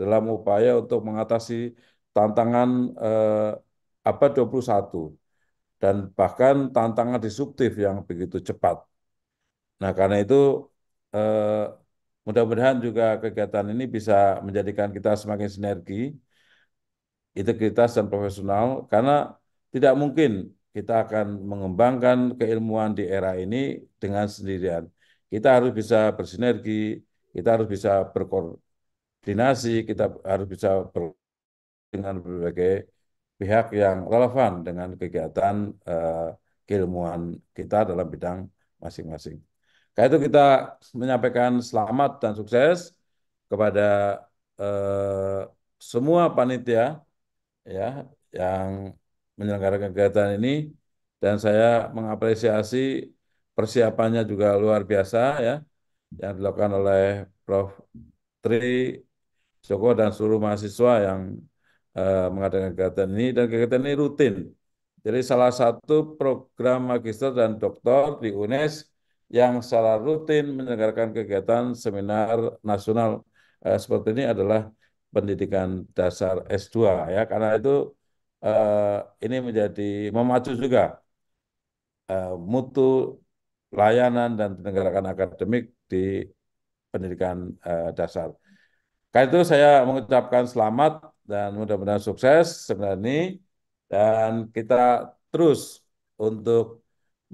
dalam upaya untuk mengatasi tantangan eh, abad 21 dan bahkan tantangan disruptif yang begitu cepat. Nah, karena itu eh, mudah-mudahan juga kegiatan ini bisa menjadikan kita semakin sinergi, integritas dan profesional karena tidak mungkin kita akan mengembangkan keilmuan di era ini dengan sendirian. Kita harus bisa bersinergi, kita harus bisa berkoordinasi dinasi, kita harus bisa ber dengan berbagai pihak yang relevan dengan kegiatan uh, keilmuan kita dalam bidang masing-masing. Karena itu kita menyampaikan selamat dan sukses kepada uh, semua panitia ya yang menyelenggarakan kegiatan ini dan saya mengapresiasi persiapannya juga luar biasa ya yang dilakukan oleh Prof. Tri Joko dan seluruh mahasiswa yang uh, mengadakan kegiatan ini dan kegiatan ini rutin. Jadi salah satu program magister dan doktor di UNES yang secara rutin menyelenggarakan kegiatan seminar nasional uh, seperti ini adalah pendidikan dasar S2 ya karena itu uh, ini menjadi memacu juga uh, mutu layanan dan penyelenggaraan akademik di pendidikan uh, dasar. Karena itu saya mengucapkan selamat dan mudah-mudahan sukses sebenarnya dan kita terus untuk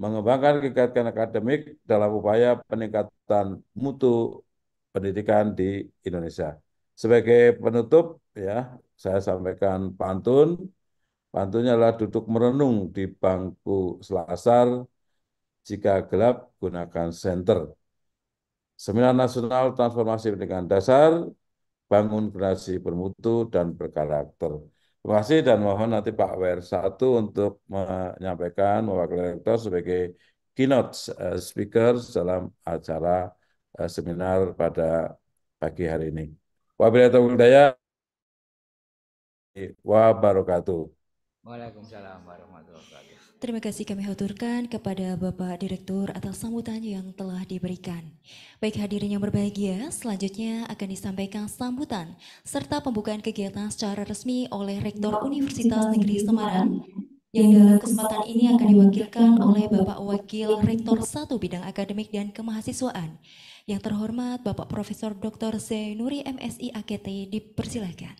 mengembangkan kegiatan akademik dalam upaya peningkatan mutu pendidikan di Indonesia. Sebagai penutup ya, saya sampaikan pantun. Pantunnya adalah duduk merenung di bangku selasar, jika gelap gunakan senter. Seminar Nasional Transformasi Pendidikan Dasar bangun generasi bermutu dan berkarakter. Terima kasih dan mohon nanti Pak Wer satu untuk menyampaikan mewakili rektor sebagai keynote eh, speaker dalam acara eh, seminar pada pagi hari ini. Wabillahi wa Waalaikumsalam warahmatullahi wabarakatuh. Terima kasih kami haturkan kepada Bapak Direktur atas sambutan yang telah diberikan. Baik hadirin yang berbahagia, selanjutnya akan disampaikan sambutan serta pembukaan kegiatan secara resmi oleh Rektor Universitas Negeri Semarang yang dalam kesempatan ini akan diwakilkan oleh Bapak Wakil Rektor Satu Bidang Akademik dan Kemahasiswaan. Yang terhormat Bapak Profesor Dr. Zainuri MSI AKT dipersilahkan.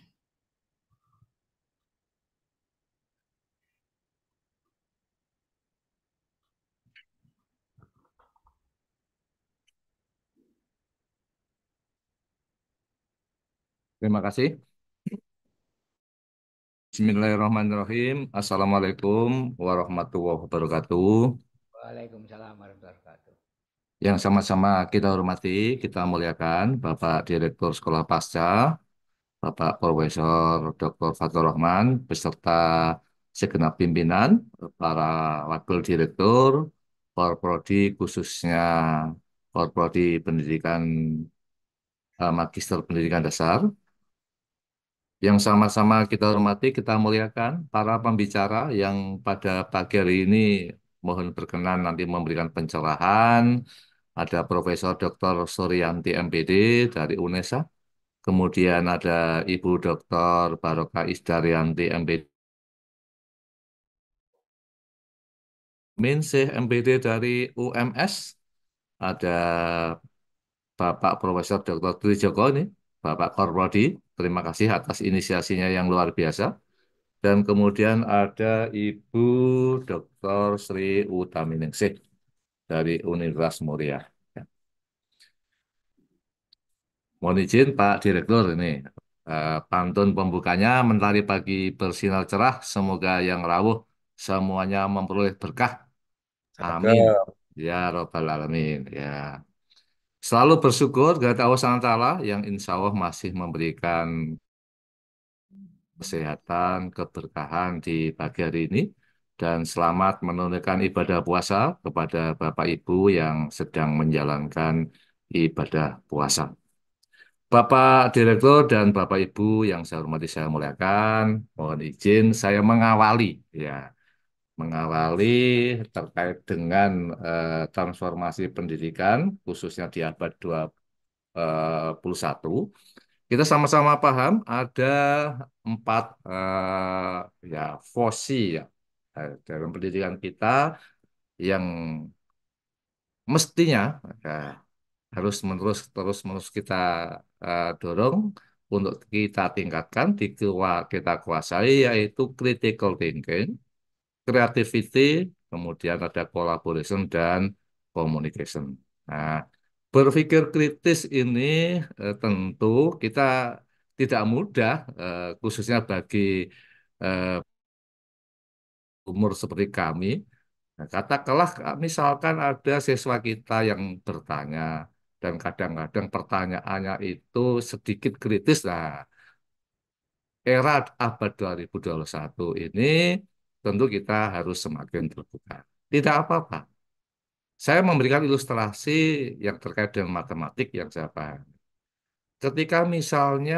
Terima kasih. Bismillahirrahmanirrahim. Assalamualaikum warahmatullahi wabarakatuh. Waalaikumsalam warahmatullahi wabarakatuh. Yang sama-sama kita hormati, kita muliakan Bapak Direktur Sekolah Pasca, Bapak Profesor Dr. Fatur Rahman, beserta segenap pimpinan, para wakil direktur, Porprodi khususnya Porprodi Pendidikan eh, Magister Pendidikan Dasar, yang sama-sama kita hormati, kita muliakan para pembicara yang pada pagi hari ini mohon berkenan nanti memberikan pencerahan. Ada Profesor Dr. Suryanti MPD dari UNESA, kemudian ada Ibu Dr. Baroka Isdaryanti MPD, Minseh MPD dari UMS, ada Bapak Profesor Dr. Tri Joko ini, Bapak Korwadi Terima kasih atas inisiasinya yang luar biasa. Dan kemudian ada Ibu Dr. Sri Utaminingsih dari Universitas Muria. Ya. Mohon izin Pak Direktur ini, eh, pantun pembukanya mentari pagi bersinar cerah, semoga yang rawuh semuanya memperoleh berkah. Amin. Ya Robbal Alamin. Ya. Selalu bersyukur kepada Allah SWT yang insya Allah masih memberikan kesehatan, keberkahan di pagi hari ini. Dan selamat menunaikan ibadah puasa kepada Bapak Ibu yang sedang menjalankan ibadah puasa. Bapak Direktur dan Bapak Ibu yang saya hormati saya muliakan, mohon izin saya mengawali ya mengawali terkait dengan eh, transformasi pendidikan khususnya di abad 21 eh, kita sama-sama paham ada empat eh, ya fosi ya eh, dalam pendidikan kita yang mestinya ya, harus menerus terus menerus kita eh, dorong untuk kita tingkatkan di kita kuasai yaitu critical thinking creativity, kemudian ada collaboration dan communication. Nah, berpikir kritis ini eh, tentu kita tidak mudah, eh, khususnya bagi eh, umur seperti kami. Nah, katakanlah misalkan ada siswa kita yang bertanya dan kadang-kadang pertanyaannya itu sedikit kritis. Nah, era abad 2021 ini tentu kita harus semakin terbuka. Tidak apa-apa. Saya memberikan ilustrasi yang terkait dengan matematik yang saya pahami. Ketika misalnya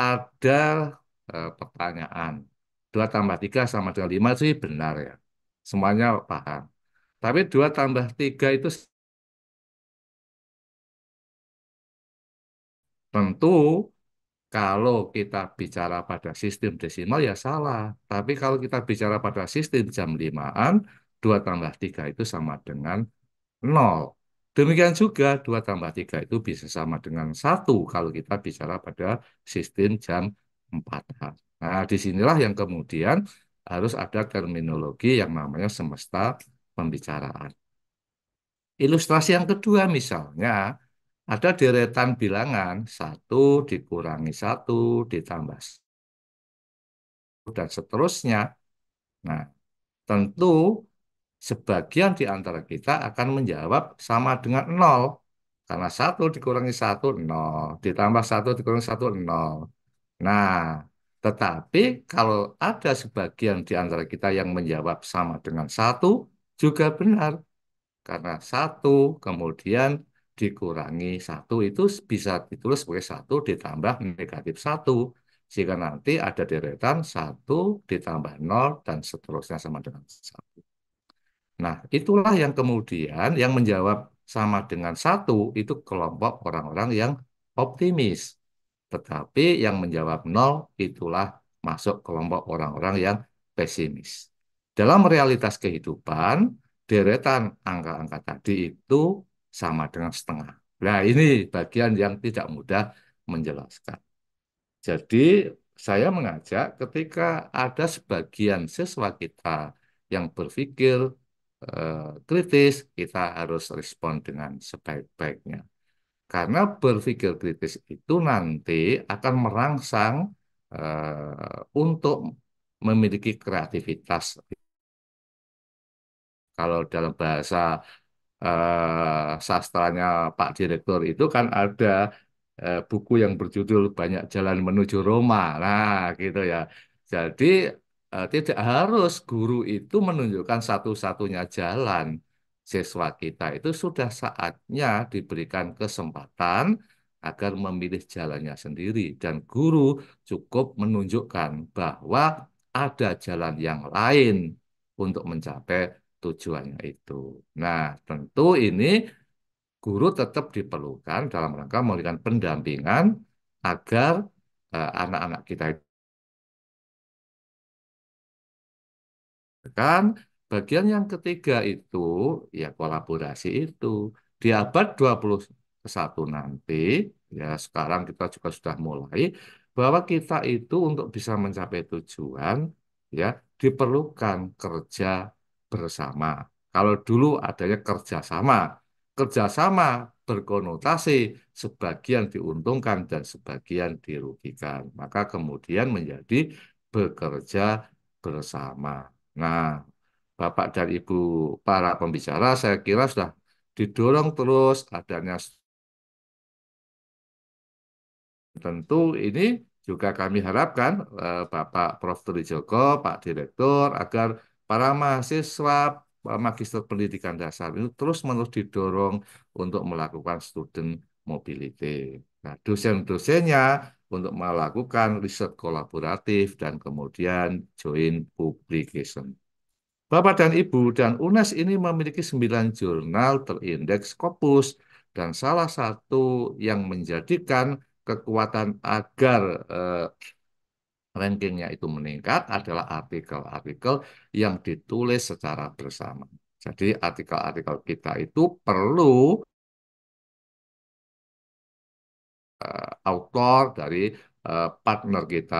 ada e, pertanyaan, 2 tambah 3 sama dengan 5 sih benar ya. Semuanya paham. Tapi 2 tambah 3 itu tentu kalau kita bicara pada sistem desimal ya salah. Tapi kalau kita bicara pada sistem jam limaan, 2 tambah 3 itu sama dengan 0. Demikian juga 2 tambah 3 itu bisa sama dengan 1 kalau kita bicara pada sistem jam 4. Nah, disinilah yang kemudian harus ada terminologi yang namanya semesta pembicaraan. Ilustrasi yang kedua misalnya, ada deretan bilangan, satu dikurangi satu, ditambah dan seterusnya. Nah, tentu sebagian di antara kita akan menjawab sama dengan nol. Karena satu dikurangi satu, nol. Ditambah satu dikurangi satu, nol. Nah, tetapi kalau ada sebagian di antara kita yang menjawab sama dengan satu, juga benar. Karena satu kemudian dikurangi satu itu bisa ditulis sebagai satu ditambah negatif satu sehingga nanti ada deretan satu ditambah nol dan seterusnya sama dengan satu. Nah, itulah yang kemudian yang menjawab sama dengan satu itu kelompok orang-orang yang optimis. Tetapi yang menjawab nol itulah masuk kelompok orang-orang yang pesimis. Dalam realitas kehidupan, deretan angka-angka tadi itu sama dengan setengah. Nah ini bagian yang tidak mudah menjelaskan. Jadi saya mengajak ketika ada sebagian siswa kita yang berpikir eh, kritis, kita harus respon dengan sebaik-baiknya. Karena berpikir kritis itu nanti akan merangsang eh, untuk memiliki kreativitas. Kalau dalam bahasa Eh, sastranya Pak Direktur itu kan ada eh, buku yang berjudul Banyak Jalan Menuju Roma. Nah, gitu ya. Jadi eh, tidak harus guru itu menunjukkan satu-satunya jalan. Siswa kita itu sudah saatnya diberikan kesempatan agar memilih jalannya sendiri dan guru cukup menunjukkan bahwa ada jalan yang lain untuk mencapai tujuannya itu. Nah, tentu ini guru tetap diperlukan dalam rangka memberikan pendampingan agar eh, anak-anak uh, kita kan bagian yang ketiga itu ya kolaborasi itu di abad 21 nanti ya sekarang kita juga sudah mulai bahwa kita itu untuk bisa mencapai tujuan ya diperlukan kerja bersama. Kalau dulu adanya kerjasama, kerjasama berkonotasi sebagian diuntungkan dan sebagian dirugikan. Maka kemudian menjadi bekerja bersama. Nah, Bapak dan Ibu para pembicara saya kira sudah didorong terus adanya tentu ini juga kami harapkan eh, Bapak Prof. Tri Joko, Pak Direktur agar para mahasiswa para magister pendidikan dasar itu terus-menerus didorong untuk melakukan student mobility. Nah, dosen-dosennya untuk melakukan riset kolaboratif dan kemudian join publication. Bapak dan Ibu dan UNES ini memiliki sembilan jurnal terindeks Scopus dan salah satu yang menjadikan kekuatan agar eh, rankingnya itu meningkat adalah artikel-artikel yang ditulis secara bersama. Jadi artikel-artikel kita itu perlu uh, dari uh, partner kita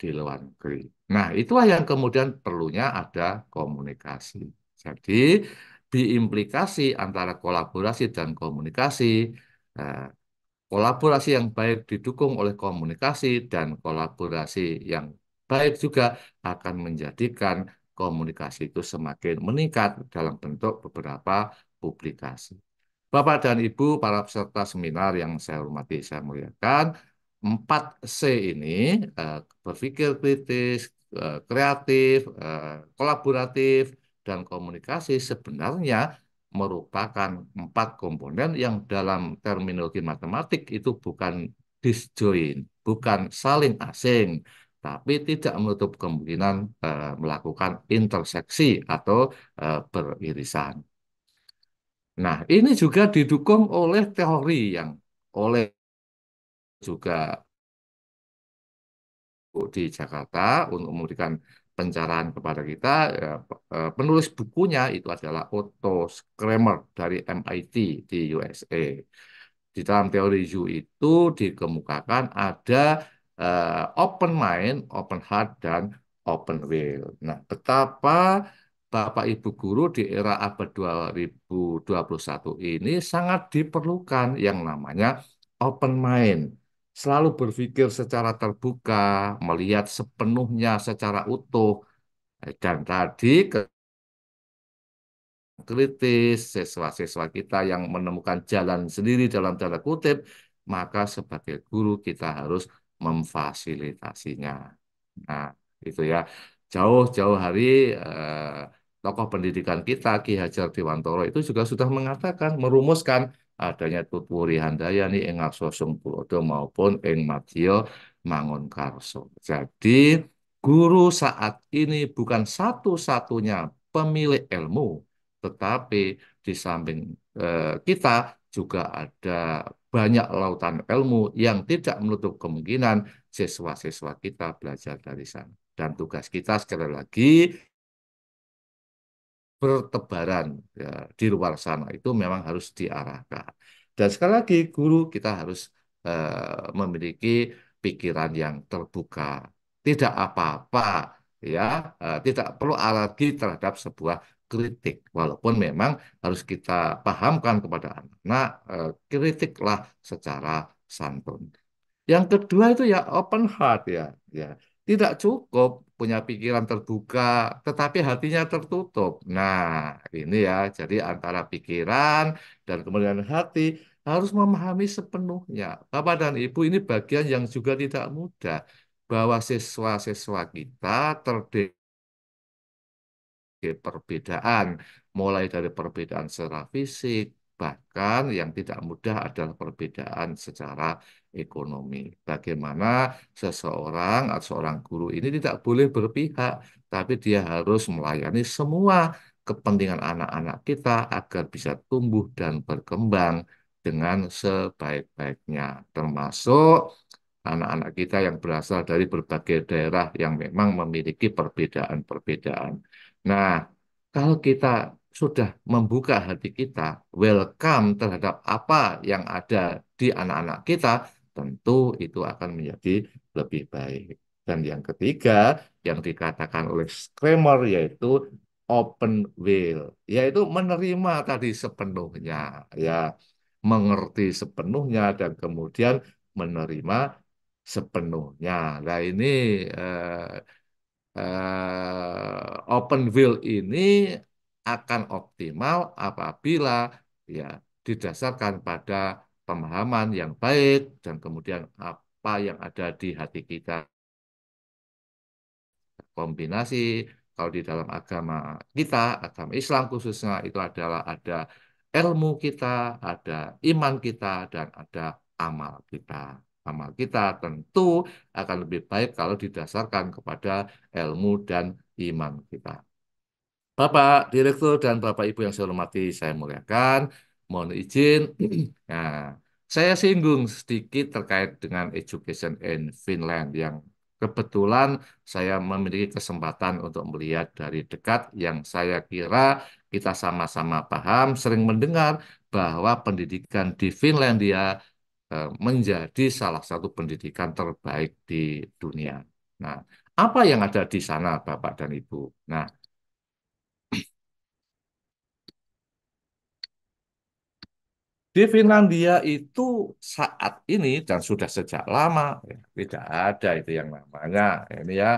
di luar negeri. Nah, itulah yang kemudian perlunya ada komunikasi. Jadi diimplikasi antara kolaborasi dan komunikasi eh, Kolaborasi yang baik didukung oleh komunikasi dan kolaborasi yang baik juga akan menjadikan komunikasi itu semakin meningkat dalam bentuk beberapa publikasi. Bapak dan Ibu para peserta seminar yang saya hormati, saya muliakan, 4C ini eh, berpikir kritis, eh, kreatif, eh, kolaboratif, dan komunikasi sebenarnya merupakan empat komponen yang dalam terminologi matematik itu bukan disjoin, bukan saling asing, tapi tidak menutup kemungkinan e, melakukan interseksi atau e, beririsan. Nah, ini juga didukung oleh teori yang oleh juga di Jakarta untuk memberikan pencarian kepada kita. Ya, eh, penulis bukunya itu adalah Otto Kramer dari MIT di USA. Di dalam teori zoo itu dikemukakan ada eh, open mind, open heart, dan open will. Nah, betapa Bapak Ibu guru di era abad 2021 ini sangat diperlukan yang namanya open mind selalu berpikir secara terbuka, melihat sepenuhnya secara utuh. Dan tadi kritis, siswa-siswa kita yang menemukan jalan sendiri dalam tanda kutip, maka sebagai guru kita harus memfasilitasinya. Nah, itu ya. Jauh-jauh hari eh, tokoh pendidikan kita Ki Hajar Dewantoro itu juga sudah mengatakan, merumuskan adanya Tutwuri Handayani ing Aksosung Pulodo maupun ing mangon karso. Jadi guru saat ini bukan satu-satunya pemilik ilmu, tetapi di samping eh, kita juga ada banyak lautan ilmu yang tidak menutup kemungkinan siswa-siswa kita belajar dari sana. Dan tugas kita sekali lagi bertebaran ya, di luar sana itu memang harus diarahkan. Dan sekali lagi guru kita harus uh, memiliki pikiran yang terbuka. Tidak apa-apa ya, uh, tidak perlu alergi terhadap sebuah kritik. Walaupun memang harus kita pahamkan kepada anak, uh, kritiklah secara santun. Yang kedua itu ya open heart ya, ya tidak cukup punya pikiran terbuka, tetapi hatinya tertutup. Nah, ini ya, jadi antara pikiran dan kemudian hati harus memahami sepenuhnya. Bapak dan Ibu ini bagian yang juga tidak mudah, bahwa siswa-siswa kita terdiri perbedaan, mulai dari perbedaan secara fisik, Bahkan yang tidak mudah adalah perbedaan secara ekonomi. Bagaimana seseorang atau seorang guru ini tidak boleh berpihak, tapi dia harus melayani semua kepentingan anak-anak kita agar bisa tumbuh dan berkembang dengan sebaik-baiknya, termasuk anak-anak kita yang berasal dari berbagai daerah yang memang memiliki perbedaan-perbedaan. Nah, kalau kita sudah membuka hati kita, welcome terhadap apa yang ada di anak-anak kita, tentu itu akan menjadi lebih baik. Dan yang ketiga, yang dikatakan oleh Kramer yaitu open will, yaitu menerima tadi sepenuhnya, ya mengerti sepenuhnya dan kemudian menerima sepenuhnya. Nah ini eh, uh, open will ini akan optimal apabila ya didasarkan pada pemahaman yang baik dan kemudian apa yang ada di hati kita kombinasi kalau di dalam agama kita agama Islam khususnya itu adalah ada ilmu kita ada iman kita dan ada amal kita amal kita tentu akan lebih baik kalau didasarkan kepada ilmu dan iman kita Bapak Direktur dan Bapak Ibu yang saya hormati, saya muliakan. Mohon izin. Nah, saya singgung sedikit terkait dengan education in Finland yang kebetulan saya memiliki kesempatan untuk melihat dari dekat yang saya kira kita sama-sama paham, sering mendengar bahwa pendidikan di Finlandia e, menjadi salah satu pendidikan terbaik di dunia. Nah, apa yang ada di sana Bapak dan Ibu? Nah, Di Finlandia itu saat ini dan sudah sejak lama ya, tidak ada itu yang namanya ini ya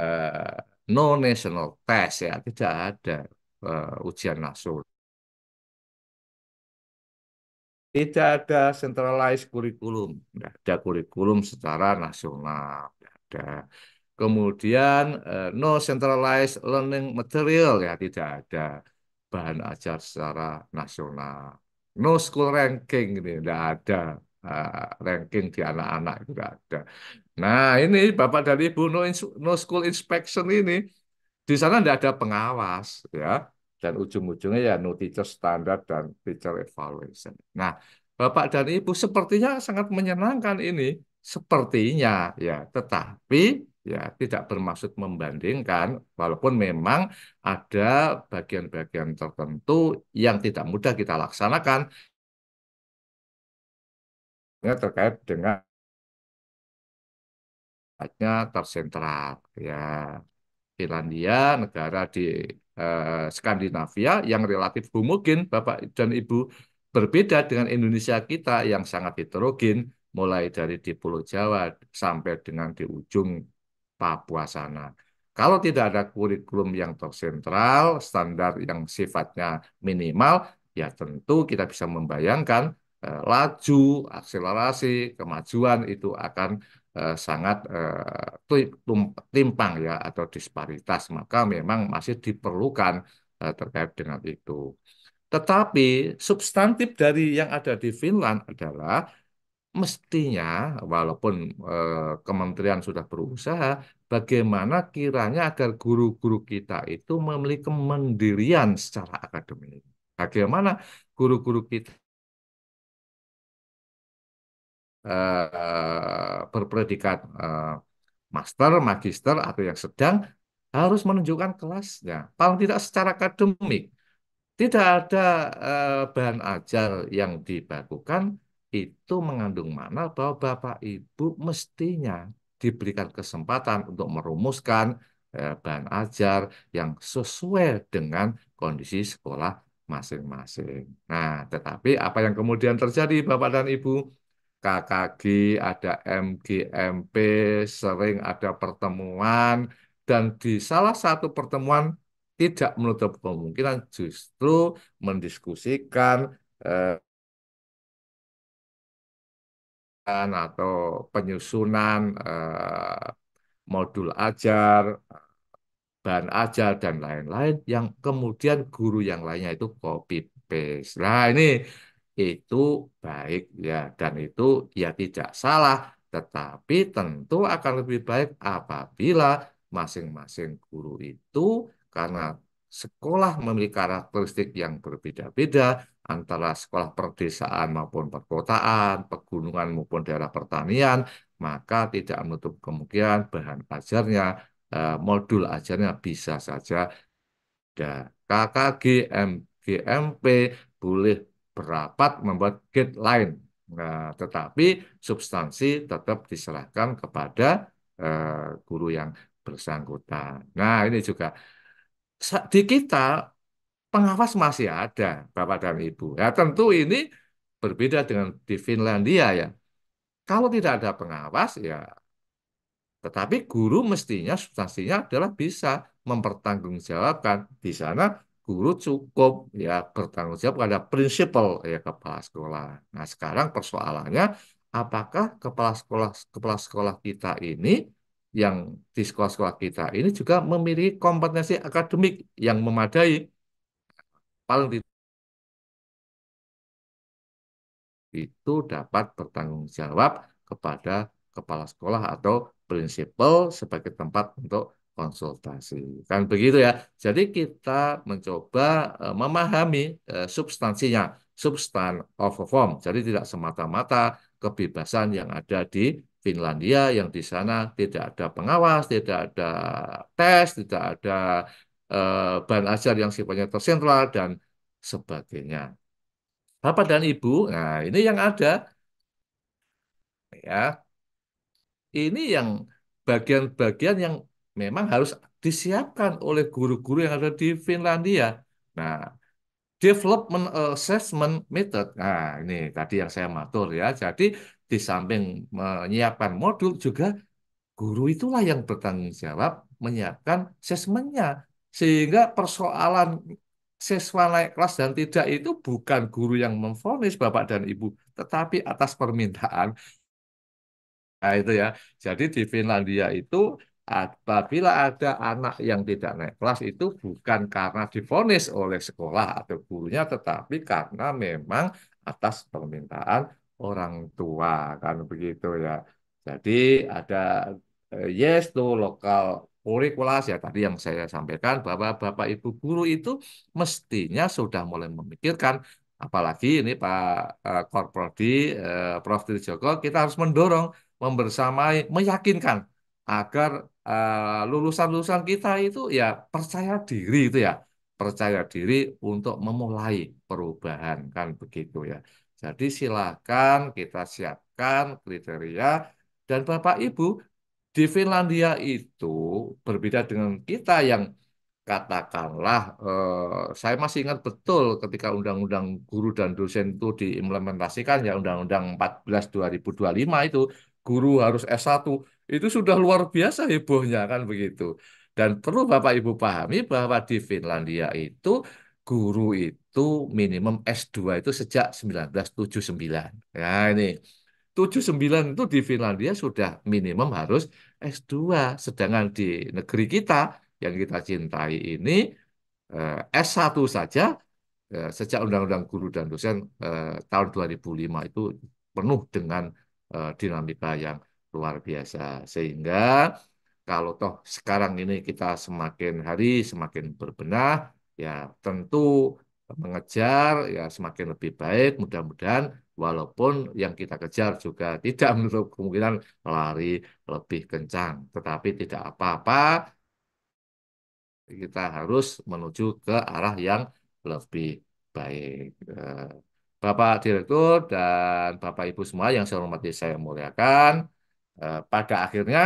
eh, no national test ya tidak ada eh, ujian nasional. Tidak ada centralized kurikulum, tidak ada kurikulum secara nasional, tidak ada. Kemudian eh, no centralized learning material ya tidak ada bahan ajar secara nasional no school ranking ini gitu ya, tidak ada uh, ranking di anak-anak tidak ada. Nah ini bapak dan ibu no, no school inspection ini di sana tidak ada pengawas ya dan ujung-ujungnya ya no teacher standard dan teacher evaluation. Nah bapak dan ibu sepertinya sangat menyenangkan ini sepertinya ya tetapi ya tidak bermaksud membandingkan walaupun memang ada bagian-bagian tertentu yang tidak mudah kita laksanakan ya, terkait dengan tersentral ya Finlandia negara di eh, Skandinavia yang relatif homogen Bapak dan Ibu berbeda dengan Indonesia kita yang sangat heterogen mulai dari di Pulau Jawa sampai dengan di ujung Papua sana. Kalau tidak ada kurikulum yang tersentral, standar yang sifatnya minimal, ya tentu kita bisa membayangkan eh, laju, akselerasi, kemajuan itu akan eh, sangat eh, timpang ya atau disparitas. Maka memang masih diperlukan eh, terkait dengan itu. Tetapi substantif dari yang ada di Finland adalah mestinya walaupun e, kementerian sudah berusaha bagaimana kiranya agar guru-guru kita itu memiliki kemandirian secara akademik. Bagaimana guru-guru kita eh, berpredikat eh, master, magister atau yang sedang harus menunjukkan kelasnya, paling tidak secara akademik. Tidak ada eh, bahan ajar yang dibakukan itu mengandung makna bahwa Bapak Ibu mestinya diberikan kesempatan untuk merumuskan eh, bahan ajar yang sesuai dengan kondisi sekolah masing-masing. Nah, tetapi apa yang kemudian terjadi Bapak dan Ibu? KKG, ada MGMP, sering ada pertemuan, dan di salah satu pertemuan tidak menutup kemungkinan justru mendiskusikan eh, atau penyusunan eh, modul ajar, bahan ajar dan lain-lain yang kemudian guru yang lainnya itu copy paste. Nah, ini itu baik ya dan itu ya tidak salah, tetapi tentu akan lebih baik apabila masing-masing guru itu karena sekolah memiliki karakteristik yang berbeda-beda antara sekolah perdesaan maupun perkotaan, pegunungan maupun daerah pertanian, maka tidak menutup kemungkinan bahan ajarnya, eh, modul ajarnya bisa saja ada KKG, MGMP boleh berapat membuat guideline. Nah, tetapi substansi tetap diserahkan kepada eh, guru yang bersangkutan. Nah, ini juga di kita pengawas masih ada, Bapak dan Ibu. Ya, tentu ini berbeda dengan di Finlandia ya. Kalau tidak ada pengawas ya tetapi guru mestinya substansinya adalah bisa mempertanggungjawabkan di sana guru cukup ya bertanggung jawab pada prinsipal ya kepala sekolah. Nah sekarang persoalannya apakah kepala sekolah kepala sekolah kita ini yang di sekolah-sekolah kita ini juga memiliki kompetensi akademik yang memadai paling tidak itu dapat bertanggung jawab kepada kepala sekolah atau prinsipal sebagai tempat untuk konsultasi. Kan begitu ya. Jadi kita mencoba e, memahami e, substansinya, substan of form. Jadi tidak semata-mata kebebasan yang ada di Finlandia yang di sana tidak ada pengawas, tidak ada tes, tidak ada Eh, bahan ajar yang sifatnya tersentral dan sebagainya. Bapak dan Ibu, nah ini yang ada. Ya. Ini yang bagian-bagian yang memang harus disiapkan oleh guru-guru yang ada di Finlandia. Nah, development assessment method. Nah, ini tadi yang saya matur ya. Jadi di samping menyiapkan modul juga guru itulah yang bertanggung jawab menyiapkan asesmennya sehingga persoalan siswa naik kelas dan tidak itu bukan guru yang memfonis bapak dan ibu, tetapi atas permintaan. Nah, itu ya. Jadi di Finlandia itu apabila ada anak yang tidak naik kelas itu bukan karena difonis oleh sekolah atau gurunya, tetapi karena memang atas permintaan orang tua kan begitu ya. Jadi ada eh, yes to local kurikulas ya tadi yang saya sampaikan bahwa Bapak Ibu guru itu mestinya sudah mulai memikirkan apalagi ini Pak eh, Korprodi eh, prof Prof Joko kita harus mendorong membersamai meyakinkan agar eh, lulusan-lulusan kita itu ya percaya diri itu ya percaya diri untuk memulai perubahan kan begitu ya. Jadi silakan kita siapkan kriteria dan Bapak Ibu di Finlandia itu berbeda dengan kita yang katakanlah eh, saya masih ingat betul ketika undang-undang guru dan dosen itu diimplementasikan ya undang-undang 14 2025 itu guru harus S1 itu sudah luar biasa hebohnya kan begitu. Dan perlu Bapak Ibu pahami bahwa di Finlandia itu guru itu minimum S2 itu sejak 1979. ya nah, ini 79 itu di Finlandia sudah minimum harus S2. Sedangkan di negeri kita yang kita cintai ini eh, S1 saja eh, sejak Undang-Undang Guru dan Dosen eh, tahun 2005 itu penuh dengan dinamika yang luar biasa. Sehingga kalau toh sekarang ini kita semakin hari semakin berbenah, ya tentu mengejar ya semakin lebih baik. Mudah-mudahan walaupun yang kita kejar juga tidak menutup kemungkinan lari lebih kencang. Tetapi tidak apa-apa, kita harus menuju ke arah yang lebih baik. Eh, Bapak Direktur dan Bapak Ibu semua yang saya hormati saya muliakan, eh, pada akhirnya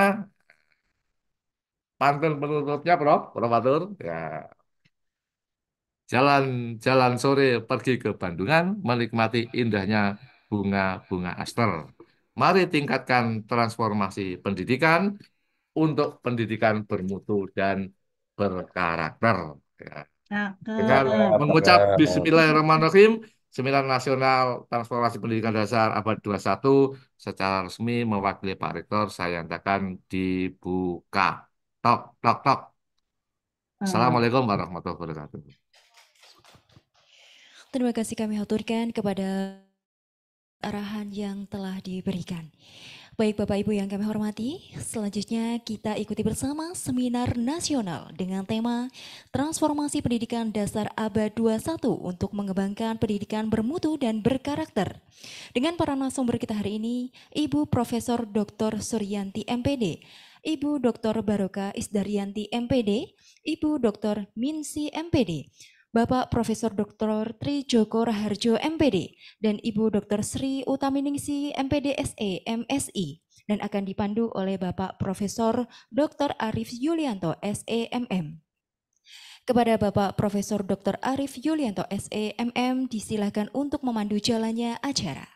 pantun penutupnya Prof, Prof Atur, ya jalan-jalan sore pergi ke Bandungan menikmati indahnya bunga-bunga aster. Mari tingkatkan transformasi pendidikan untuk pendidikan bermutu dan berkarakter. Ya. Dengan mengucap Bismillahirrahmanirrahim, Seminar Nasional Transformasi Pendidikan Dasar Abad 21 secara resmi mewakili Pak Rektor saya nyatakan dibuka. Tok, tok, tok. Assalamualaikum warahmatullahi wabarakatuh. Terima kasih kami haturkan kepada arahan yang telah diberikan. Baik Bapak Ibu yang kami hormati, selanjutnya kita ikuti bersama seminar nasional dengan tema Transformasi Pendidikan Dasar Abad 21 untuk mengembangkan pendidikan bermutu dan berkarakter. Dengan para narasumber kita hari ini, Ibu Profesor Dr. Suryanti MPD, Ibu Dr. Baroka Isdaryanti MPD, Ibu Dr. Minsi MPD, Bapak Profesor Dr. Tri Joko Raharjo MPD dan Ibu Dr. Sri Utaminingsi MPD SE MSI dan akan dipandu oleh Bapak Profesor Dr. Arif Yulianto SEMM. Kepada Bapak Profesor Dr. Arif Yulianto SEMM disilakan untuk memandu jalannya acara.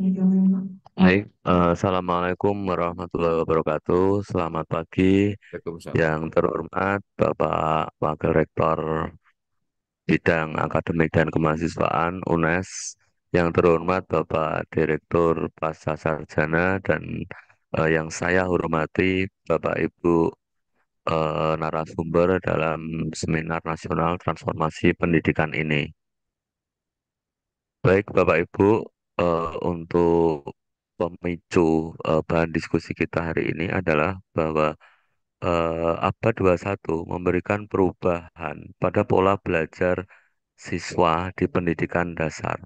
Iya, Baik, eh, Assalamualaikum warahmatullahi wabarakatuh. Selamat pagi yang terhormat Bapak Wakil Rektor Bidang Akademik dan Kemahasiswaan UNES, yang terhormat Bapak Direktur Pasca Sarjana dan uh, yang saya hormati Bapak Ibu uh, narasumber dalam Seminar Nasional Transformasi Pendidikan ini. Baik, Bapak Ibu, uh, untuk pemicu uh, bahan diskusi kita hari ini adalah bahwa uh, abad 21 memberikan perubahan pada pola belajar siswa di pendidikan dasar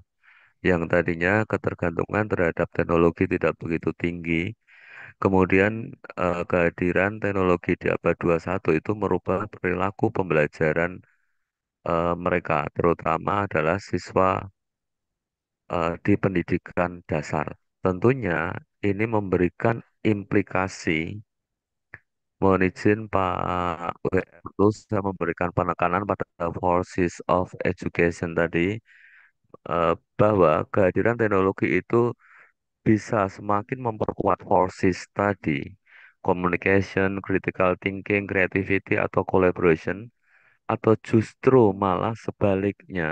yang tadinya ketergantungan terhadap teknologi tidak begitu tinggi kemudian uh, kehadiran teknologi di abad 21 itu merubah perilaku pembelajaran mereka terutama adalah siswa uh, di pendidikan dasar. Tentunya ini memberikan implikasi Mohon izin Pak WM saya memberikan penekanan pada forces of education tadi eh, bahwa kehadiran teknologi itu bisa semakin memperkuat forces tadi communication, critical thinking, creativity atau collaboration atau justru malah sebaliknya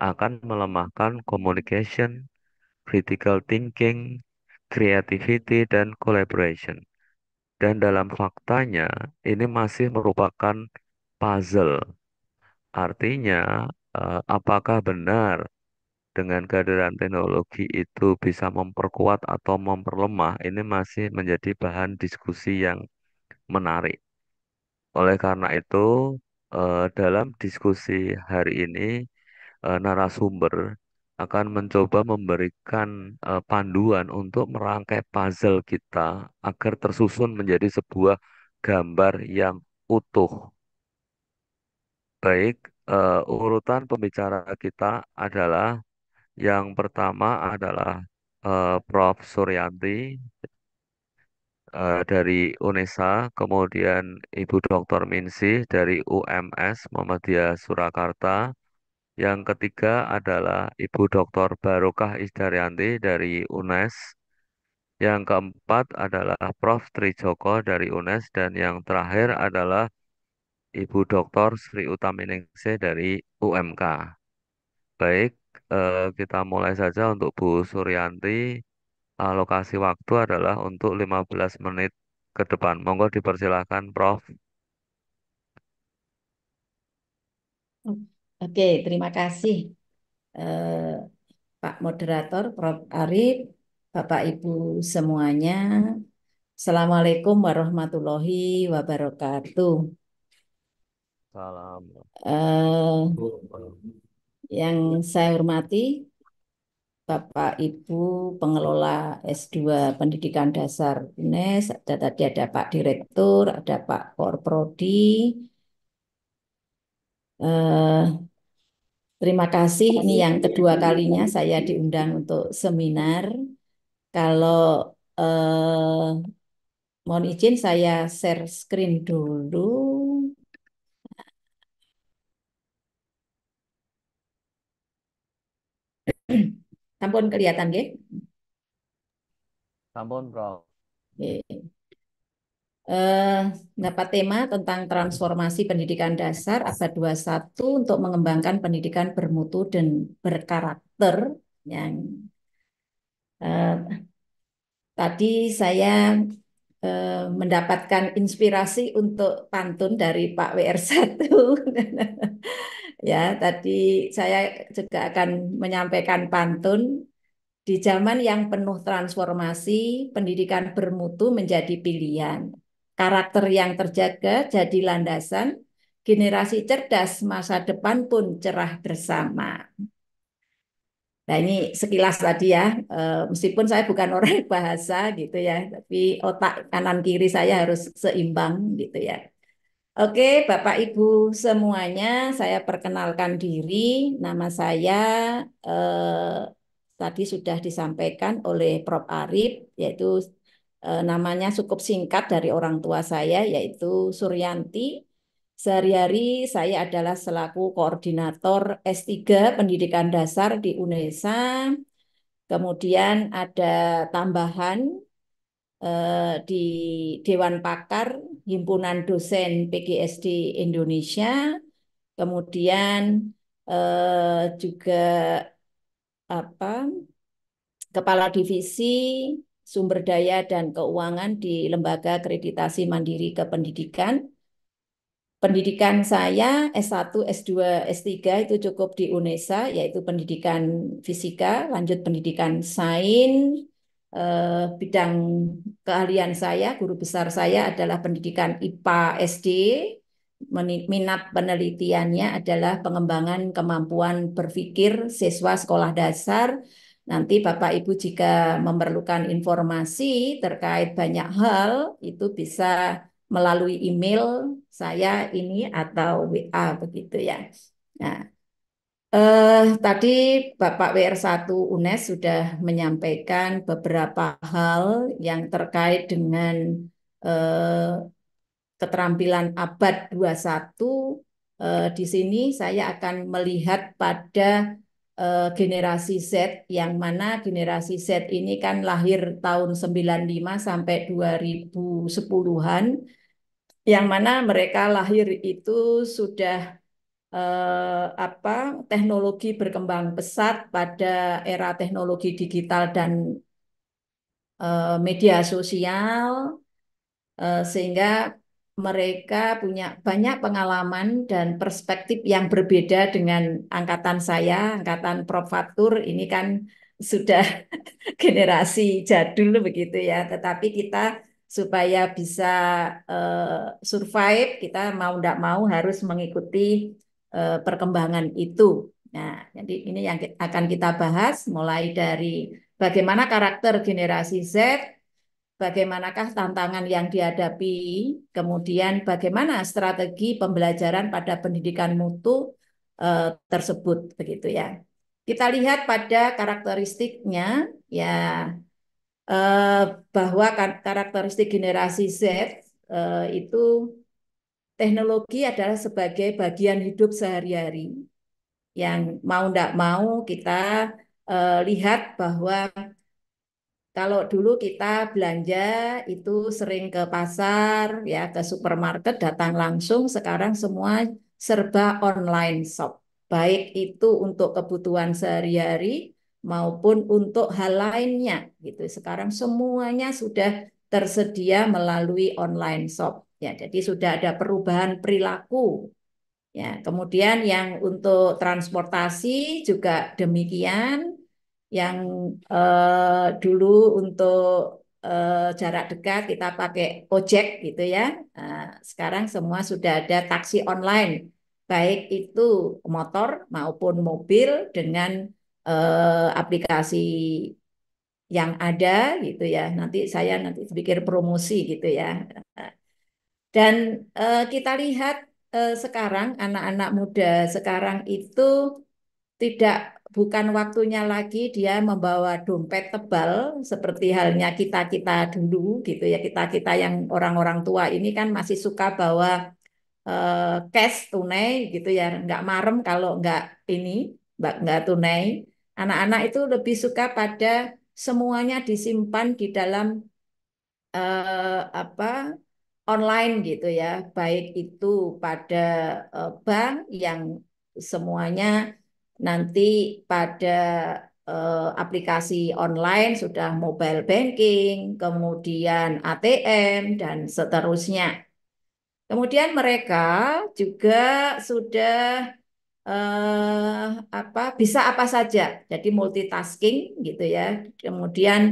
akan melemahkan communication, critical thinking, creativity, dan collaboration. Dan dalam faktanya, ini masih merupakan puzzle. Artinya, eh, apakah benar dengan kehadiran teknologi itu bisa memperkuat atau memperlemah, ini masih menjadi bahan diskusi yang menarik. Oleh karena itu, eh, dalam diskusi hari ini, uh, narasumber akan mencoba memberikan uh, panduan untuk merangkai puzzle kita agar tersusun menjadi sebuah gambar yang utuh. Baik, uh, urutan pembicara kita adalah yang pertama adalah uh, Prof. Suryanti uh, dari UNESA, kemudian Ibu Dr. Minsi dari UMS Muhammadiyah Surakarta, yang ketiga adalah Ibu Dr. Barokah Isdaryanti dari UNES. Yang keempat adalah Prof. Tri Joko dari UNES. Dan yang terakhir adalah Ibu Dr. Sri Utaminingsih dari UMK. Baik, eh, kita mulai saja untuk Bu Suryanti. Alokasi waktu adalah untuk 15 menit ke depan. Monggo dipersilahkan, Prof. Oke, terima kasih eh, Pak Moderator, Prof. Arif, Bapak Ibu semuanya. Assalamualaikum warahmatullahi wabarakatuh. Salam. Eh, yang saya hormati Bapak Ibu pengelola S2 Pendidikan Dasar UNES, ada tadi ada Pak Direktur, ada Pak Korprodi, eh, Terima kasih. Ini yang kedua kalinya saya diundang untuk seminar. Kalau eh, mohon izin saya share screen dulu. Sampun kelihatan nggih? Sampun, Prof. Okay eh, dapat tema tentang transformasi pendidikan dasar abad 21 untuk mengembangkan pendidikan bermutu dan berkarakter yang eh, tadi saya eh, mendapatkan inspirasi untuk pantun dari Pak WR1. ya, tadi saya juga akan menyampaikan pantun di zaman yang penuh transformasi, pendidikan bermutu menjadi pilihan. Karakter yang terjaga jadi landasan, generasi cerdas masa depan pun cerah bersama. Nah ini sekilas tadi ya, eh, meskipun saya bukan orang bahasa gitu ya, tapi otak kanan kiri saya harus seimbang gitu ya. Oke Bapak Ibu semuanya, saya perkenalkan diri, nama saya eh, tadi sudah disampaikan oleh Prof. Arif, yaitu Eh, namanya cukup singkat dari orang tua saya yaitu Suryanti. Sehari-hari saya adalah selaku koordinator S3 Pendidikan Dasar di UNESA. Kemudian ada tambahan eh, di Dewan Pakar Himpunan Dosen PGSD Indonesia. Kemudian eh, juga apa Kepala Divisi Sumber Daya dan Keuangan di Lembaga kreditasi Mandiri Kependidikan. Pendidikan saya S1, S2, S3 itu cukup di UNESA, yaitu pendidikan fisika, lanjut pendidikan sains, eh, bidang keahlian saya, guru besar saya adalah pendidikan IPA SD, minat penelitiannya adalah pengembangan kemampuan berpikir siswa sekolah dasar Nanti Bapak Ibu jika memerlukan informasi terkait banyak hal itu bisa melalui email saya ini atau WA begitu ya. Nah, eh, tadi Bapak WR1 UNES sudah menyampaikan beberapa hal yang terkait dengan eh, keterampilan abad 21. Eh, di sini saya akan melihat pada uh, generasi Z yang mana generasi Z ini kan lahir tahun 95 sampai 2010-an yang mana mereka lahir itu sudah eh, apa teknologi berkembang pesat pada era teknologi digital dan eh, media sosial eh, sehingga mereka punya banyak pengalaman dan perspektif yang berbeda dengan angkatan saya, angkatan Prof. Fatur ini kan sudah generasi jadul begitu ya, tetapi kita supaya bisa uh, survive kita mau tidak mau harus mengikuti uh, perkembangan itu. Nah, jadi ini yang akan kita bahas mulai dari bagaimana karakter generasi Z, bagaimanakah tantangan yang dihadapi, kemudian bagaimana strategi pembelajaran pada pendidikan mutu eh, tersebut begitu ya. Kita lihat pada karakteristiknya ya eh, bahwa karakteristik generasi Z eh, itu teknologi adalah sebagai bagian hidup sehari-hari yang mau tidak mau kita eh, lihat bahwa kalau dulu kita belanja itu sering ke pasar, ya ke supermarket datang langsung, sekarang semua serba online shop. Baik itu untuk kebutuhan sehari-hari maupun untuk hal lainnya gitu. Sekarang semuanya sudah tersedia melalui online shop. Ya, jadi sudah ada perubahan perilaku Ya, kemudian yang untuk transportasi juga demikian yang eh, dulu untuk eh, jarak dekat kita pakai ojek gitu ya. Nah, sekarang semua sudah ada taksi online, baik itu motor maupun mobil dengan eh, aplikasi yang ada gitu ya. Nanti saya nanti pikir promosi gitu ya. Dan eh, kita lihat eh, sekarang anak-anak muda sekarang itu tidak bukan waktunya lagi dia membawa dompet tebal seperti halnya kita-kita dulu gitu ya kita-kita yang orang-orang tua ini kan masih suka bawa eh, cash tunai gitu ya nggak marem kalau nggak ini nggak tunai anak-anak itu lebih suka pada semuanya disimpan di dalam eh, apa online gitu ya baik itu pada eh, bank yang semuanya nanti pada eh, aplikasi online sudah mobile banking, kemudian ATM dan seterusnya. Kemudian mereka juga sudah eh, apa bisa apa saja. Jadi multitasking gitu ya. Kemudian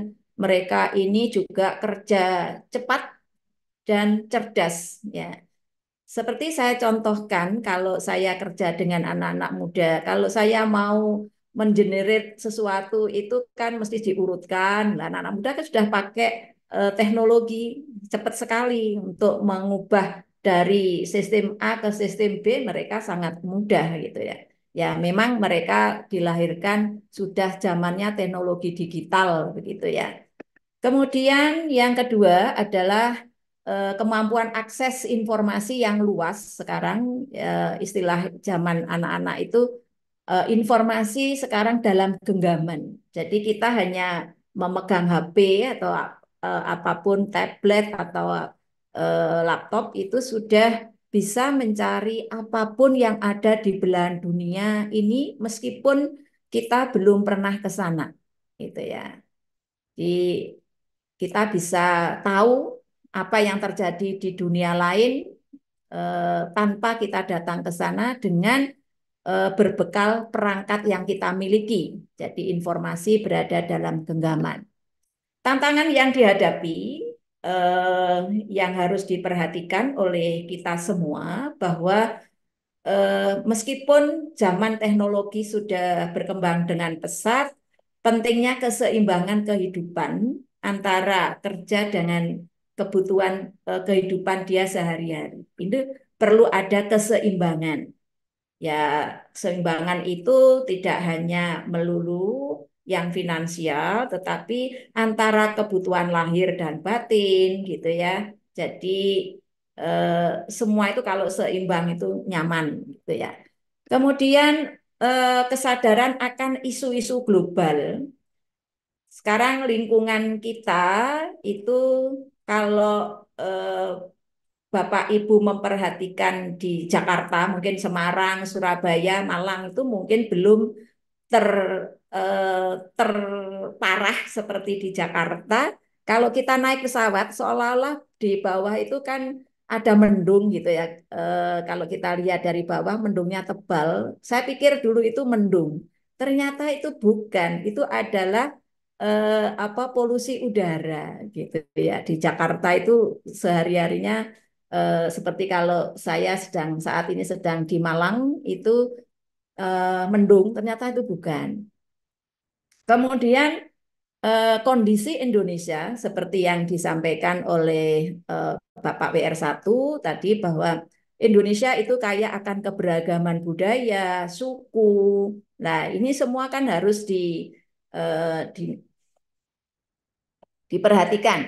mereka ini juga kerja cepat dan cerdas ya seperti saya contohkan kalau saya kerja dengan anak-anak muda, kalau saya mau mengenerate sesuatu itu kan mesti diurutkan. Nah, anak-anak muda kan sudah pakai eh, teknologi cepat sekali untuk mengubah dari sistem A ke sistem B mereka sangat mudah gitu ya. Ya, memang mereka dilahirkan sudah zamannya teknologi digital begitu ya. Kemudian yang kedua adalah Eh, kemampuan akses informasi yang luas sekarang eh, istilah zaman anak-anak itu eh, informasi sekarang dalam genggaman. Jadi kita hanya memegang HP atau apapun tablet atau laptop itu sudah bisa mencari apapun yang ada di belahan dunia ini meskipun kita belum pernah ke sana gitu ya. di kita bisa tahu apa yang terjadi di dunia lain eh, tanpa kita datang ke sana dengan eh, berbekal perangkat yang kita miliki. Jadi informasi berada dalam genggaman. Tantangan yang dihadapi eh, yang harus diperhatikan oleh kita semua bahwa eh, meskipun zaman teknologi sudah berkembang dengan pesat, pentingnya keseimbangan kehidupan antara kerja dengan kebutuhan eh, kehidupan dia sehari-hari. Itu perlu ada keseimbangan. Ya, keseimbangan itu tidak hanya melulu yang finansial, tetapi antara kebutuhan lahir dan batin gitu ya. Jadi eh, semua itu kalau seimbang itu nyaman gitu ya. Kemudian eh, kesadaran akan isu-isu global. Sekarang lingkungan kita itu kalau eh, Bapak Ibu memperhatikan di Jakarta, mungkin Semarang, Surabaya, Malang itu mungkin belum ter eh, terparah seperti di Jakarta. Kalau kita naik pesawat seolah-olah di bawah itu kan ada mendung gitu ya. Eh, kalau kita lihat dari bawah mendungnya tebal. Saya pikir dulu itu mendung. Ternyata itu bukan, itu adalah eh, apa polusi udara gitu ya di Jakarta itu sehari harinya eh, seperti kalau saya sedang saat ini sedang di Malang itu eh, mendung ternyata itu bukan kemudian eh, kondisi Indonesia seperti yang disampaikan oleh eh, Bapak WR1 tadi bahwa Indonesia itu kaya akan keberagaman budaya, suku. Nah, ini semua kan harus di, eh, di diperhatikan.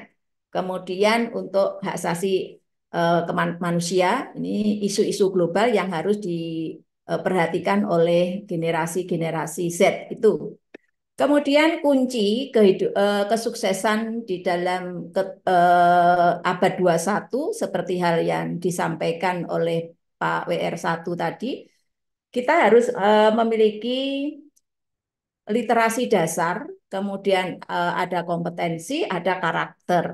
Kemudian untuk hak asasi eh, manusia, ini isu-isu global yang harus diperhatikan eh, oleh generasi-generasi Z itu. Kemudian kunci eh, kesuksesan di dalam ke, abad 21 seperti hal yang disampaikan oleh Pak WR1 tadi, kita harus memiliki literasi dasar kemudian uh, ada kompetensi, ada karakter.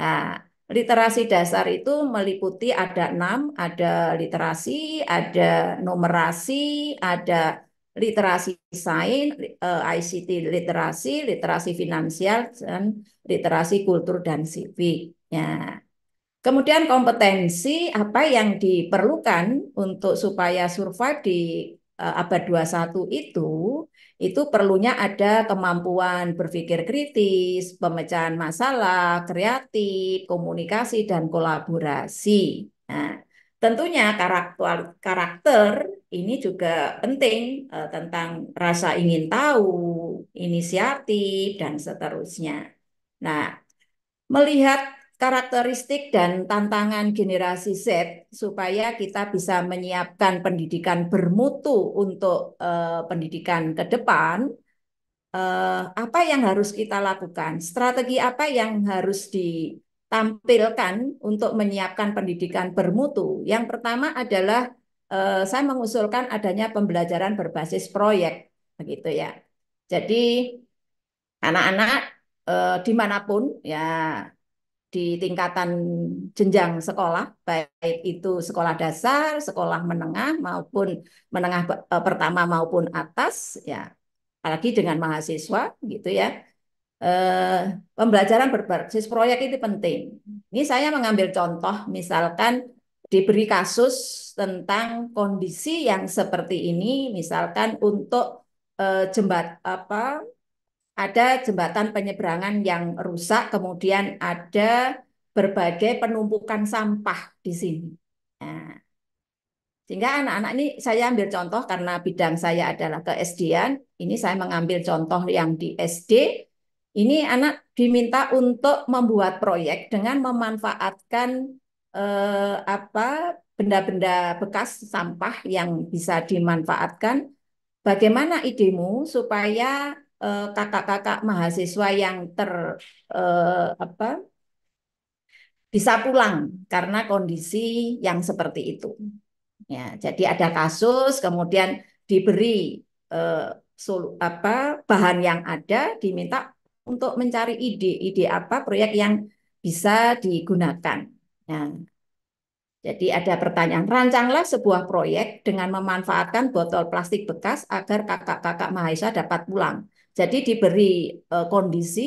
Nah, literasi dasar itu meliputi ada enam, ada literasi, ada numerasi, ada literasi sains, ICT eh, literasi, literasi finansial, dan literasi kultur dan sipik. Ya. Kemudian kompetensi apa yang diperlukan untuk supaya survive di Eh, abad 21 itu itu perlunya ada kemampuan berpikir kritis, pemecahan masalah, kreatif, komunikasi dan kolaborasi. Nah, tentunya karakter karakter ini juga penting eh, tentang rasa ingin tahu, inisiatif dan seterusnya. Nah, melihat karakteristik dan tantangan generasi Z supaya kita bisa menyiapkan pendidikan bermutu untuk uh, pendidikan ke depan. Uh, apa yang harus kita lakukan? Strategi apa yang harus ditampilkan untuk menyiapkan pendidikan bermutu? Yang pertama adalah uh, saya mengusulkan adanya pembelajaran berbasis proyek, begitu ya. Jadi anak-anak dimanapun ya di tingkatan jenjang sekolah, baik itu sekolah dasar, sekolah menengah maupun menengah eh, pertama maupun atas, ya apalagi dengan mahasiswa gitu ya. Eh, pembelajaran berbasis proyek itu penting. Ini saya mengambil contoh misalkan diberi kasus tentang kondisi yang seperti ini, misalkan untuk eh, jembat apa ada jembatan penyeberangan yang rusak, kemudian ada berbagai penumpukan sampah di sini. Nah, sehingga anak-anak ini saya ambil contoh karena bidang saya adalah ke sd Ini saya mengambil contoh yang di SD. Ini anak diminta untuk membuat proyek dengan memanfaatkan eh, apa benda-benda bekas sampah yang bisa dimanfaatkan. Bagaimana idemu supaya Eh, kakak-kakak uh, mahasiswa yang ter uh, apa bisa pulang karena kondisi yang seperti itu. Ya, jadi ada kasus kemudian diberi uh, eh, sol, apa bahan yang ada diminta untuk mencari ide-ide apa proyek yang bisa digunakan. Nah, jadi ada pertanyaan, rancanglah sebuah proyek dengan memanfaatkan botol plastik bekas agar kakak-kakak mahasiswa dapat pulang. Jadi diberi uh, kondisi,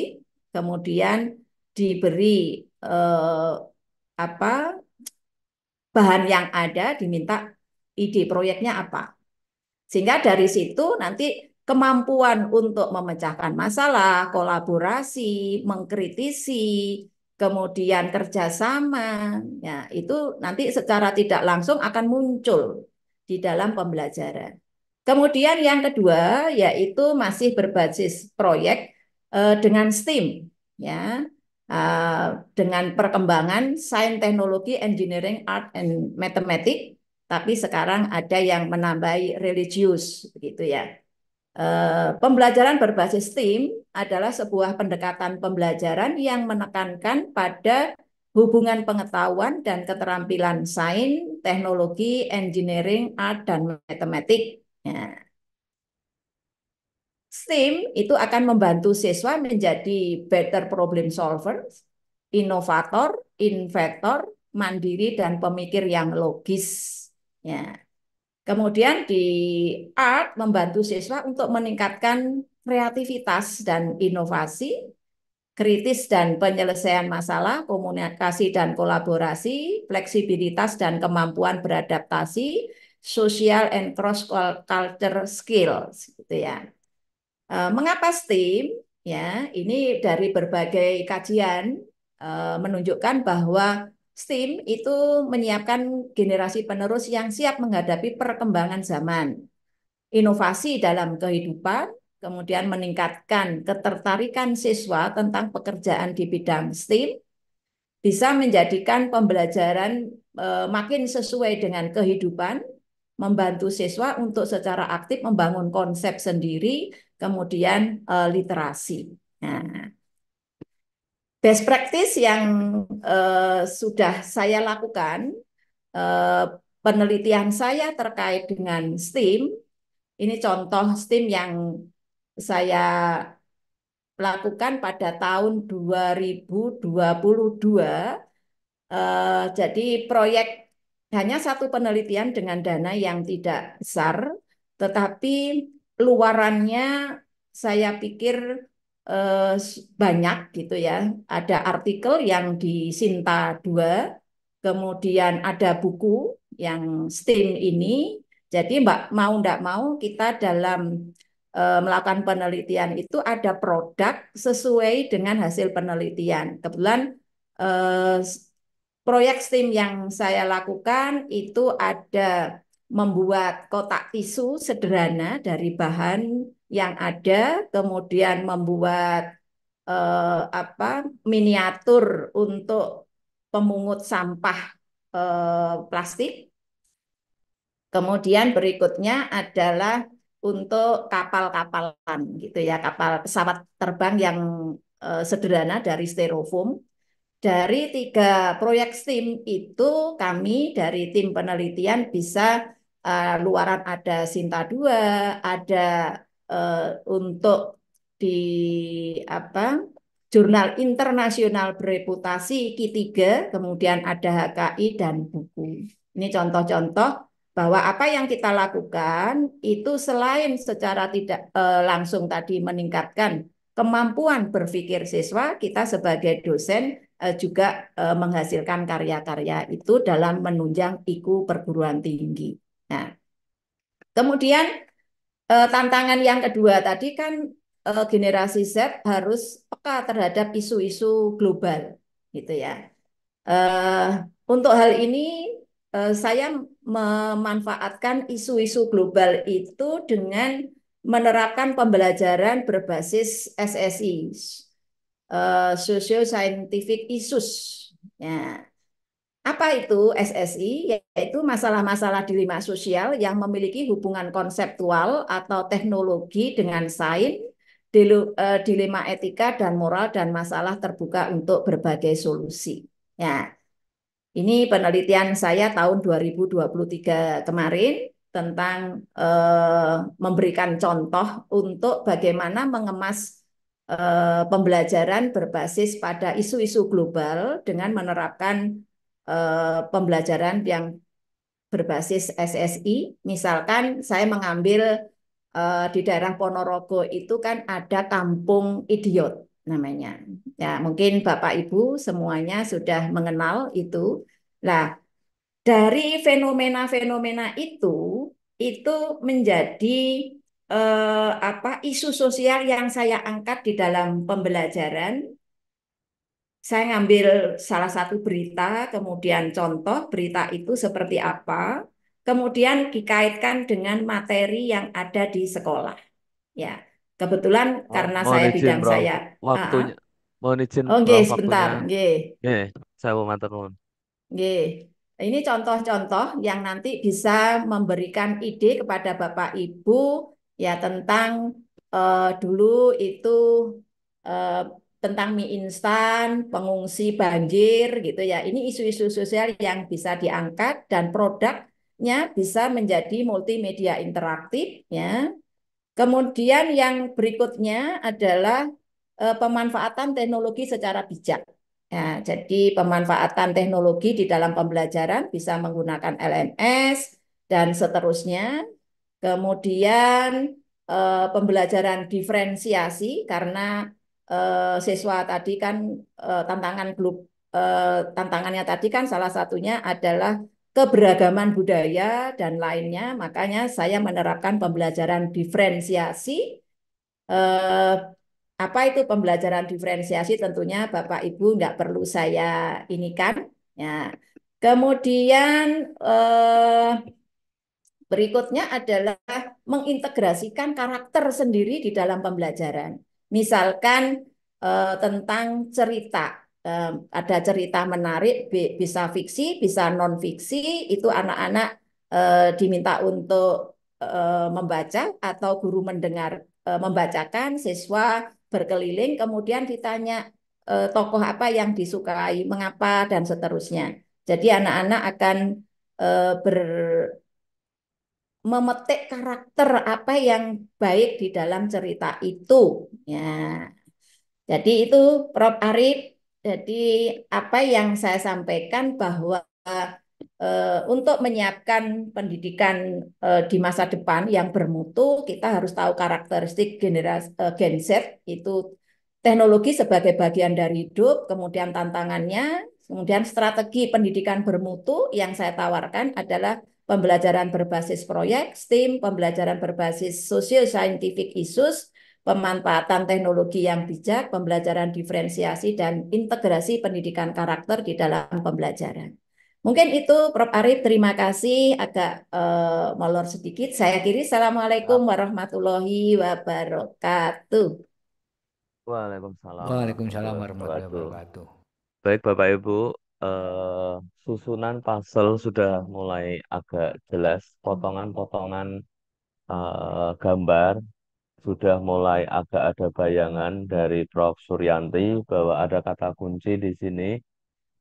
kemudian diberi uh, apa bahan yang ada, diminta ide proyeknya apa. Sehingga dari situ nanti kemampuan untuk memecahkan masalah, kolaborasi, mengkritisi, kemudian kerjasama, ya itu nanti secara tidak langsung akan muncul di dalam pembelajaran. Kemudian yang kedua yaitu masih berbasis proyek uh, dengan STEAM ya. uh, dengan perkembangan sains teknologi, engineering, art and matematik. tapi sekarang ada yang menambahi religius gitu ya. Uh, pembelajaran berbasis STEAM adalah sebuah pendekatan pembelajaran yang menekankan pada hubungan pengetahuan dan keterampilan sains, teknologi, engineering, art, dan matematik Ya. STEAM itu akan membantu siswa menjadi better problem solver, inovator, inventor, mandiri, dan pemikir yang logis. Ya. Kemudian di art membantu siswa untuk meningkatkan kreativitas dan inovasi, kritis dan penyelesaian masalah, komunikasi dan kolaborasi, fleksibilitas dan kemampuan beradaptasi, social and cross culture skills gitu ya. Uh, mengapa STEAM? Ya, ini dari berbagai kajian uh, menunjukkan bahwa STEAM itu menyiapkan generasi penerus yang siap menghadapi perkembangan zaman, inovasi dalam kehidupan, kemudian meningkatkan ketertarikan siswa tentang pekerjaan di bidang STEAM, bisa menjadikan pembelajaran uh, makin sesuai dengan kehidupan membantu siswa untuk secara aktif membangun konsep sendiri, kemudian uh, literasi. Nah, best practice yang uh, sudah saya lakukan, uh, penelitian saya terkait dengan STEAM, ini contoh STEAM yang saya lakukan pada tahun 2022. Uh, jadi proyek hanya satu penelitian dengan dana yang tidak besar, tetapi luarannya saya pikir eh, banyak gitu ya. Ada artikel yang di Sinta 2, kemudian ada buku yang STEAM ini. Jadi Mbak mau ndak mau kita dalam eh, melakukan penelitian itu ada produk sesuai dengan hasil penelitian. Kebetulan eh, Proyek STEAM yang saya lakukan itu ada membuat kotak tisu sederhana dari bahan yang ada, kemudian membuat eh, apa miniatur untuk pemungut sampah eh, plastik. Kemudian berikutnya adalah untuk kapal-kapalan gitu ya, kapal pesawat terbang yang eh, sederhana dari styrofoam. Dari tiga proyek STEAM itu kami dari tim penelitian bisa uh, luaran ada Sinta 2, ada uh, untuk di apa jurnal internasional bereputasi Q3, kemudian ada HKI dan buku. Ini contoh-contoh bahwa apa yang kita lakukan itu selain secara tidak uh, langsung tadi meningkatkan kemampuan berpikir siswa, kita sebagai dosen Eh, juga eh, menghasilkan karya-karya itu dalam menunjang iku perguruan tinggi. Nah, kemudian eh, tantangan yang kedua tadi kan generasi Z harus peka terhadap isu-isu global, gitu ya. Untuk hal ini saya memanfaatkan isu-isu global itu dengan menerapkan pembelajaran berbasis SSI Eh, socio-scientific issues. Ya. Apa itu SSI? Yaitu masalah-masalah dilema sosial yang memiliki hubungan konseptual atau teknologi dengan sains, eh, dilema etika dan moral dan masalah terbuka untuk berbagai solusi. Ya. Ini penelitian saya tahun 2023 kemarin tentang eh, memberikan contoh untuk bagaimana mengemas Eh, pembelajaran berbasis pada isu-isu global dengan menerapkan eh, pembelajaran yang berbasis SSI. Misalkan saya mengambil eh, di daerah Ponorogo itu kan ada kampung idiot namanya. Ya, mungkin Bapak Ibu semuanya sudah mengenal itu. Nah, dari fenomena-fenomena itu itu menjadi eh, apa isu sosial yang saya angkat di dalam pembelajaran. Saya ngambil salah satu berita, kemudian contoh berita itu seperti apa, kemudian dikaitkan dengan materi yang ada di sekolah. Ya, kebetulan oh, karena saya bidang bro. saya waktunya. Uh, mohon izin oh, okay, sebentar, okay. okay, saya matur nuwun. Ini contoh-contoh yang nanti bisa memberikan ide kepada Bapak Ibu ya tentang uh, dulu itu uh, tentang mie instan, pengungsi banjir gitu ya. Ini isu-isu sosial yang bisa diangkat dan produknya bisa menjadi multimedia interaktif ya. Kemudian yang berikutnya adalah uh, pemanfaatan teknologi secara bijak. Ya, jadi pemanfaatan teknologi di dalam pembelajaran bisa menggunakan LMS dan seterusnya Kemudian eh, pembelajaran diferensiasi karena eh, siswa tadi kan eh, tantangan grup eh, tantangannya tadi kan salah satunya adalah keberagaman budaya dan lainnya. Makanya saya menerapkan pembelajaran diferensiasi. Eh, apa itu pembelajaran diferensiasi? Tentunya Bapak Ibu nggak perlu saya ini kan. Ya. Kemudian eh, Berikutnya adalah mengintegrasikan karakter sendiri di dalam pembelajaran. Misalkan eh, tentang cerita, eh, ada cerita menarik, bisa fiksi, bisa non fiksi. Itu anak-anak eh, diminta untuk eh, membaca atau guru mendengar eh, membacakan, siswa berkeliling, kemudian ditanya eh, tokoh apa yang disukai, mengapa dan seterusnya. Jadi anak-anak akan eh, ber memetik karakter apa yang baik di dalam cerita itu ya jadi itu Prof Arif jadi apa yang saya sampaikan bahwa e, untuk menyiapkan pendidikan e, di masa depan yang bermutu kita harus tahu karakteristik generasi e, eh, Gen Z itu teknologi sebagai bagian dari hidup kemudian tantangannya kemudian strategi pendidikan bermutu yang saya tawarkan adalah pembelajaran berbasis proyek, STEAM, pembelajaran berbasis socio-scientific issues, pemanfaatan teknologi yang bijak, pembelajaran diferensiasi, dan integrasi pendidikan karakter di dalam pembelajaran. Mungkin itu Prof. Arif, terima kasih agak uh, molor sedikit. Saya kiri, Assalamualaikum warahmatullahi wabarakatuh. Waalaikumsalam. Waalaikumsalam warahmatullahi wabarakatuh. Baik Bapak Ibu, uh, susunan puzzle sudah mulai agak jelas, potongan-potongan uh, gambar sudah mulai agak ada bayangan dari Prof. Suryanti bahwa ada kata kunci di sini.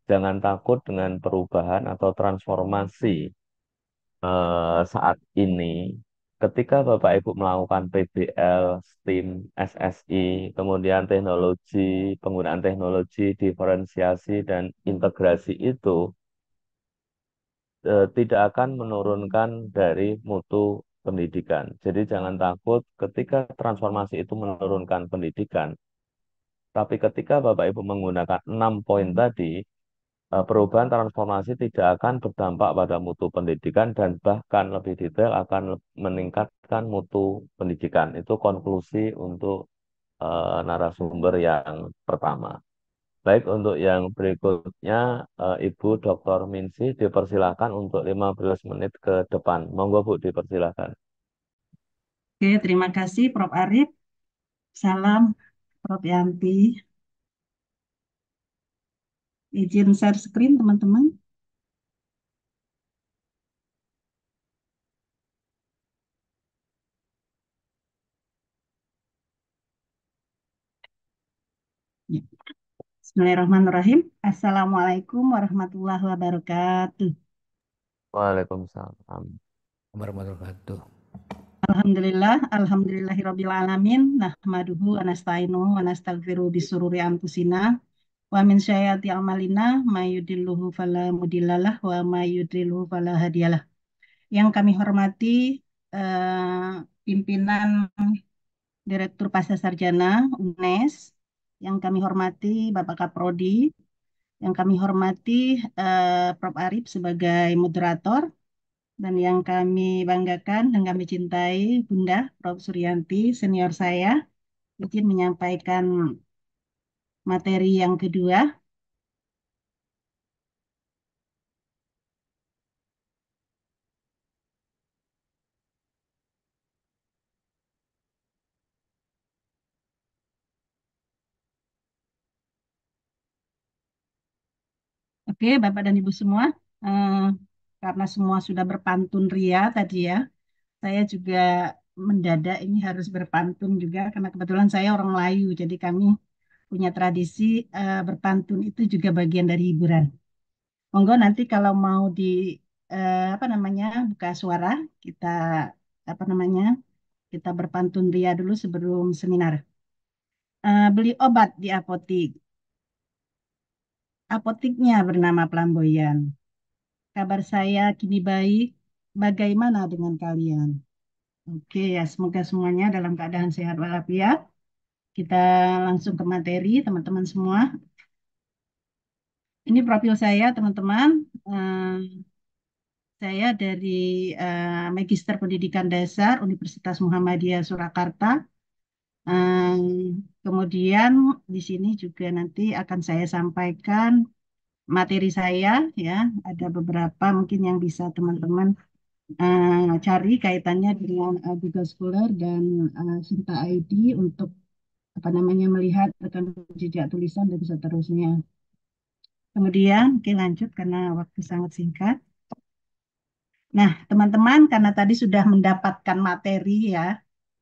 Jangan takut dengan perubahan atau transformasi uh, saat ini ketika Bapak Ibu melakukan PBL, STEAM, SSI, kemudian teknologi, penggunaan teknologi, diferensiasi, dan integrasi itu eh, tidak akan menurunkan dari mutu pendidikan. Jadi jangan takut ketika transformasi itu menurunkan pendidikan. Tapi ketika Bapak Ibu menggunakan enam poin tadi, Eh, perubahan transformasi tidak akan berdampak pada mutu pendidikan dan bahkan lebih detail akan meningkatkan mutu pendidikan. Itu konklusi untuk uh, narasumber yang pertama. Baik, untuk yang berikutnya uh, Ibu Dr. Minsi dipersilakan untuk 15 menit ke depan. Monggo Bu dipersilakan. Oke, terima kasih Prof Arif. Salam Prof Yanti. Izin share screen teman-teman. Ya. Bismillahirrahmanirrahim. Assalamualaikum warahmatullahi wabarakatuh. Waalaikumsalam. Warahmatullahi wabarakatuh. Alhamdulillah, alhamdulillahirabbil alamin, nahmaduhu wa nasta'inuhu wa nastaghfiruhu bi syururi anfusina Wa min syayati amalina ma yudilluhu fala mudillalah wa ma yudilluhu fala hadiyalah. Yang kami hormati eh, pimpinan Direktur Pasca Sarjana UNES, yang kami hormati Bapak Kaprodi, yang kami hormati eh, Prof. Arif sebagai moderator, dan yang kami banggakan dan kami cintai Bunda Prof Suryanti senior saya izin menyampaikan materi yang kedua. Oke, Bapak dan Ibu semua, eh, karena semua sudah berpantun ria tadi ya, saya juga mendadak ini harus berpantun juga karena kebetulan saya orang Melayu, jadi kami punya tradisi uh, berpantun itu juga bagian dari hiburan. Monggo nanti kalau mau di uh, apa namanya buka suara kita apa namanya kita berpantun ria dulu sebelum seminar. Uh, beli obat di apotik. Apotiknya bernama Plamboyan. Kabar saya kini baik. Bagaimana dengan kalian? Oke ya, semoga semuanya dalam keadaan sehat walafiat. Kita langsung ke materi, teman-teman semua. Ini profil saya, teman-teman. Eh, saya dari eh, Magister Pendidikan Dasar Universitas Muhammadiyah Surakarta. Eh, kemudian di sini juga nanti akan saya sampaikan materi saya ya ada beberapa mungkin yang bisa teman-teman cari kaitannya dengan uh, Google Scholar dan uh, Sinta ID untuk apa namanya melihat rekam jejak tulisan dan seterusnya. Kemudian, oke lanjut karena waktu sangat singkat. Nah, teman-teman, karena tadi sudah mendapatkan materi ya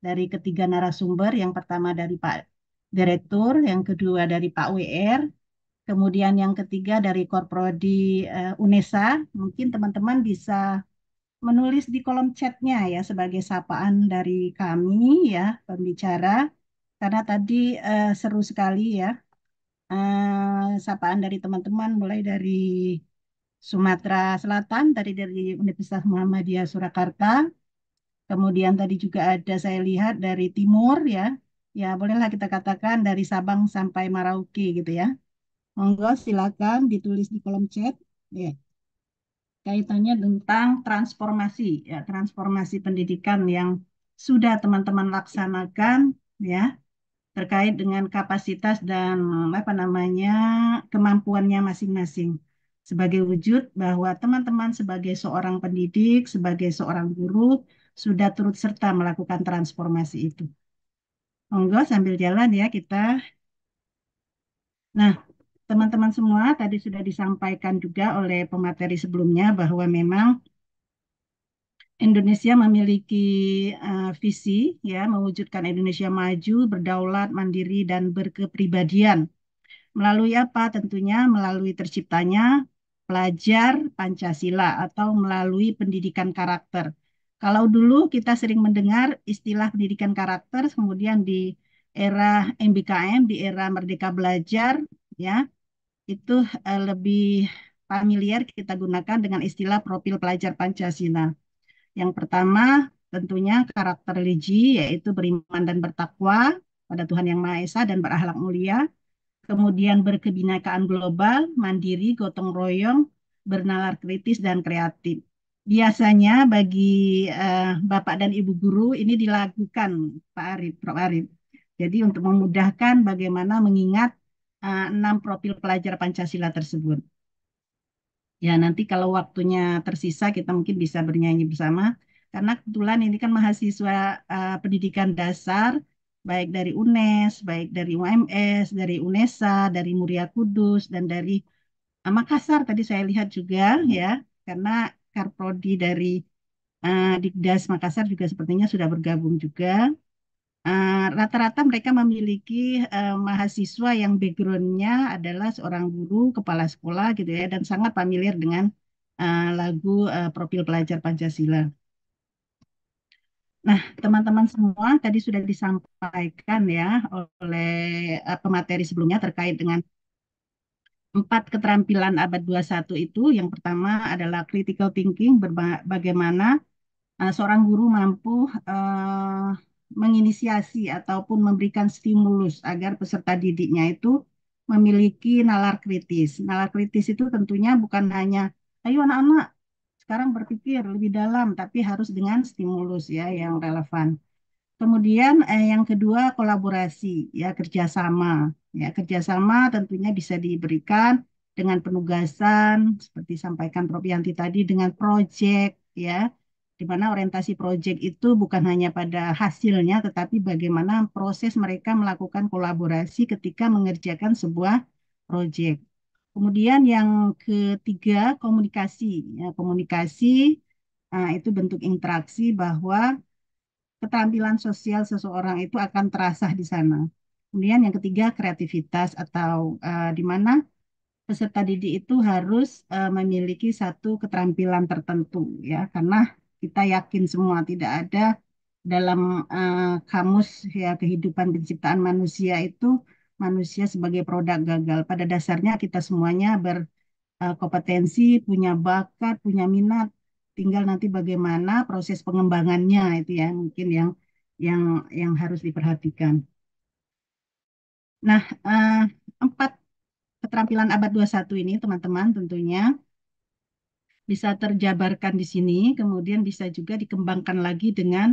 dari ketiga narasumber, yang pertama dari Pak Direktur, yang kedua dari Pak WR, kemudian yang ketiga dari Korprodi uh, UNESA. Mungkin teman-teman bisa menulis di kolom chatnya ya sebagai sapaan dari kami ya pembicara karena tadi uh, seru sekali ya uh, sapaan dari teman-teman mulai dari Sumatera Selatan tadi dari Universitas Muhammadiyah Surakarta kemudian tadi juga ada saya lihat dari Timur ya ya bolehlah kita katakan dari Sabang sampai Merauke gitu ya monggo silakan ditulis di kolom chat ya kaitannya tentang transformasi ya transformasi pendidikan yang sudah teman-teman laksanakan ya terkait dengan kapasitas dan apa namanya kemampuannya masing-masing sebagai wujud bahwa teman-teman sebagai seorang pendidik, sebagai seorang guru sudah turut serta melakukan transformasi itu. Monggo sambil jalan ya kita. Nah, teman-teman semua tadi sudah disampaikan juga oleh pemateri sebelumnya bahwa memang Indonesia memiliki uh, visi ya mewujudkan Indonesia maju, berdaulat, mandiri dan berkepribadian. Melalui apa? Tentunya melalui terciptanya pelajar Pancasila atau melalui pendidikan karakter. Kalau dulu kita sering mendengar istilah pendidikan karakter, kemudian di era MBKM, di era Merdeka Belajar, ya itu uh, lebih familiar kita gunakan dengan istilah profil pelajar Pancasila. Yang pertama tentunya karakter religi yaitu beriman dan bertakwa pada Tuhan Yang Maha Esa dan berahlak mulia. Kemudian berkebinakaan global, mandiri, gotong royong, bernalar kritis dan kreatif. Biasanya bagi uh, Bapak dan Ibu guru ini dilakukan Pak Arif, Prof Arif. Jadi untuk memudahkan bagaimana mengingat uh, enam profil pelajar Pancasila tersebut. Ya, nanti kalau waktunya tersisa kita mungkin bisa bernyanyi bersama karena kebetulan ini kan mahasiswa uh, pendidikan dasar baik dari UNES, baik dari UMS, dari UNESA, dari Muria Kudus dan dari uh, Makassar tadi saya lihat juga ya karena Karprodi dari uh, Dikdas Makassar juga sepertinya sudah bergabung juga Eh, rata-rata uh, mereka memiliki uh, mahasiswa yang backgroundnya adalah seorang guru, kepala sekolah gitu ya, dan sangat familiar dengan uh, lagu uh, profil pelajar Pancasila. Nah, teman-teman semua tadi sudah disampaikan ya oleh uh, pemateri sebelumnya terkait dengan empat keterampilan abad 21 itu. Yang pertama adalah critical thinking, bagaimana uh, seorang guru mampu uh, menginisiasi ataupun memberikan stimulus agar peserta didiknya itu memiliki nalar kritis. Nalar kritis itu tentunya bukan hanya ayo anak-anak sekarang berpikir lebih dalam tapi harus dengan stimulus ya yang relevan. Kemudian eh, yang kedua kolaborasi ya kerjasama ya kerjasama tentunya bisa diberikan dengan penugasan seperti sampaikan Prof Yanti tadi dengan proyek ya di mana orientasi proyek itu bukan hanya pada hasilnya, tetapi bagaimana proses mereka melakukan kolaborasi ketika mengerjakan sebuah proyek. Kemudian yang ketiga komunikasi, ya, komunikasi nah, itu bentuk interaksi bahwa keterampilan sosial seseorang itu akan terasa di sana. Kemudian yang ketiga kreativitas atau uh, di mana peserta didik itu harus uh, memiliki satu keterampilan tertentu ya karena kita yakin semua tidak ada dalam uh, kamus ya kehidupan penciptaan manusia itu manusia sebagai produk gagal. Pada dasarnya kita semuanya berkompetensi, eh, uh, punya bakat, punya minat. Tinggal nanti bagaimana proses pengembangannya itu ya mungkin yang yang yang harus diperhatikan. Nah, uh, empat keterampilan abad 21 ini teman-teman tentunya bisa terjabarkan di sini, kemudian bisa juga dikembangkan lagi dengan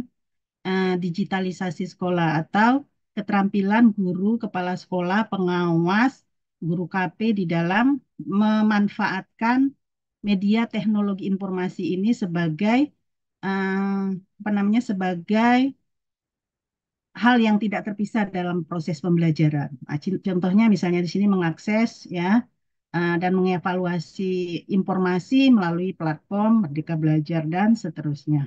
uh, digitalisasi sekolah atau keterampilan guru, kepala sekolah, pengawas, guru KP di dalam memanfaatkan media teknologi informasi ini sebagai uh, apa namanya sebagai hal yang tidak terpisah dalam proses pembelajaran. Nah, contohnya misalnya di sini mengakses ya Eh, dan mengevaluasi informasi melalui platform Merdeka Belajar dan seterusnya.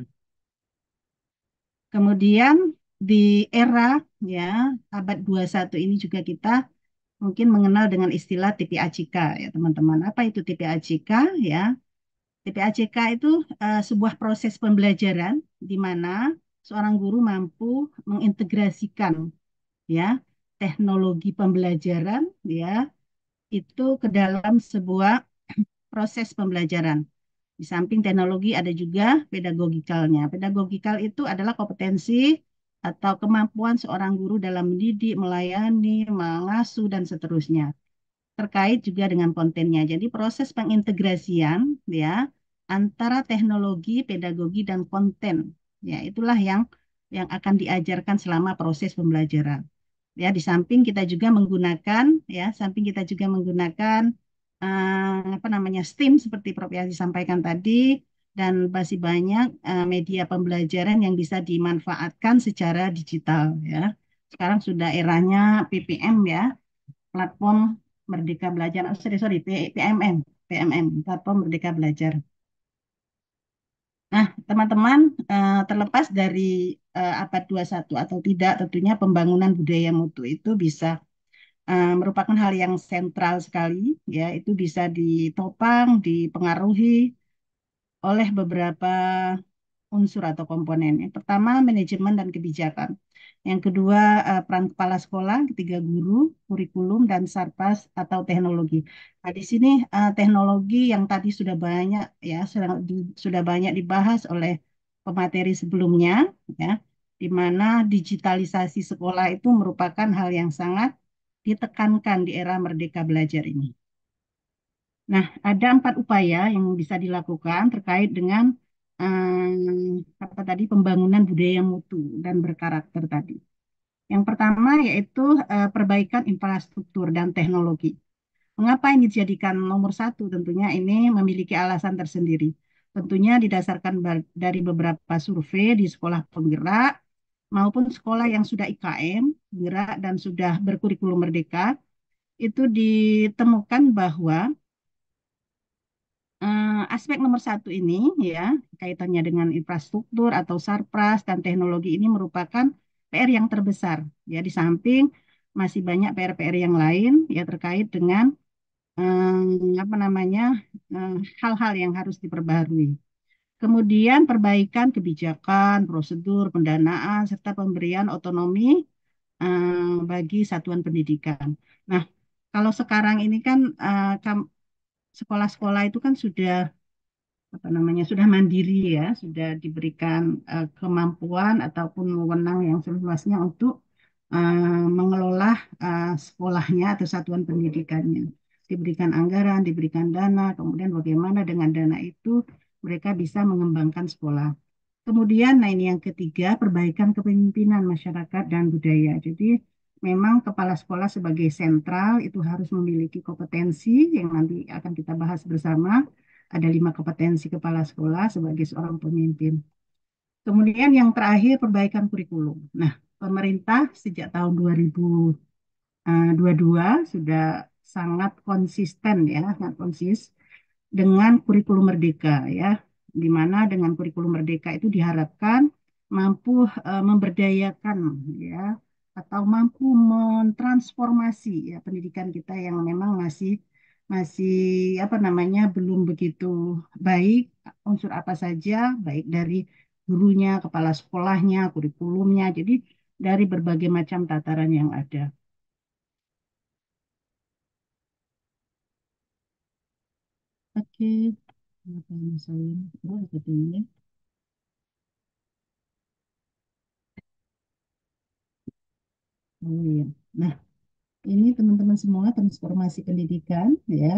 Kemudian di era ya abad 21 ini juga kita mungkin mengenal dengan istilah TPACK ya teman-teman. Apa itu TPACK ya? TPACK itu uh, sebuah proses pembelajaran di mana seorang guru mampu mengintegrasikan ya teknologi pembelajaran ya itu ke dalam sebuah proses pembelajaran. Di samping teknologi ada juga pedagogikalnya. Pedagogikal itu adalah kompetensi atau kemampuan seorang guru dalam mendidik, melayani, mengasuh, dan seterusnya. Terkait juga dengan kontennya. Jadi proses pengintegrasian ya antara teknologi, pedagogi, dan konten. Ya, itulah yang yang akan diajarkan selama proses pembelajaran ya di samping kita juga menggunakan ya samping kita juga menggunakan uh, apa namanya STEAM seperti Prof sampaikan disampaikan tadi dan masih banyak uh, media pembelajaran yang bisa dimanfaatkan secara digital ya. Sekarang sudah eranya PPM ya, platform Merdeka Belajar. Oh, sorry, sorry, PMM, PMM, platform Merdeka Belajar. Nah, teman-teman, uh, terlepas dari uh, abad 21 atau tidak, tentunya pembangunan budaya mutu itu bisa uh, merupakan hal yang sentral sekali, ya itu bisa ditopang, dipengaruhi oleh beberapa unsur atau komponen. Yang pertama manajemen dan kebijakan. Yang kedua uh, peran kepala sekolah, ketiga guru, kurikulum dan sarpas atau teknologi. Nah, di sini uh, teknologi yang tadi sudah banyak ya sudah banyak dibahas oleh pemateri sebelumnya, ya, di mana digitalisasi sekolah itu merupakan hal yang sangat ditekankan di era Merdeka Belajar ini. Nah, ada empat upaya yang bisa dilakukan terkait dengan eh, apa tadi pembangunan budaya mutu dan berkarakter tadi. Yang pertama yaitu eh, perbaikan infrastruktur dan teknologi. Mengapa ini dijadikan nomor satu? Tentunya ini memiliki alasan tersendiri Tentunya didasarkan dari beberapa survei di sekolah penggerak maupun sekolah yang sudah IKM, gerak dan sudah berkurikulum merdeka, itu ditemukan bahwa eh, aspek nomor satu ini ya kaitannya dengan infrastruktur atau sarpras dan teknologi ini merupakan PR yang terbesar ya di samping masih banyak PR-PR yang lain ya terkait dengan eh, apa namanya eh, hal-hal eh, yang harus diperbarui. Kemudian perbaikan kebijakan, prosedur, pendanaan, serta pemberian otonomi eh, bagi satuan pendidikan. Nah, kalau sekarang ini kan eh, sekolah-sekolah itu kan sudah apa namanya sudah mandiri ya, sudah diberikan eh, kemampuan ataupun wewenang yang seluasnya untuk mengelola sekolahnya atau satuan pendidikannya diberikan anggaran, diberikan dana, kemudian bagaimana dengan dana itu mereka bisa mengembangkan sekolah. Kemudian, nah ini yang ketiga, perbaikan kepemimpinan masyarakat dan budaya. Jadi memang kepala sekolah sebagai sentral itu harus memiliki kompetensi yang nanti akan kita bahas bersama. Ada lima kompetensi kepala sekolah sebagai seorang pemimpin. Kemudian yang terakhir, perbaikan kurikulum. Nah, pemerintah sejak tahun 2022 eh, sudah sangat konsisten ya, sangat konsis dengan kurikulum merdeka ya, di mana dengan kurikulum merdeka itu diharapkan mampu uh, memberdayakan ya atau mampu mentransformasi ya pendidikan kita yang memang masih masih apa namanya belum begitu baik unsur apa saja baik dari gurunya, kepala sekolahnya, kurikulumnya, jadi dari berbagai macam tataran yang ada. oke apa saya oh seperti ini oh iya nah ini teman-teman semua transformasi pendidikan ya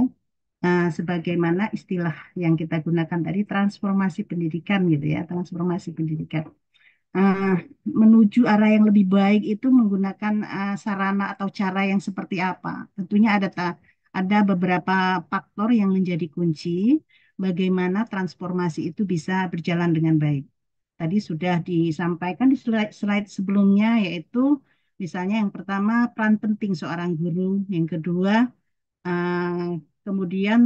Nah, sebagaimana istilah yang kita gunakan tadi transformasi pendidikan gitu ya transformasi pendidikan uh, menuju arah yang lebih baik itu menggunakan uh, sarana atau cara yang seperti apa tentunya ada ta ada beberapa faktor yang menjadi kunci bagaimana transformasi itu bisa berjalan dengan baik. Tadi sudah disampaikan di slide, sebelumnya yaitu misalnya yang pertama peran penting seorang guru, yang kedua eh, kemudian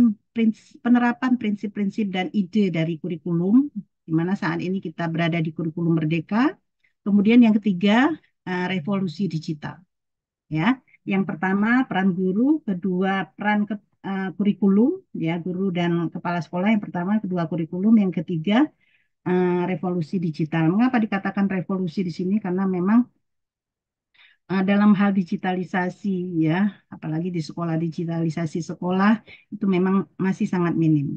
penerapan prinsip-prinsip dan ide dari kurikulum di mana saat ini kita berada di kurikulum merdeka. Kemudian yang ketiga eh, revolusi digital. Ya. Yang pertama peran guru, kedua peran ke, uh, kurikulum ya guru dan kepala sekolah yang pertama, kedua kurikulum, yang ketiga uh, revolusi digital. Mengapa dikatakan revolusi di sini? Karena memang uh, dalam hal digitalisasi ya, apalagi di sekolah digitalisasi sekolah itu memang masih sangat minim.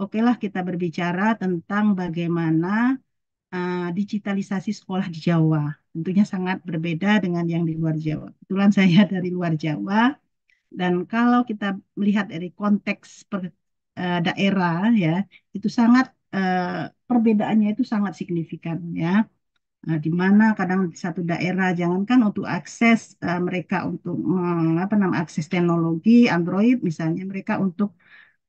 Oke lah kita berbicara tentang bagaimana uh, digitalisasi sekolah di Jawa. Tentunya sangat berbeda dengan yang di luar Jawa. Kebetulan saya dari luar Jawa dan kalau kita melihat dari konteks per, uh, daerah ya, itu sangat uh, perbedaannya itu sangat signifikan ya. Nah, di mana kadang di satu daerah jangankan untuk akses uh, mereka untuk uh, apa namanya akses teknologi Android misalnya mereka untuk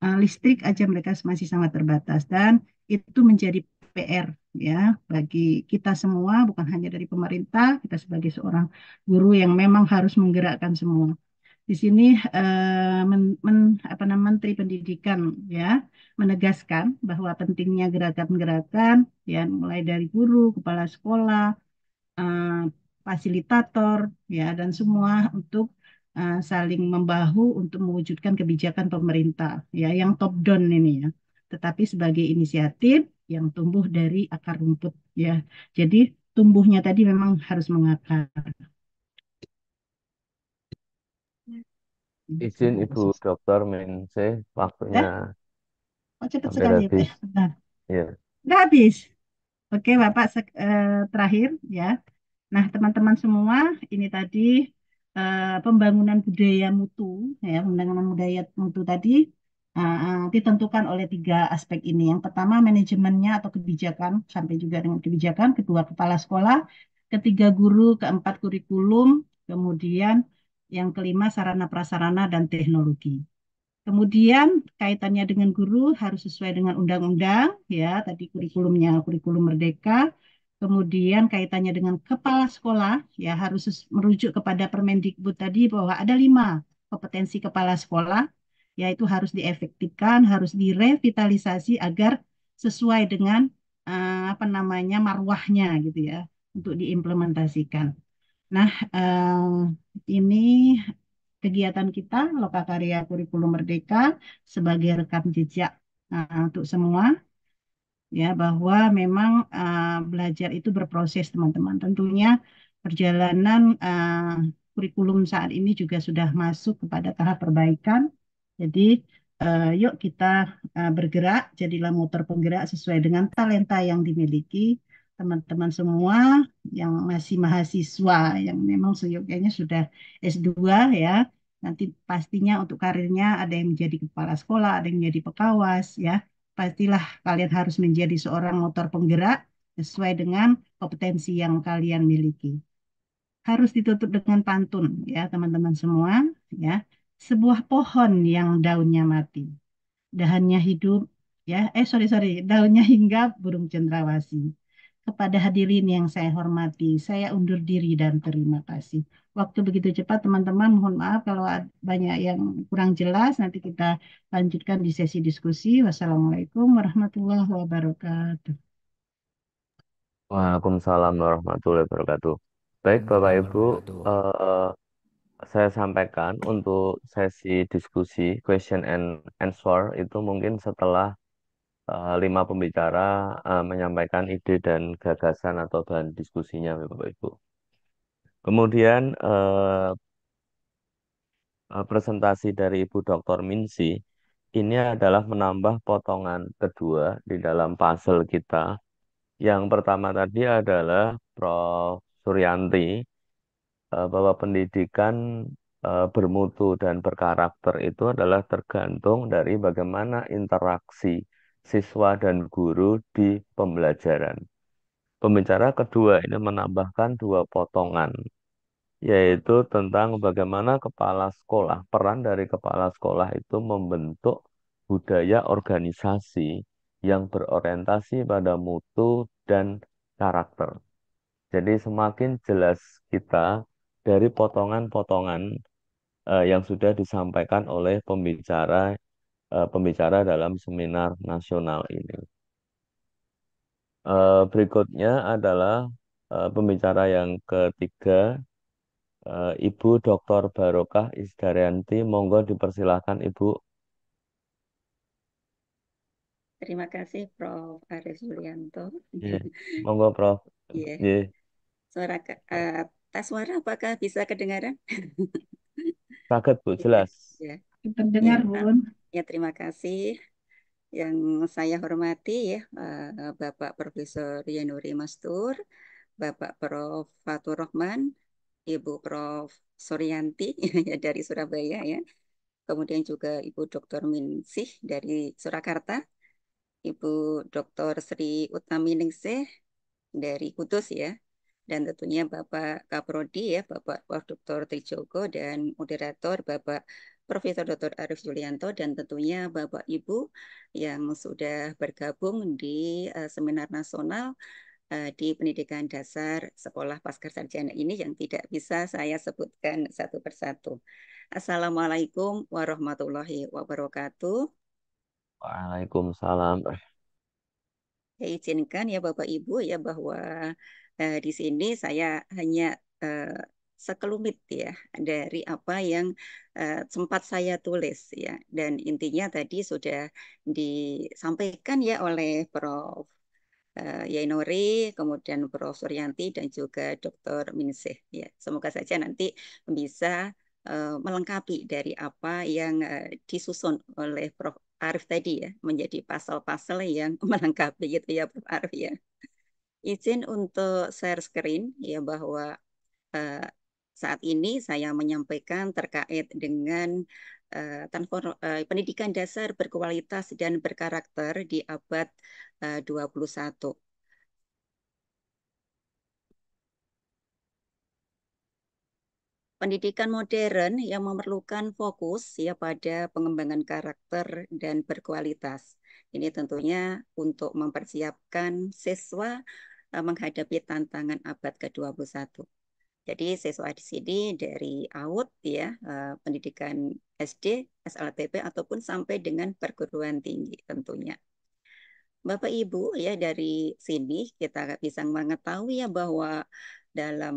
uh, listrik aja mereka masih sangat terbatas dan itu menjadi PR ya bagi kita semua bukan hanya dari pemerintah kita sebagai seorang guru yang memang harus menggerakkan semua di sini eh, men, men, apa namanya Menteri Pendidikan ya menegaskan bahwa pentingnya gerakan-gerakan ya mulai dari guru kepala sekolah eh, fasilitator ya dan semua untuk eh, saling membahu untuk mewujudkan kebijakan pemerintah ya yang top down ini ya tetapi sebagai inisiatif yang tumbuh dari akar rumput ya. Jadi tumbuhnya tadi memang harus mengakar. Izin Ibu Dokter Mense, waktunya. Eh? Oh, cepat sekali ya, ya. habis. ya, Sebentar. Ya. Udah habis. Oke, Bapak eh, terakhir ya. Nah, teman-teman semua, ini tadi eh, pembangunan budaya mutu ya, pembangunan budaya mutu tadi uh, ditentukan oleh tiga aspek ini. Yang pertama manajemennya atau kebijakan, sampai juga dengan kebijakan. Kedua kepala sekolah, ketiga guru, keempat kurikulum, kemudian yang kelima sarana prasarana dan teknologi. Kemudian kaitannya dengan guru harus sesuai dengan undang-undang ya tadi kurikulumnya kurikulum merdeka. Kemudian kaitannya dengan kepala sekolah ya harus merujuk kepada Permendikbud tadi bahwa ada lima kompetensi kepala sekolah yaitu harus diefektifkan, harus direvitalisasi agar sesuai dengan uh, apa namanya marwahnya gitu ya untuk diimplementasikan. Nah, uh, ini kegiatan kita Lokakarya Kurikulum Merdeka sebagai rekam jejak uh, untuk semua ya bahwa memang uh, belajar itu berproses teman-teman. Tentunya perjalanan uh, kurikulum saat ini juga sudah masuk kepada tahap perbaikan jadi uh, yuk kita uh, bergerak, jadilah motor penggerak sesuai dengan talenta yang dimiliki teman-teman semua yang masih mahasiswa yang memang seyogyanya sudah S2 ya. Nanti pastinya untuk karirnya ada yang menjadi kepala sekolah, ada yang menjadi pekawas ya. Pastilah kalian harus menjadi seorang motor penggerak sesuai dengan kompetensi yang kalian miliki harus ditutup dengan pantun ya teman-teman semua ya sebuah pohon yang daunnya mati, dahannya hidup, ya, eh sorry sorry, daunnya hinggap burung cendrawasi Kepada hadirin yang saya hormati, saya undur diri dan terima kasih. Waktu begitu cepat, teman-teman. Mohon maaf kalau banyak yang kurang jelas. Nanti kita lanjutkan di sesi diskusi. Wassalamualaikum warahmatullahi wabarakatuh. Waalaikumsalam warahmatullahi wabarakatuh. Baik, Bapak Ibu, uh, saya sampaikan untuk sesi diskusi question and answer itu mungkin setelah uh, lima pembicara uh, menyampaikan ide dan gagasan atau bahan diskusinya Bapak Ibu. Kemudian uh, presentasi dari Ibu Dr. Minsi ini adalah menambah potongan kedua di dalam puzzle kita. Yang pertama tadi adalah Prof. Suryanti Eh, bahwa pendidikan eh, bermutu dan berkarakter itu adalah tergantung dari bagaimana interaksi siswa dan guru di pembelajaran. Pembicara kedua ini menambahkan dua potongan, yaitu tentang bagaimana kepala sekolah, peran dari kepala sekolah itu membentuk budaya organisasi yang berorientasi pada mutu dan karakter. Jadi semakin jelas kita dari potongan-potongan uh, yang sudah disampaikan oleh pembicara uh, pembicara dalam seminar nasional ini. Uh, berikutnya adalah uh, pembicara yang ketiga, uh, Ibu Dr. Barokah Isdarianti. Monggo dipersilahkan Ibu. Terima kasih Prof. Arif Yulianto. Yeah. Monggo Prof. Yeah. Yeah. Suara ke, uh, tak suara apakah bisa kedengaran? Paket Bu, iya, jelas. Ya. Terdengar, ya, Bu. Ya, terima kasih. Yang saya hormati ya eh, Bapak Profesor Yanuri Mastur, Bapak Prof. Fatur Rahman, Ibu Prof. Suryanti ya dari Surabaya ya. Kemudian juga Ibu Dr. Minsih dari Surakarta, Ibu Dr. Sri Utami Ningsih dari Kudus ya, dan tentunya Bapak Kaprodi ya Bapak Prof. Dr. Trijoko dan moderator Bapak Profesor Dr. Arif Julianto dan tentunya Bapak Ibu yang sudah bergabung di uh, seminar nasional uh, di pendidikan dasar sekolah Sarjana ini yang tidak bisa saya sebutkan satu persatu. Assalamualaikum warahmatullahi wabarakatuh. Waalaikumsalam. Saya izinkan ya Bapak Ibu ya bahwa eh, di sini saya hanya eh, sekelumit ya dari apa yang uh, sempat saya tulis ya dan intinya tadi sudah disampaikan ya oleh Prof uh, eh, Yainori kemudian Prof Suryanti dan juga Dr. Minseh ya semoga saja nanti bisa uh, melengkapi dari apa yang uh, disusun oleh Prof Arif tadi ya menjadi pasal-pasal yang melengkapi gitu ya Prof Arif ya izin untuk share screen ya bahwa uh, saat ini saya menyampaikan terkait dengan uh, uh, pendidikan dasar berkualitas dan berkarakter di abad uh, 21. pendidikan modern yang memerlukan fokus ya pada pengembangan karakter dan berkualitas. Ini tentunya untuk mempersiapkan siswa Eh, menghadapi tantangan abad ke-21. Jadi siswa di sini dari AUT ya, eh, pendidikan SD, SLTP ataupun sampai dengan perguruan tinggi tentunya. Bapak Ibu ya dari sini kita bisa mengetahui ya bahwa dalam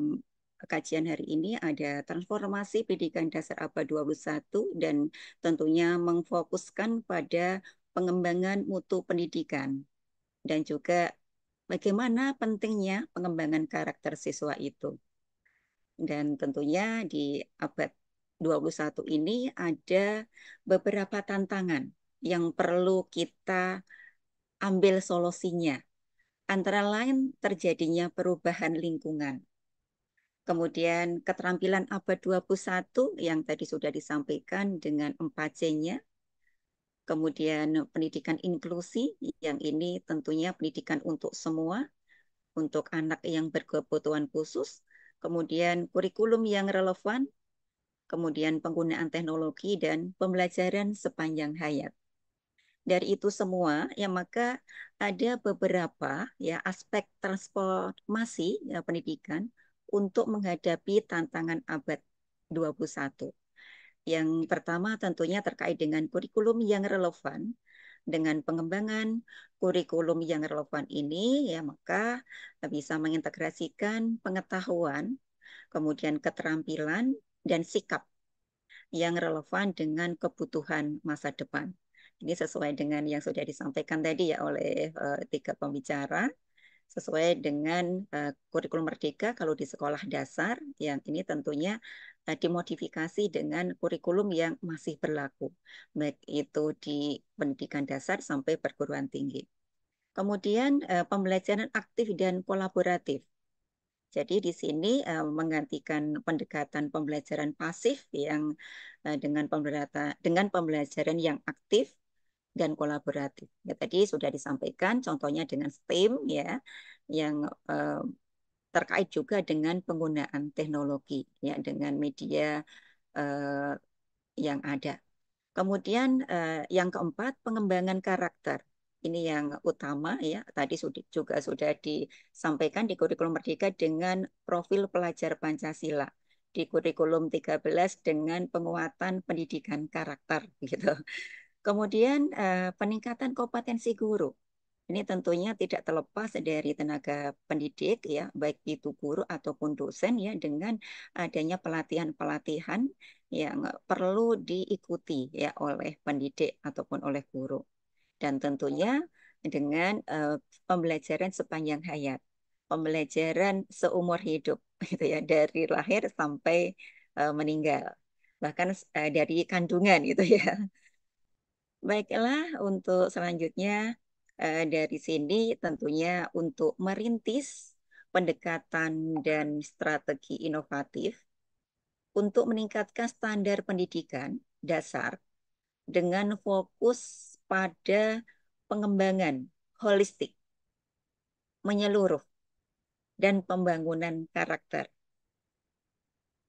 kajian hari ini ada transformasi pendidikan dasar abad 21 dan tentunya memfokuskan pada pengembangan mutu pendidikan dan juga bagaimana pentingnya pengembangan karakter siswa itu. Dan tentunya di abad 21 ini ada beberapa tantangan yang perlu kita ambil solusinya. Antara lain terjadinya perubahan lingkungan. Kemudian keterampilan abad 21 yang tadi sudah disampaikan dengan 4C-nya, kemudian pendidikan inklusi yang ini tentunya pendidikan untuk semua, untuk anak yang berkebutuhan khusus, kemudian kurikulum yang relevan, kemudian penggunaan teknologi dan pembelajaran sepanjang hayat. Dari itu semua, ya maka ada beberapa ya aspek transformasi ya, pendidikan untuk menghadapi tantangan abad 21. Yang pertama tentunya terkait dengan kurikulum yang relevan. Dengan pengembangan kurikulum yang relevan ini, ya maka bisa mengintegrasikan pengetahuan, kemudian keterampilan, dan sikap yang relevan dengan kebutuhan masa depan. Ini sesuai dengan yang sudah disampaikan tadi ya oleh uh, tiga pembicara sesuai dengan uh, kurikulum merdeka kalau di sekolah dasar yang ini tentunya dimodifikasi dengan kurikulum yang masih berlaku, baik itu di pendidikan dasar sampai perguruan tinggi. Kemudian eh, pembelajaran aktif dan kolaboratif. Jadi di sini eh, menggantikan pendekatan pembelajaran pasif yang eh, dengan pembelajaran dengan pembelajaran yang aktif dan kolaboratif. Ya, tadi sudah disampaikan contohnya dengan STEM ya yang terkait juga dengan penggunaan teknologi ya dengan media uh, yang ada. Kemudian uh, yang keempat pengembangan karakter. Ini yang utama ya. Tadi sudah, juga sudah disampaikan di kurikulum Merdeka dengan profil pelajar Pancasila di kurikulum 13 dengan penguatan pendidikan karakter gitu. Kemudian uh, peningkatan kompetensi guru. Ini tentunya tidak terlepas dari tenaga pendidik ya, baik itu guru ataupun dosen ya dengan adanya pelatihan-pelatihan yang perlu diikuti ya oleh pendidik ataupun oleh guru. Dan tentunya dengan uh, pembelajaran sepanjang hayat, pembelajaran seumur hidup gitu ya dari lahir sampai uh, meninggal, bahkan uh, dari kandungan gitu ya. Baiklah, untuk selanjutnya Eh, dari sini tentunya untuk merintis pendekatan dan strategi inovatif untuk meningkatkan standar pendidikan dasar dengan fokus pada pengembangan holistik, menyeluruh, dan pembangunan karakter.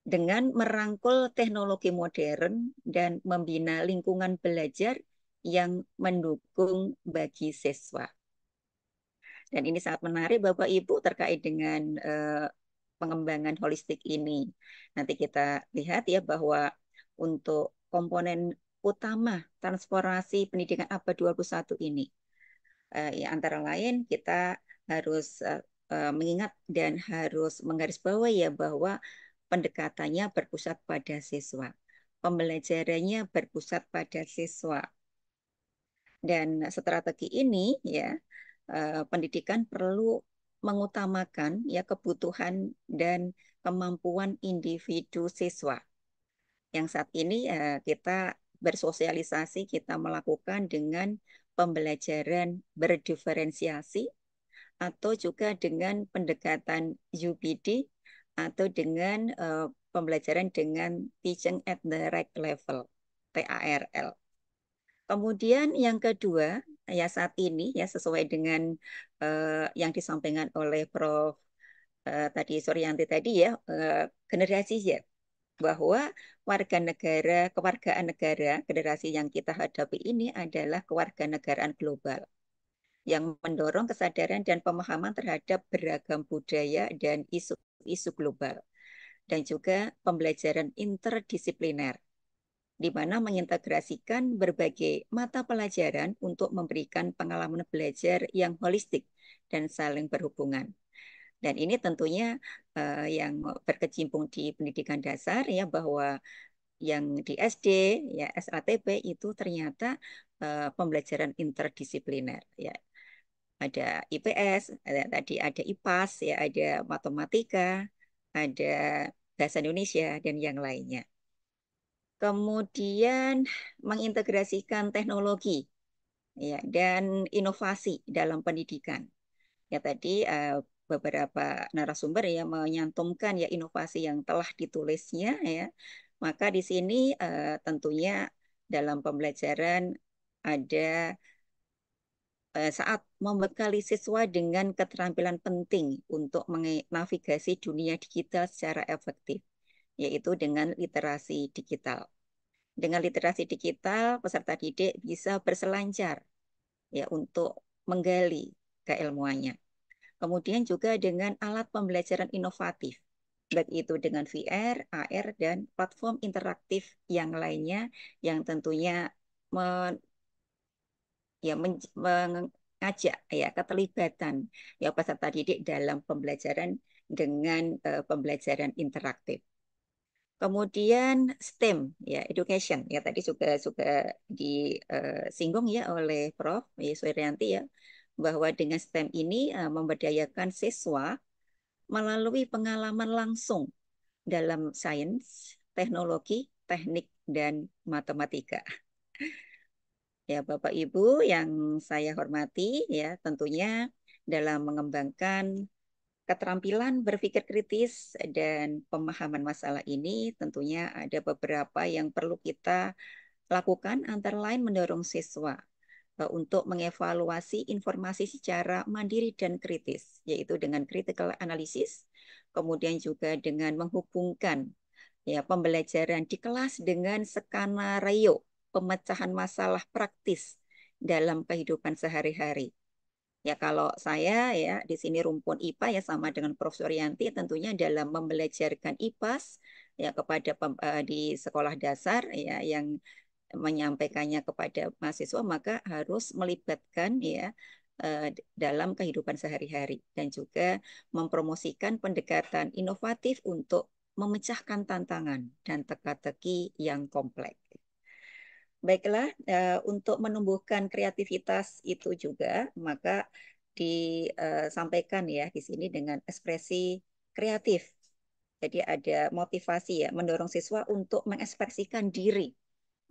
Dengan merangkul teknologi modern dan membina lingkungan belajar yang mendukung bagi siswa. Dan ini sangat menarik Bapak Ibu terkait dengan uh, pengembangan holistik ini. Nanti kita lihat ya bahwa untuk komponen utama transformasi pendidikan abad 21 ini uh, ya, antara lain kita harus uh, mengingat dan harus menggarisbawahi ya bahwa pendekatannya berpusat pada siswa. Pembelajarannya berpusat pada siswa. Dan strategi ini ya eh, pendidikan perlu mengutamakan ya kebutuhan dan kemampuan individu siswa. Yang saat ini ya, kita bersosialisasi kita melakukan dengan pembelajaran berdiferensiasi atau juga dengan pendekatan UPD atau dengan uh, pembelajaran dengan teaching at the right level, TARL. Kemudian yang kedua, ya saat ini ya sesuai dengan uh, yang disampaikan oleh Prof uh, tadi Suryanti tadi ya uh, generasi ya bahwa warga negara kewargaan negara generasi yang kita hadapi ini adalah kewarganegaraan global yang mendorong kesadaran dan pemahaman terhadap beragam budaya dan isu-isu global dan juga pembelajaran interdisipliner di mana mengintegrasikan berbagai mata pelajaran untuk memberikan pengalaman belajar yang holistik dan saling berhubungan. Dan ini tentunya uh, yang berkecimpung di pendidikan dasar ya bahwa yang di SD ya SATP itu ternyata uh, pembelajaran interdisipliner ya ada IPS, ada, tadi ada IPAS, ya ada matematika, ada bahasa Indonesia dan yang lainnya kemudian mengintegrasikan teknologi ya dan inovasi dalam pendidikan. Ya tadi eh, beberapa narasumber ya menyantumkan ya inovasi yang telah ditulisnya ya. Maka di sini eh, tentunya dalam pembelajaran ada eh, saat membekali siswa dengan keterampilan penting untuk menavigasi dunia digital secara efektif yaitu dengan literasi digital. Dengan literasi digital, peserta didik bisa berselancar ya untuk menggali keilmuannya. Kemudian juga dengan alat pembelajaran inovatif, baik itu dengan VR, AR, dan platform interaktif yang lainnya yang tentunya men, ya, men, mengajak ya keterlibatan ya peserta didik dalam pembelajaran dengan uh, pembelajaran interaktif. Kemudian STEM ya education ya tadi juga juga disinggung ya oleh Prof. Yusrianti ya bahwa dengan STEM ini uh, memberdayakan siswa melalui pengalaman langsung dalam sains, teknologi, teknik dan matematika. Ya Bapak Ibu yang saya hormati ya tentunya dalam mengembangkan keterampilan berpikir kritis dan pemahaman masalah ini tentunya ada beberapa yang perlu kita lakukan antara lain mendorong siswa e, untuk mengevaluasi informasi secara mandiri dan kritis, yaitu dengan critical analysis, kemudian juga dengan menghubungkan ya pembelajaran di kelas dengan skenario pemecahan masalah praktis dalam kehidupan sehari-hari. Ya kalau saya ya di sini rumpun IPA ya sama dengan Prof Suryanti tentunya dalam membelajarkan IPAS ya kepada uh, di sekolah dasar ya yang menyampaikannya kepada mahasiswa maka harus melibatkan ya eh, dalam kehidupan sehari-hari dan juga mempromosikan pendekatan inovatif untuk memecahkan tantangan dan teka-teki yang kompleks. Baiklah, eh, untuk menumbuhkan kreativitas itu juga, maka disampaikan eh, ya di sini dengan ekspresi kreatif. Jadi ada motivasi ya, mendorong siswa untuk mengekspresikan diri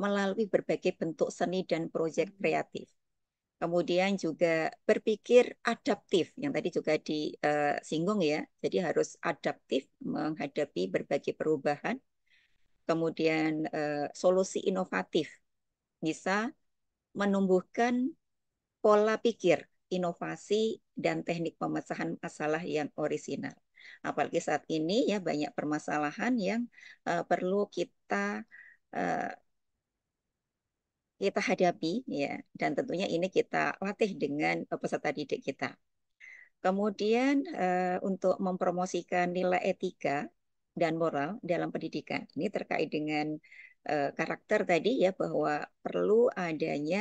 melalui berbagai bentuk seni dan proyek hmm. kreatif. Kemudian juga berpikir adaptif, yang tadi juga disinggung eh, ya. Jadi harus adaptif menghadapi berbagai perubahan kemudian solusi inovatif bisa menumbuhkan pola pikir, inovasi, dan teknik pemecahan masalah yang orisinal. Apalagi saat ini ya banyak permasalahan yang uh, perlu kita uh, kita hadapi ya dan tentunya ini kita latih dengan peserta didik kita. Kemudian uh, untuk mempromosikan nilai etika dan moral dalam pendidikan. Ini terkait dengan Eh, karakter tadi ya bahwa perlu adanya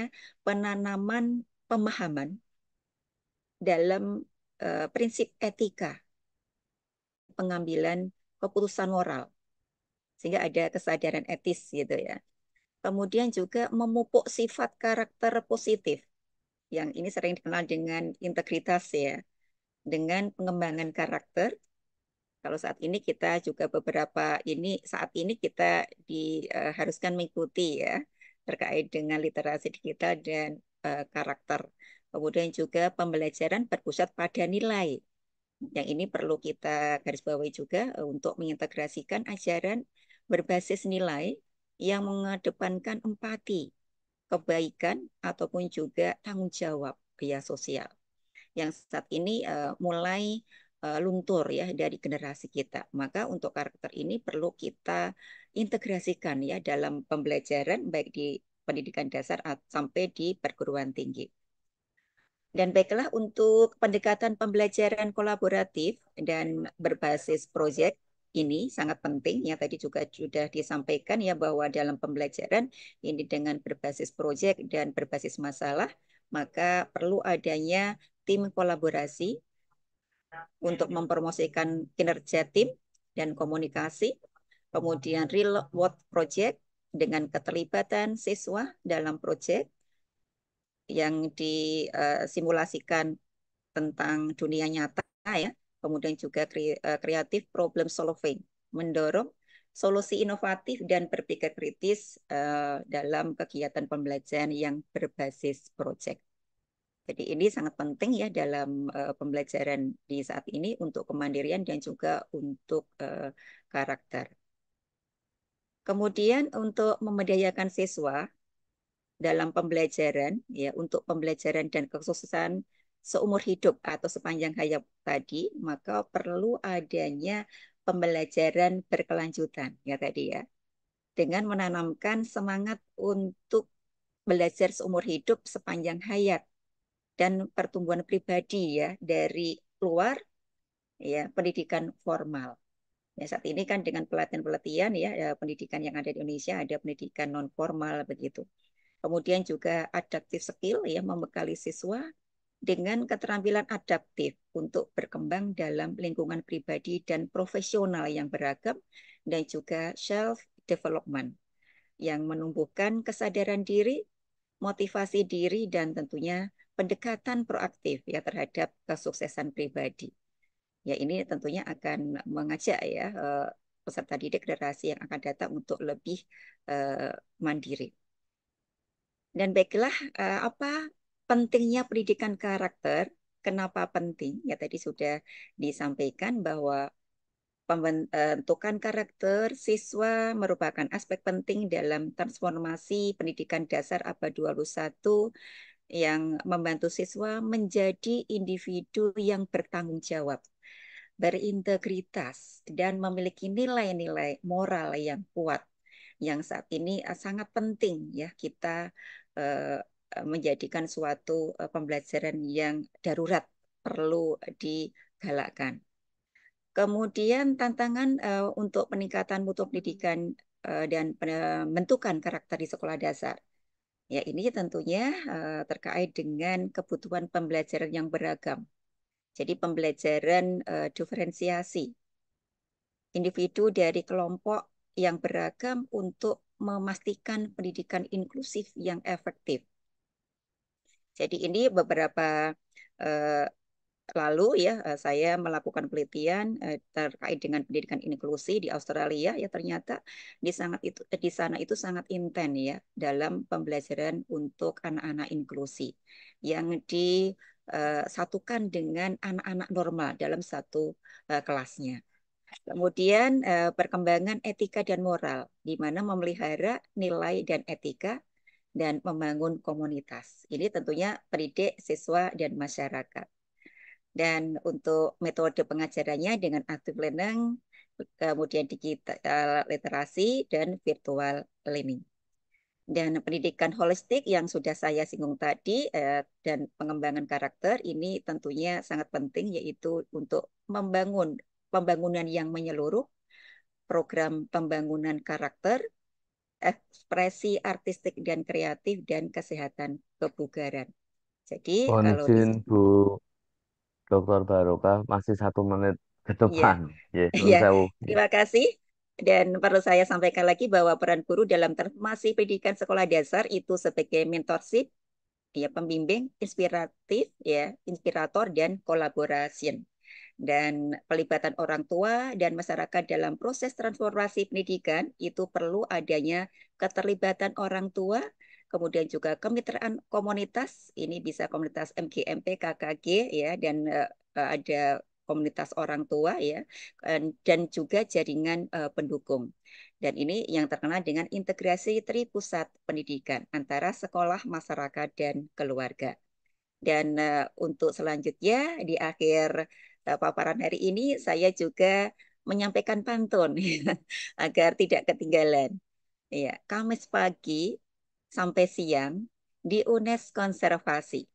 penanaman pemahaman dalam eh, prinsip etika pengambilan keputusan moral sehingga ada kesadaran etis gitu ya. Kemudian juga memupuk sifat karakter positif yang ini sering dikenal dengan integritas ya, dengan pengembangan karakter kalau saat ini kita juga beberapa ini saat ini kita diharuskan eh, mengikuti ya terkait dengan literasi digital dan uh, karakter. Kemudian juga pembelajaran berpusat pada nilai. Yang ini perlu kita garis bawahi juga eh, untuk mengintegrasikan ajaran berbasis nilai yang mengedepankan empati, kebaikan ataupun juga tanggung jawab biaya sosial yang saat ini uh, mulai Eh, luntur ya dari generasi kita. Maka untuk karakter ini perlu kita integrasikan ya dalam pembelajaran baik di pendidikan dasar sampai di perguruan tinggi. Dan baiklah untuk pendekatan pembelajaran kolaboratif dan berbasis proyek ini sangat penting yang tadi juga sudah disampaikan ya bahwa dalam pembelajaran ini dengan berbasis proyek dan berbasis masalah maka perlu adanya tim kolaborasi untuk mempromosikan kinerja tim dan komunikasi, kemudian real world project dengan keterlibatan siswa dalam project yang disimulasikan eh, tentang dunia nyata ya, kemudian juga eh, kreatif problem solving, mendorong solusi inovatif dan berpikir kritis eh, dalam kegiatan pembelajaran yang berbasis project. Jadi ini sangat penting ya dalam uh, pembelajaran di saat ini untuk kemandirian dan juga untuk uh, karakter. Kemudian untuk memberdayakan siswa dalam pembelajaran ya untuk pembelajaran dan kesuksesan seumur hidup atau sepanjang hayat tadi, maka perlu adanya pembelajaran berkelanjutan ya tadi ya. Dengan menanamkan semangat untuk belajar seumur hidup sepanjang hayat dan pertumbuhan pribadi ya dari luar ya pendidikan formal. Ya, saat ini kan dengan pelatihan-pelatihan ya, pendidikan yang ada di Indonesia ada pendidikan non formal begitu. Kemudian juga adaptif skill ya membekali siswa dengan keterampilan adaptif untuk berkembang dalam lingkungan pribadi dan profesional yang beragam dan juga self development yang menumbuhkan kesadaran diri, motivasi diri dan tentunya pendekatan proaktif ya terhadap kesuksesan pribadi. Ya ini tentunya akan mengajak ya eh, peserta didik generasi yang akan datang untuk lebih eh, mandiri. Dan baiklah eh, apa pentingnya pendidikan karakter? Kenapa penting? Ya tadi sudah disampaikan bahwa pembentukan karakter siswa merupakan aspek penting dalam transformasi pendidikan dasar abad 21 yang membantu siswa menjadi individu yang bertanggung jawab, berintegritas, dan memiliki nilai-nilai moral yang kuat yang saat ini eh, sangat penting ya kita eh, menjadikan suatu eh, pembelajaran yang darurat perlu digalakkan. Kemudian tantangan untuk peningkatan mutu pendidikan dan pembentukan karakter di sekolah dasar. Ya, ini tentunya eh, terkait dengan kebutuhan pembelajaran yang beragam. Jadi pembelajaran uh, diferensiasi individu dari kelompok yang beragam untuk memastikan pendidikan inklusif yang efektif. Jadi ini beberapa uh, lalu ya eh, saya melakukan penelitian eh, terkait dengan pendidikan inklusi di Australia ya ternyata di sangat itu eh, di sana itu sangat intens ya dalam pembelajaran untuk anak-anak inklusi yang disatukan dengan anak-anak normal dalam satu kelasnya. Kemudian perkembangan etika dan moral di mana memelihara nilai dan etika dan membangun komunitas. Ini tentunya pendidik, siswa, dan masyarakat. Dan untuk metode pengajarannya dengan active learning, kemudian digital literasi, dan virtual learning. Dan pendidikan holistik yang sudah saya singgung tadi eh, dan pengembangan karakter ini tentunya sangat penting yaitu untuk membangun pembangunan yang menyeluruh, program pembangunan karakter, ekspresi artistik dan kreatif dan kesehatan kebugaran. Jadi Mohon kalau di... Bu Dokter Barokah masih satu menit ke iya. depan. Ya. Ya, ya. Terima kasih. Dan perlu saya sampaikan lagi bahwa peran guru dalam transformasi pendidikan sekolah dasar itu sebagai mentorship, ya pembimbing, inspiratif, ya inspirator dan kolaborasi dan pelibatan orang tua dan masyarakat dalam proses transformasi pendidikan itu perlu adanya keterlibatan orang tua, kemudian juga kemitraan komunitas ini bisa komunitas MGMP KKG ya dan uh, ada komunitas orang tua ya dan juga jaringan uh, pendukung. Dan ini yang terkenal dengan integrasi tri pusat pendidikan antara sekolah, masyarakat dan keluarga. Dan uh, untuk selanjutnya di akhir uh, paparan hari ini saya juga menyampaikan pantun agar tidak ketinggalan. Ya, Kamis pagi sampai siang di UNES Konservasi,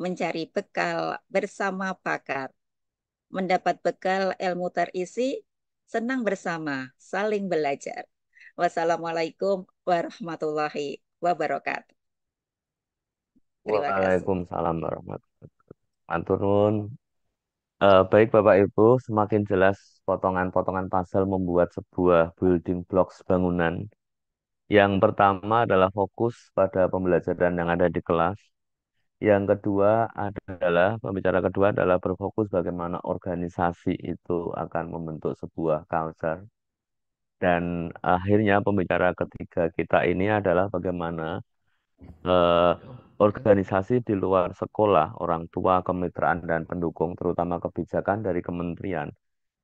mencari bekal bersama pakar, mendapat bekal ilmu terisi, senang bersama, saling belajar. Wassalamualaikum warahmatullahi wabarakatuh. Waalaikumsalam warahmatullahi wabarakatuh. Eh, uh, baik Bapak Ibu, semakin jelas potongan-potongan pasal membuat sebuah building blocks bangunan yang pertama adalah fokus pada pembelajaran yang ada di kelas. Yang kedua adalah, pembicara kedua adalah berfokus bagaimana organisasi itu akan membentuk sebuah culture. Dan akhirnya pembicara ketiga kita ini adalah bagaimana eh, organisasi di luar sekolah, orang tua, kemitraan, dan pendukung, terutama kebijakan dari kementerian,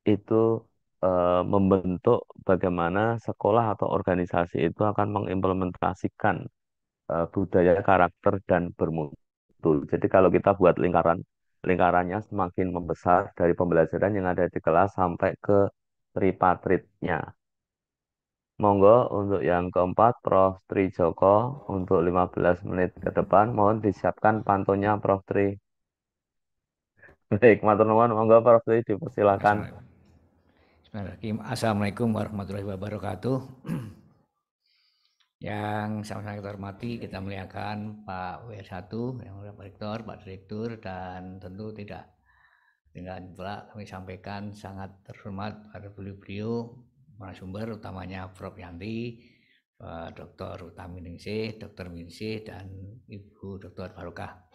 itu Eh, membentuk bagaimana sekolah atau organisasi itu akan mengimplementasikan eh, budaya karakter dan bermutu. Jadi kalau kita buat lingkaran lingkarannya semakin membesar dari pembelajaran yang ada di kelas sampai ke tripatritnya. Monggo untuk yang keempat Prof. Tri Joko untuk 15 menit ke depan mohon disiapkan pantunnya, Prof. Tri. Baik, matur nuwun monggo Prof. Tri dipersilakan. Bismillahirrahmanirrahim. Assalamualaikum warahmatullahi wabarakatuh. Yang sama-sama kita hormati, kita muliakan Pak W1, yang mulia Pak Rektor, Pak Direktur, dan tentu tidak dengan pula kami sampaikan sangat terhormat pada beliau-beliau sumber, utamanya Prof Yanti, Dr. Utami Ningsih, Dr. Minsih, dan Ibu Dr. Barokah.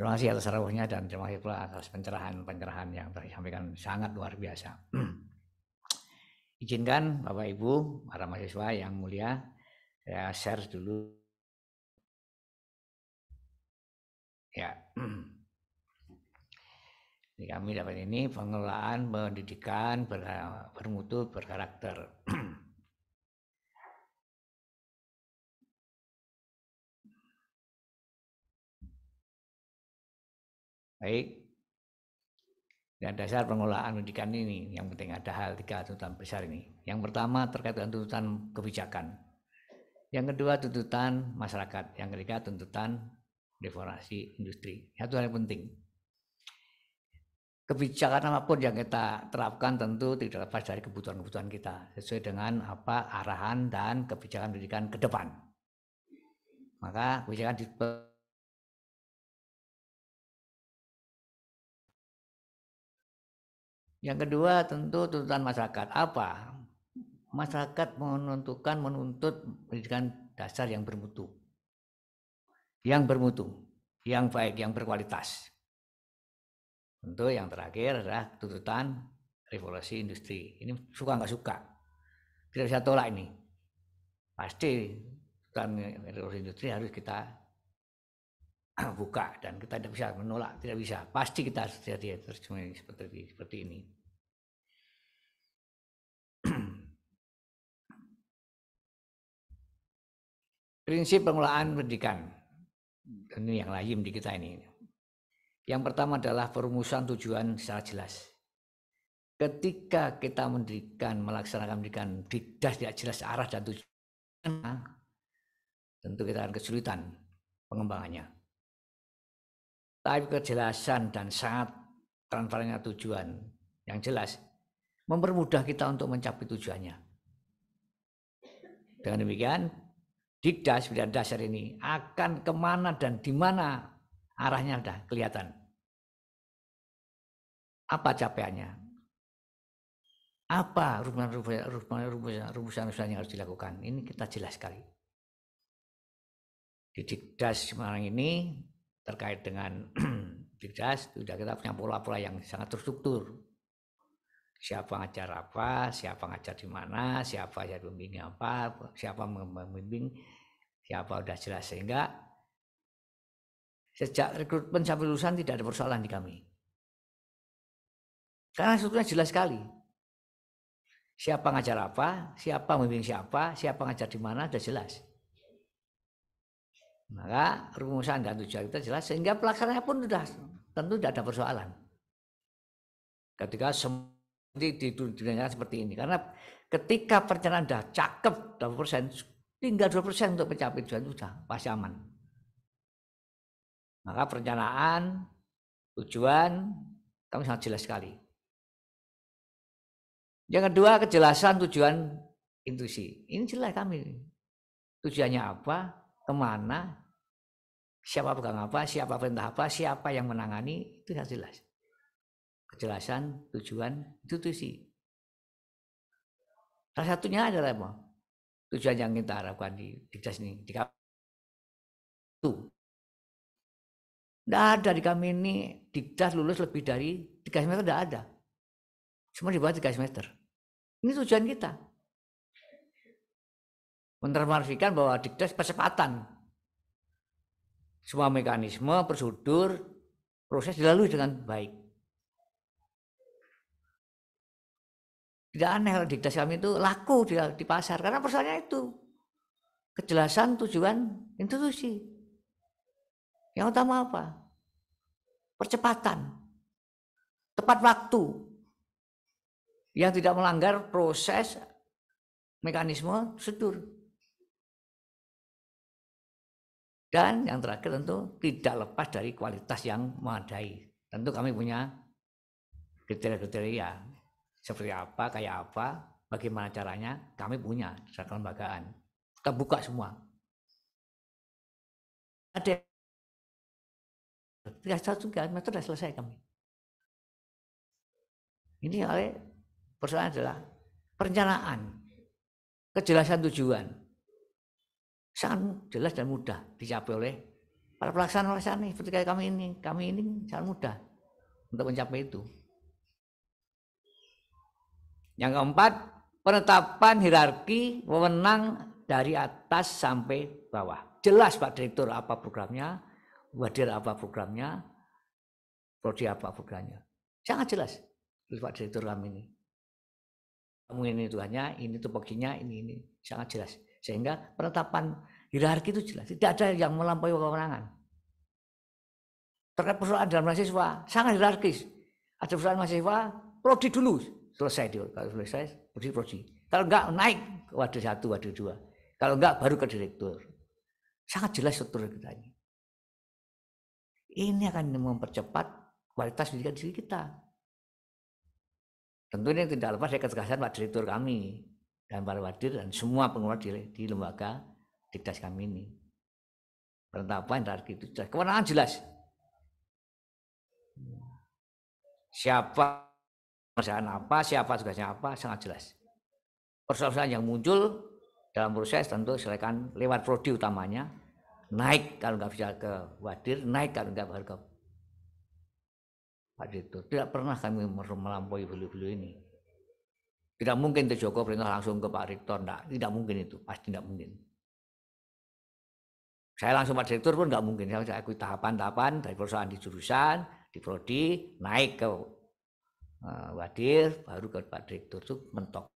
Terima kasih atas rawuhnya dan terima kasih pula atas pencerahan-pencerahan yang disampaikan sangat luar biasa. Izinkan Bapak Ibu, para mahasiswa yang mulia, saya share dulu. Ya. Jadi kami dapat ini pengelolaan pendidikan bermutu berkarakter. Baik. Dan dasar pengelolaan pendidikan ini yang penting ada hal tiga tuntutan besar ini. Yang pertama terkait dengan tuntutan kebijakan. Yang kedua tuntutan masyarakat. Yang ketiga tuntutan reformasi industri. Satu hal yang penting. Kebijakan apapun yang kita terapkan tentu tidak lepas dari kebutuhan-kebutuhan kita sesuai dengan apa arahan dan kebijakan pendidikan ke depan. Maka kebijakan Yang kedua tentu tuntutan masyarakat. Apa? Masyarakat menentukan menuntut pendidikan dasar yang bermutu. Yang bermutu, yang baik, yang berkualitas. Tentu yang terakhir adalah tuntutan revolusi industri. Ini suka nggak suka. Tidak bisa tolak ini. Pasti tuntutan revolusi industri harus kita buka dan kita tidak bisa menolak, tidak bisa. Pasti kita harus jadi terjemahin seperti seperti ini. Prinsip pengelolaan pendidikan. Ini yang lazim di kita ini. Yang pertama adalah perumusan tujuan secara jelas. Ketika kita mendirikan, melaksanakan pendidikan tidak tidak jelas arah dan tujuan, tentu kita akan kesulitan pengembangannya tapi kejelasan dan sangat transparannya tujuan yang jelas mempermudah kita untuk mencapai tujuannya. Dengan demikian, didas pendidikan dasar ini akan kemana dan di mana arahnya sudah kelihatan. Apa capaiannya? Apa rumusan-rumusan yang harus dilakukan? Ini kita jelas sekali. Di dikdas semarang ini terkait dengan Dirjas sudah kita punya pola-pola yang sangat terstruktur. Siapa ngajar apa, siapa ngajar di mana, siapa yang pembimbing apa, siapa membimbing, siapa sudah jelas sehingga sejak rekrutmen sampai lulusan tidak ada persoalan di kami. Karena sebetulnya jelas sekali. Siapa ngajar apa, siapa membimbing siapa, siapa ngajar di mana, sudah jelas. Maka rumusan dan tujuan kita jelas sehingga pelaksananya pun sudah tentu tidak ada persoalan. Ketika seperti di dunia seperti ini karena ketika perencanaan sudah cakep 20% tinggal 2% untuk mencapai tujuan sudah pasti aman. Maka perencanaan, tujuan kami sangat jelas sekali. Yang kedua kejelasan tujuan intuisi. Ini jelas kami. Tujuannya apa? kemana, siapa pegang apa, siapa perintah apa, siapa yang menangani, itu harus jelas. Kejelasan, tujuan, itu tuh sih. Salah satunya adalah apa? Tujuan yang kita harapkan di Dikdas ini, di kami itu. Tidak ada di kami ini di lulus lebih dari 3 semester, tidak ada. Cuma di bawah 3 semester. Ini tujuan kita mentransformasikan bahwa diktes percepatan semua mekanisme, prosedur, proses dilalui dengan baik. Tidak aneh kalau diktes kami itu laku di, di pasar karena persoalannya itu kejelasan tujuan institusi. Yang utama apa? Percepatan, tepat waktu, yang tidak melanggar proses mekanisme prosedur. Dan yang terakhir tentu tidak lepas dari kualitas yang memadai. Tentu kami punya kriteria-kriteria ya. seperti apa, kayak apa, bagaimana caranya, kami punya secara kelembagaan. Kita buka semua. Ada tiga satu juga, itu sudah selesai kami. Ini oleh persoalan adalah perencanaan, kejelasan tujuan, sangat jelas dan mudah dicapai oleh para pelaksana-pelaksana seperti kayak kami ini. Kami ini sangat mudah untuk mencapai itu. Yang keempat, penetapan hierarki wewenang dari atas sampai bawah. Jelas Pak Direktur apa programnya, Wadir apa programnya, Prodi apa programnya. Sangat jelas oleh Pak Direktur kami ini. Kamu ini hanya ini tuh ini ini sangat jelas. Sehingga penetapan Hierarki itu jelas, tidak ada yang melampaui kewenangan. Terkait persoalan dalam mahasiswa, sangat hierarkis. Ada persoalan mahasiswa, prodi dulu, selesai dia. Kalau selesai, prodi prodi. Kalau enggak naik ke wadah satu, wadah dua. Kalau enggak baru ke direktur. Sangat jelas struktur kita ini. Ini akan mempercepat kualitas pendidikan diri kita. Tentu ini tidak lepas dari ketegasan Pak Direktur kami dan para wadir dan semua pengurus di, di lembaga tidak kami ini. Penetapan hierarki itu jelas. Kewenangan jelas. Siapa perusahaan apa, siapa tugasnya apa, sangat jelas. Persoalan yang muncul dalam proses tentu silakan lewat prodi utamanya naik kalau nggak bisa ke wadir naik kalau nggak bisa ke wadir itu tidak pernah kami melampaui beliau-beliau ini tidak mungkin itu Joko perintah langsung ke Pak Rektor tidak, tidak mungkin itu pasti tidak mungkin saya langsung Pak Direktur pun nggak mungkin. Saya ikut tahapan-tahapan dari perusahaan di jurusan, di prodi, naik ke uh, Wadir, baru ke Pak Direktur itu mentok.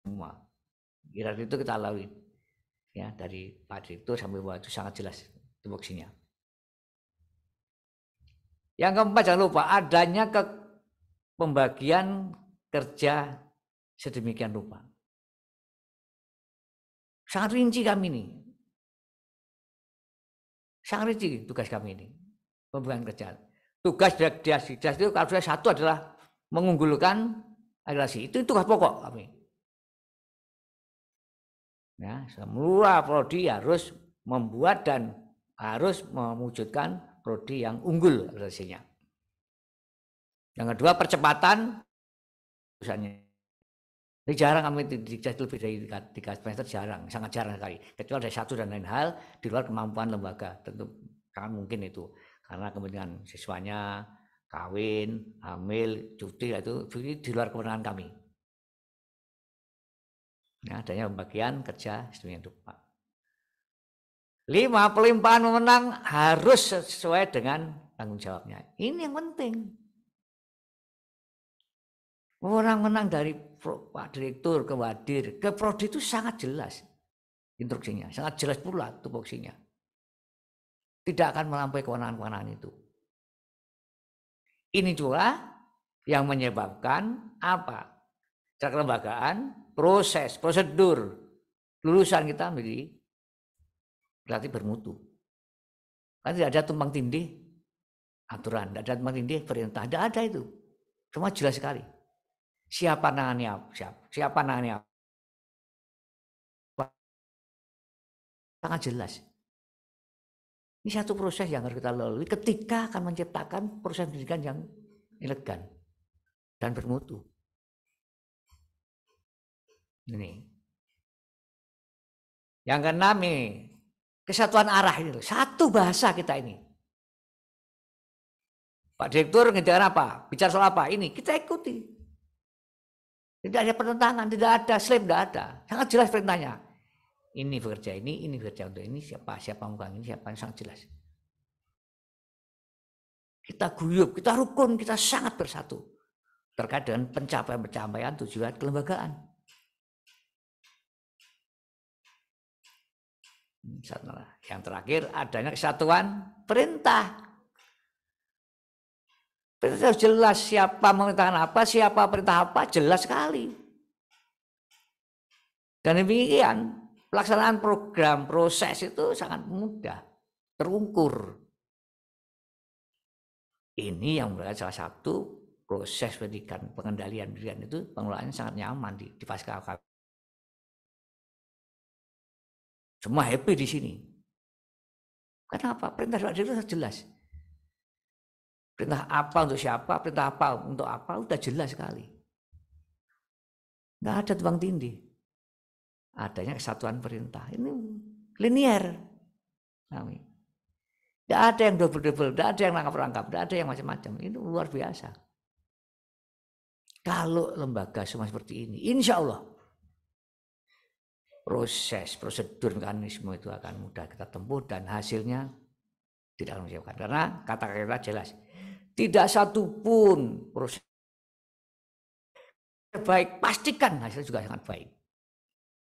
Semua. kira itu kita lalui. Ya, dari Pak Direktur sampai bawah itu sangat jelas tupoksinya. Yang keempat jangan lupa adanya ke pembagian kerja sedemikian rupa. Sangat rinci kami ini. Sangat rinci tugas kami ini. Pembukaan kerja. Tugas dari dinas itu kalau sudah satu adalah mengunggulkan agresi. Itu tugas pokok kami. Ya, semua prodi harus membuat dan harus mewujudkan prodi yang unggul agresinya. Yang kedua percepatan usahanya jadi jarang kami dikasih lebih dari tiga, tiga semester jarang, sangat jarang sekali. Kecuali ada satu dan lain hal di luar kemampuan lembaga, tentu sangat mungkin itu karena kepentingan siswanya kawin, hamil, cuti ya itu di luar kewenangan kami. Nah, adanya pembagian kerja sedemikian rupa. Lima, pelimpahan pemenang harus sesuai dengan tanggung jawabnya. Ini yang penting. Orang menang dari Pak Direktur, ke Wadir, ke Prodi itu sangat jelas instruksinya, sangat jelas pula tupoksinya. Tidak akan melampaui kewenangan-kewenangan itu. Ini juga yang menyebabkan apa? Cara kelembagaan, proses, prosedur lulusan kita menjadi berarti bermutu. Kan tidak ada tumpang tindih aturan, tidak ada tumpang tindih perintah, tidak ada itu. Semua jelas sekali siapa nangani apa, siapa, siapa nangani apa. Sangat jelas. Ini satu proses yang harus kita lalui ketika akan menciptakan proses pendidikan yang elegan dan bermutu. Ini. Yang keenam ini kesatuan arah ini Satu bahasa kita ini. Pak Direktur ngejar apa? Bicara soal apa? Ini kita ikuti. Tidak ada pertentangan, tidak ada slip, tidak ada. Sangat jelas perintahnya. Ini bekerja ini, ini bekerja untuk ini, siapa siapa memegang ini, siapa sangat jelas. Kita guyup, kita rukun, kita sangat bersatu terkait dengan pencapaian-pencapaian tujuan kelembagaan. Hmm, Yang terakhir adanya kesatuan perintah Perintah jelas siapa memerintahkan apa, siapa perintah apa, jelas sekali. Dan demikian, pelaksanaan program, proses itu sangat mudah, terukur. Ini yang merupakan salah satu proses pendidikan, pengendalian pendidikan itu pengelolaannya sangat nyaman di, di pasca kami. Semua happy di sini. Kenapa? Perintah sudah jelas Perintah apa untuk siapa, perintah apa untuk apa, udah jelas sekali. Nggak ada tuang tindih. Adanya kesatuan perintah. Ini linier. Kami. ada yang double-double, nggak ada yang rangkap-rangkap, nggak ada yang macam-macam. Ini luar biasa. Kalau lembaga semua seperti ini, insya Allah proses, prosedur, mekanisme itu akan mudah kita tempuh dan hasilnya tidak akan menyebabkan. Karena kata-kata jelas, tidak satu pun proses baik pastikan hasil juga sangat baik.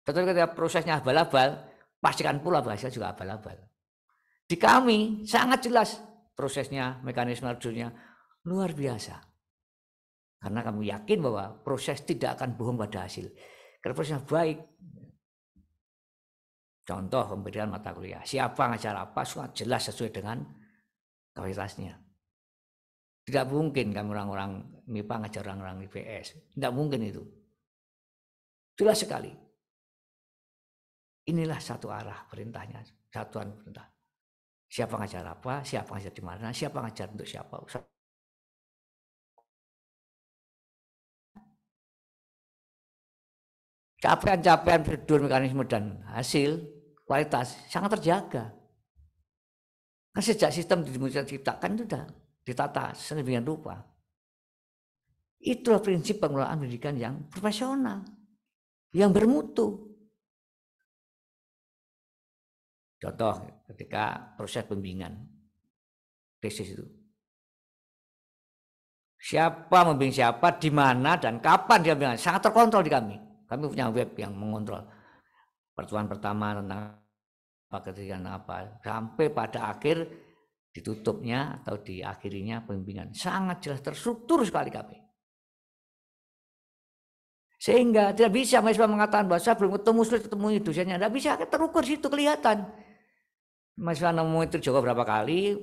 Tetapi ketika prosesnya abal-abal, pastikan pula hasil juga abal-abal. Di kami sangat jelas prosesnya, mekanisme arjunnya luar biasa. Karena kamu yakin bahwa proses tidak akan bohong pada hasil. Karena prosesnya baik. Contoh pemberian mata kuliah. Siapa ngajar apa, sangat jelas sesuai dengan kapasitasnya. Tidak mungkin kamu orang-orang MIPA ngajar orang-orang IPS. Tidak mungkin itu. Jelas sekali. Inilah satu arah perintahnya, satuan perintah. Siapa ngajar apa, siapa ngajar di mana, siapa ngajar untuk siapa. Capaian-capaian prosedur mekanisme dan hasil kualitas sangat terjaga. Kan sejak sistem dimunculkan ciptakan itu sudah ditata sedemikian rupa. Itulah prinsip pengelolaan pendidikan yang profesional, yang bermutu. Contoh ketika proses pembimbingan tesis itu. Siapa membimbing siapa, di mana dan kapan dia membimbing. sangat terkontrol di kami. Kami punya web yang mengontrol pertemuan pertama tentang apa ketika apa sampai pada akhir ditutupnya atau diakhirinya pembimbingan sangat jelas terstruktur sekali KP. Sehingga tidak bisa mahasiswa mengatakan bahwa saya belum ketemu sulit ketemu itu. saya Tidak bisa terukur situ kelihatan. Mahasiswa nemu itu Joko berapa kali,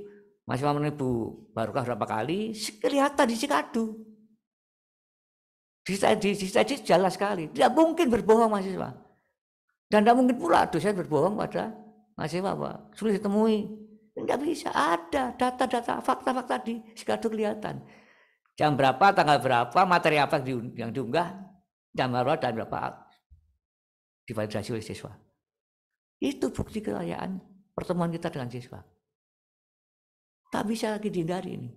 mahasiswa menemui Bu Barukah berapa kali, kelihatan di Cikadu. Di di, tadi jelas sekali. Tidak mungkin berbohong mahasiswa. Dan tidak mungkin pula dosen berbohong pada mahasiswa. Pak. Sulit ditemui Enggak bisa, ada data-data, fakta-fakta di sekadar kelihatan. Jam berapa, tanggal berapa, materi apa yang diunggah, jam berapa, dan berapa divalidasi oleh siswa. Itu bukti kekayaan pertemuan kita dengan siswa. Tak bisa lagi dihindari ini.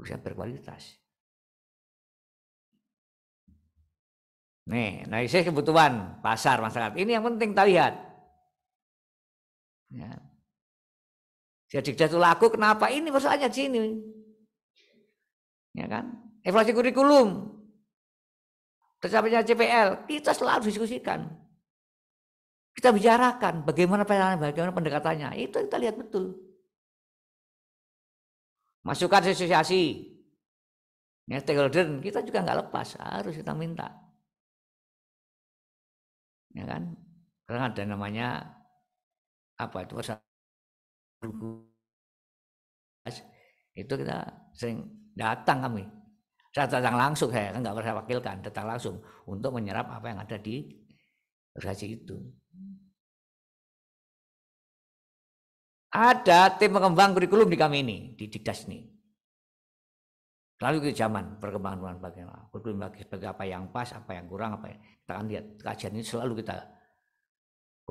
Bisa berkualitas. Nih, analisis kebutuhan pasar masyarakat. Ini yang penting kita lihat. Ya. Jadi jatuh laku kenapa ini persoalannya di sini. Ya kan? Evaluasi kurikulum. Tercapainya CPL, kita selalu diskusikan. Kita bicarakan bagaimana penanganan, bagaimana pendekatannya. Itu kita lihat betul. Masukan asosiasi. Ya, stakeholder kita juga nggak lepas, harus kita minta. Ya kan? Karena ada namanya apa itu itu kita sering datang kami saya datang langsung saya kan nggak pernah wakilkan datang langsung untuk menyerap apa yang ada di organisasi itu ada tim pengembang kurikulum di kami ini di didas ini lalu ke zaman perkembangan perkembangan bagaimana kurikulum bagi sebagai apa yang pas apa yang kurang apa yang kita akan lihat kajian ini selalu kita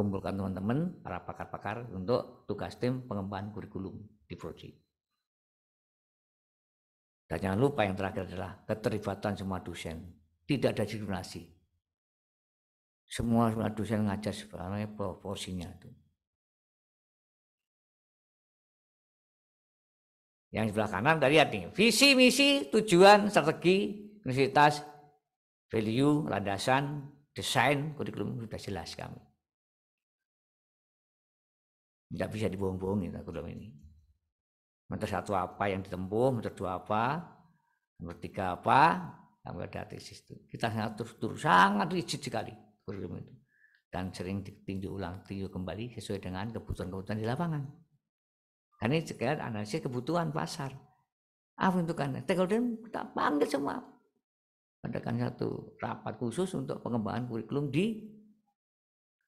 kumpulkan teman-teman para pakar-pakar untuk tugas tim pengembangan kurikulum di Proji. Dan jangan lupa yang terakhir adalah keterlibatan semua dosen. Tidak ada diskriminasi. Semua dosen ngajar sebenarnya proporsinya itu. Yang sebelah kanan tadi lihat nih, visi, misi, tujuan, strategi, universitas, value, landasan, desain, kurikulum sudah jelas kami. Tidak bisa dibohong-bohongin dalam ini. Menteri satu apa yang ditempuh, menteri dua apa, menteri tiga apa, sampai ada tesis itu. Kita sangat terstruktur, sangat rigid sekali kurikulum itu. Dan sering ditinjau ulang, tinjau kembali sesuai dengan kebutuhan-kebutuhan di lapangan. Karena ini sekian analisis kebutuhan pasar. Apa untukkan? Stakeholder kita panggil semua. Adakan satu rapat khusus untuk pengembangan kurikulum di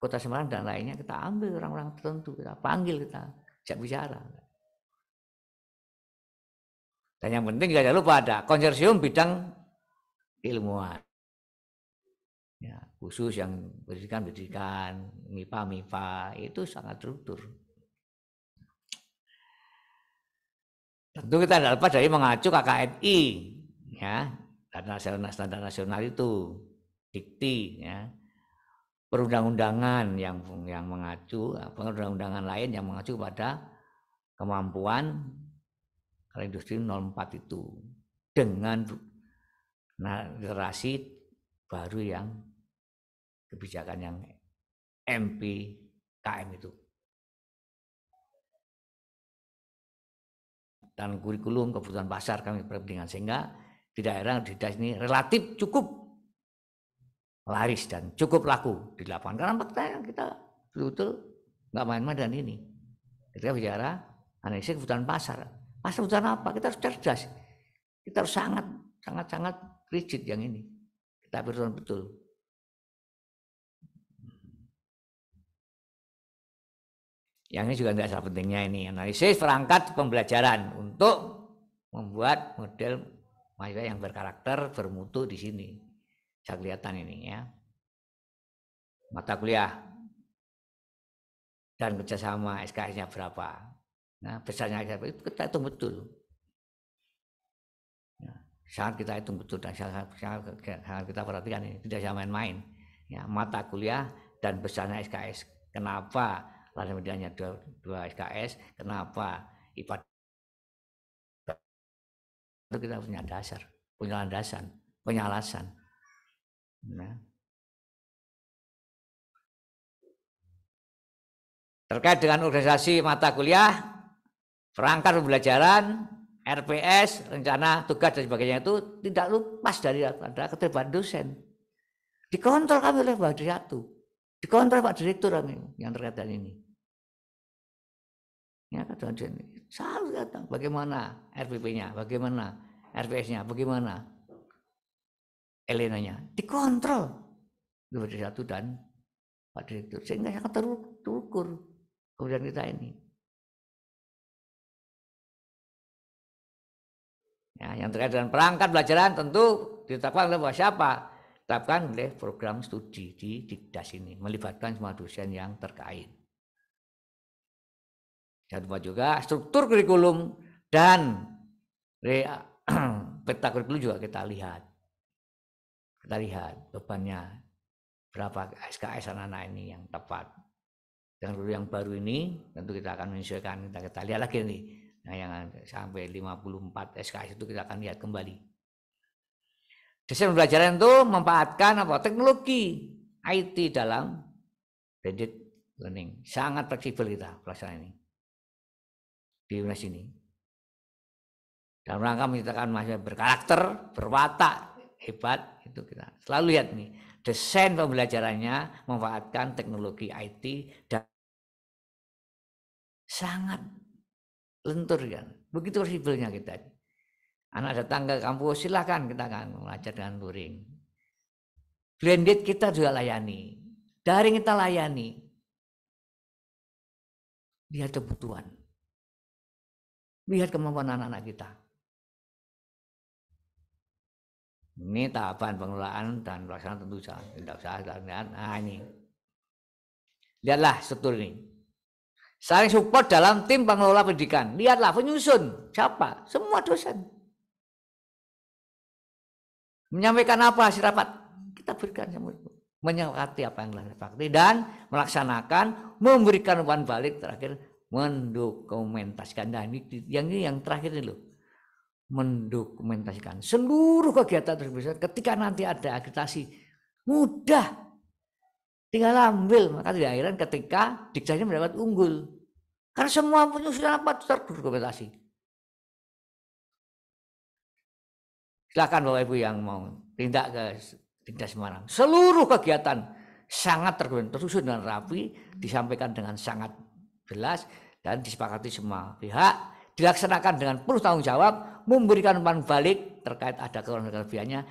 Kota Semarang dan lainnya kita ambil orang-orang tertentu, kita panggil, kita ajak bicara. Dan yang penting jangan lupa ada konsorsium bidang ilmuwan. Ya, khusus yang pendidikan-pendidikan, MIPA-MIPA itu sangat struktur. Tentu kita tidak lepas dari mengacu KKNI ya, dan nasional standar nasional itu dikti ya perundang-undangan yang yang mengacu perundang-undangan lain yang mengacu pada kemampuan kalau industri 04 itu dengan narasi baru yang kebijakan yang MPKM itu. Dan kurikulum kebutuhan pasar kami berpentingan sehingga di daerah di daerah ini relatif cukup laris dan cukup laku di lapangan. Karena faktanya kita betul-betul nggak main-main dan ini. Ketika bicara analisis kebutuhan pasar, pasar kebutuhan apa? Kita harus cerdas. Kita harus sangat sangat sangat rigid yang ini. Kita betul betul. Yang ini juga tidak salah pentingnya ini analisis perangkat pembelajaran untuk membuat model mahasiswa yang berkarakter bermutu di sini. Bisa kelihatan ini ya. Mata kuliah dan kerjasama SKS-nya berapa. Nah, besarnya itu kita hitung betul. Nah, sangat kita hitung betul dan sangat, sangat, kita perhatikan ini tidak bisa main-main. Ya, mata kuliah dan besarnya SKS. Kenapa lalu medianya dua, dua SKS? Kenapa IPA itu kita punya dasar, punya landasan, punya alasan. Nah. Terkait dengan organisasi mata kuliah, perangkat pembelajaran, RPS, rencana tugas dan sebagainya itu tidak lepas dari ada keterlibatan dosen. Dikontrol kami oleh Pak Diriatu. dikontrol Pak Direktur kami yang terkait dengan ini. Ya, dosen selalu datang. Bagaimana RPP-nya, bagaimana RPS-nya, bagaimana Elenanya dikontrol Direktur satu dan Pak Direktur sehingga sangat terukur kemudian kita ini. Ya, yang terkait dengan perangkat belajaran tentu ditetapkan oleh siapa? Ditetapkan oleh program studi di Dikdas ini melibatkan semua dosen yang terkait. Jangan lupa juga struktur kurikulum dan peta kurikulum juga kita lihat. Kita lihat bebannya berapa SKS anak-anak ini yang tepat. dengan dulu yang baru ini tentu kita akan menyesuaikan kita, kita lihat lagi nih. Nah yang sampai 54 SKS itu kita akan lihat kembali. Desain pembelajaran itu memanfaatkan apa teknologi IT dalam blended learning. Sangat fleksibel kita pelaksanaan ini di UNES ini. Dalam rangka menciptakan masyarakat berkarakter, berwatak, hebat itu kita selalu lihat nih desain pembelajarannya memanfaatkan teknologi IT dan sangat lentur kan begitu fleksibelnya kita anak datang ke kampus silahkan kita akan belajar dengan luring blended kita juga layani daring kita layani lihat kebutuhan lihat kemampuan anak-anak kita Ini tahapan pengelolaan dan pelaksanaan tentu saja tidak usah Nah ini. Lihatlah struktur ini. Saling support dalam tim pengelola pendidikan. Lihatlah penyusun siapa? Semua dosen. Menyampaikan apa hasil rapat? Kita berikan semua itu. Menyepakati apa yang telah disepakati dan melaksanakan memberikan uang balik terakhir mendokumentasikan. dan nah, ini yang ini yang terakhir ini loh mendokumentasikan seluruh kegiatan tersebut. Ketika nanti ada akreditasi, mudah tinggal ambil. Maka di akhiran ketika diksanya mendapat unggul. Karena semua punya sudah terdokumentasi. Silakan Bapak Ibu yang mau tindak ke tindak Semarang. Seluruh kegiatan sangat tersusun dengan rapi, disampaikan dengan sangat jelas dan disepakati semua pihak, dilaksanakan dengan penuh tanggung jawab memberikan umpan balik terkait ada kelebihannya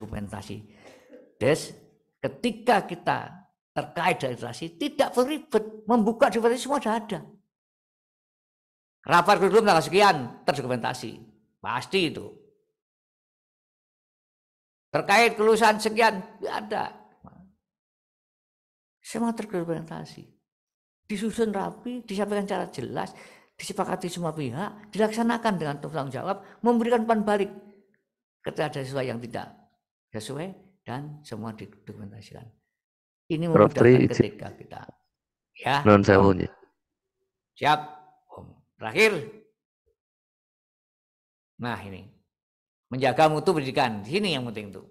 dokumentasi. Des, ketika kita terkait dengan literasi tidak beribet, membuka dokumentasi semua sudah ada. Rapat kurikulum tanggal sekian terdokumentasi, pasti itu. Terkait kelulusan sekian ada, semua terdokumentasi disusun rapi, disampaikan secara jelas disepakati semua pihak, dilaksanakan dengan tanggung jawab, memberikan pan balik ketika ada sesuai yang tidak sesuai dan semua didokumentasikan. Ini memudahkan ketika kita ya. Non sahunya Siap, Om. Terakhir. Nah, ini. Menjaga mutu pendidikan. ini yang penting tuh.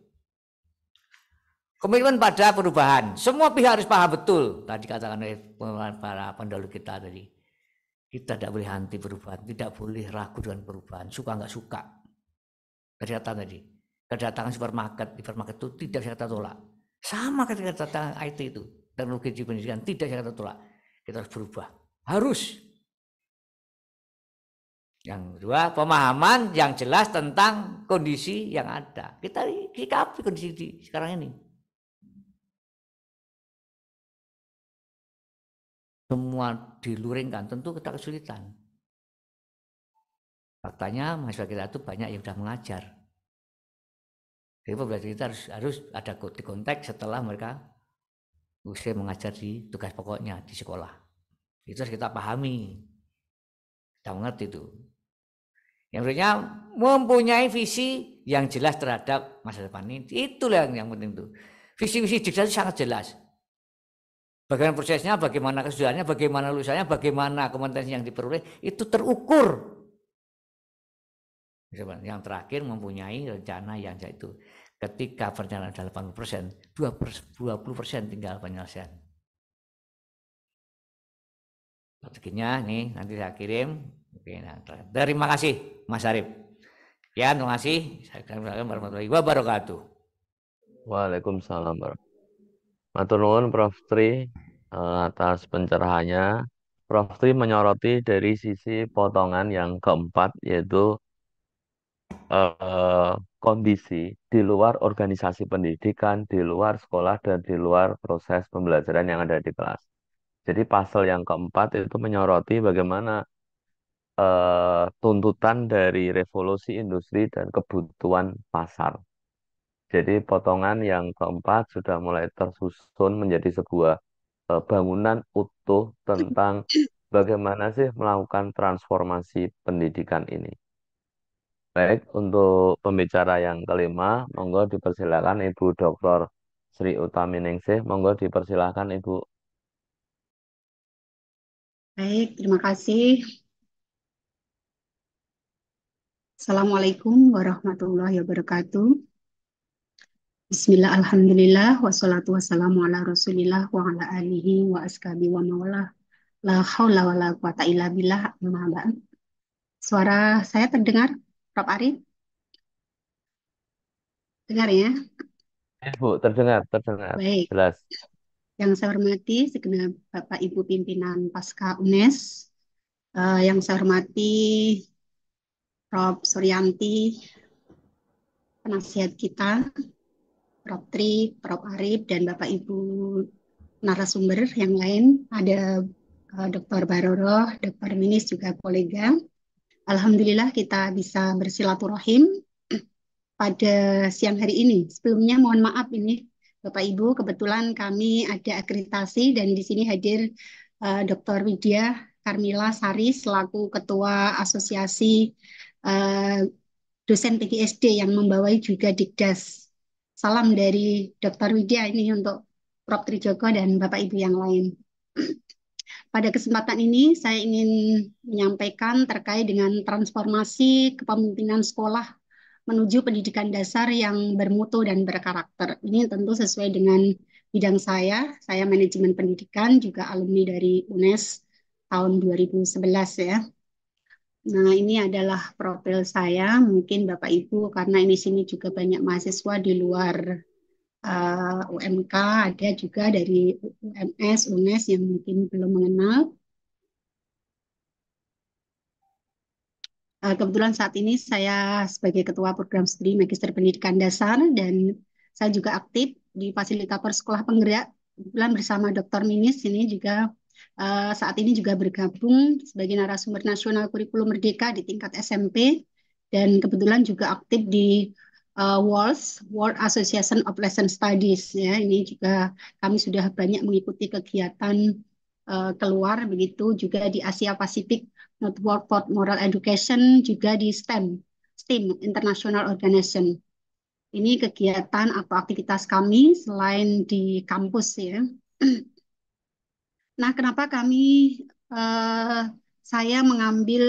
Komitmen pada perubahan. Semua pihak harus paham betul. Tadi katakan oleh para pendahulu kita tadi kita tidak boleh anti perubahan, tidak boleh ragu dengan perubahan, suka nggak suka. Kedatangan tadi, kedatangan supermarket, di supermarket itu tidak bisa kita tolak. Sama ketika kedatangan IT itu, teknologi di pendidikan tidak bisa kita tolak. Kita harus berubah. Harus. Yang kedua, pemahaman yang jelas tentang kondisi yang ada. Kita sikapi kondisi di sekarang ini. semua diluringkan tentu kita kesulitan. Faktanya mahasiswa kita itu banyak yang sudah mengajar. Jadi pembelajar kita harus, harus ada di konteks setelah mereka usai mengajar di tugas pokoknya di sekolah. Itu harus kita pahami. Kita mengerti itu. Yang berikutnya mempunyai visi yang jelas terhadap masa depan ini. Itulah yang, yang penting itu. Visi-visi diksa itu sangat jelas. Bagaimana prosesnya, bagaimana kesudahannya, bagaimana lulusannya, bagaimana kompetensi yang diperoleh, itu terukur. Yang terakhir mempunyai rencana yang yaitu Ketika perencanaan sudah 80 persen, 20 persen tinggal penyelesaian. Strateginya nih nanti saya kirim. Oke, nah, terima kasih Mas Arif. Ya, terima kasih. Saya warahmatullahi wabarakatuh. Waalaikumsalam warahmatullahi wabarakatuh. Matur nuwun Prof Tri eh, atas pencerahannya. Prof Tri menyoroti dari sisi potongan yang keempat yaitu uh, kondisi di luar organisasi pendidikan, di luar sekolah dan di luar proses pembelajaran yang ada di kelas. Jadi pasal yang keempat itu menyoroti bagaimana uh, tuntutan dari revolusi industri dan kebutuhan pasar. Jadi potongan yang keempat sudah mulai tersusun menjadi sebuah uh, bangunan utuh tentang bagaimana sih melakukan transformasi pendidikan ini. Baik, untuk pembicara yang kelima, monggo dipersilakan Ibu Dr. Sri Utami Utaminingsih, monggo dipersilakan Ibu. Baik, terima kasih. Assalamualaikum warahmatullahi wabarakatuh. Bismillah, Alhamdulillah, wassalatu wassalamu ala rasulillah wa ala alihi wa askabi wa maulah. La hawla wa la quwata illa billah, amma Suara saya terdengar, Prof. Ari? Dengar ya? Eh, Bu, terdengar, terdengar. Baik. Jelas. Yang saya hormati segenap Bapak Ibu pimpinan Pasca UNES, uh, yang saya hormati Prof. Suryanti, penasihat kita, Prof. Tri, Prof. Arif, dan Bapak Ibu narasumber yang lain. Ada uh, eh, Dr. Baroro, Dr. Minis juga kolega. Alhamdulillah kita bisa bersilaturahim pada siang hari ini. Sebelumnya mohon maaf ini Bapak Ibu, kebetulan kami ada akreditasi dan di sini hadir uh, eh, Dr. Widya Karmila Sari selaku Ketua Asosiasi uh, Dosen PGSD yang membawai juga Dikdas Salam dari Dr. Widya ini untuk Prof. Trijoko dan Bapak Ibu yang lain. Pada kesempatan ini saya ingin menyampaikan terkait dengan transformasi kepemimpinan sekolah menuju pendidikan dasar yang bermutu dan berkarakter. Ini tentu sesuai dengan bidang saya. Saya manajemen pendidikan juga alumni dari UNES tahun 2011 ya. Nah, ini adalah profil saya. Mungkin Bapak Ibu, karena ini sini juga banyak mahasiswa di luar uh, eh, UMK, ada juga dari UMS, UNES yang mungkin belum mengenal. Uh, kebetulan saat ini saya sebagai Ketua Program Studi Magister Pendidikan Dasar dan saya juga aktif di fasilitator sekolah penggerak, kebetulan bersama Dr. Minis ini juga Eh, saat ini juga bergabung sebagai narasumber nasional kurikulum merdeka di tingkat SMP dan kebetulan juga aktif di uh, eh, WALS, World Association of Lesson Studies. Ya, ini juga kami sudah banyak mengikuti kegiatan uh, keluar begitu juga di Asia Pasifik Network for Moral Education juga di STEM, STEM International Organization. Ini kegiatan atau aktivitas kami selain di kampus ya. Nah, kenapa kami uh, saya mengambil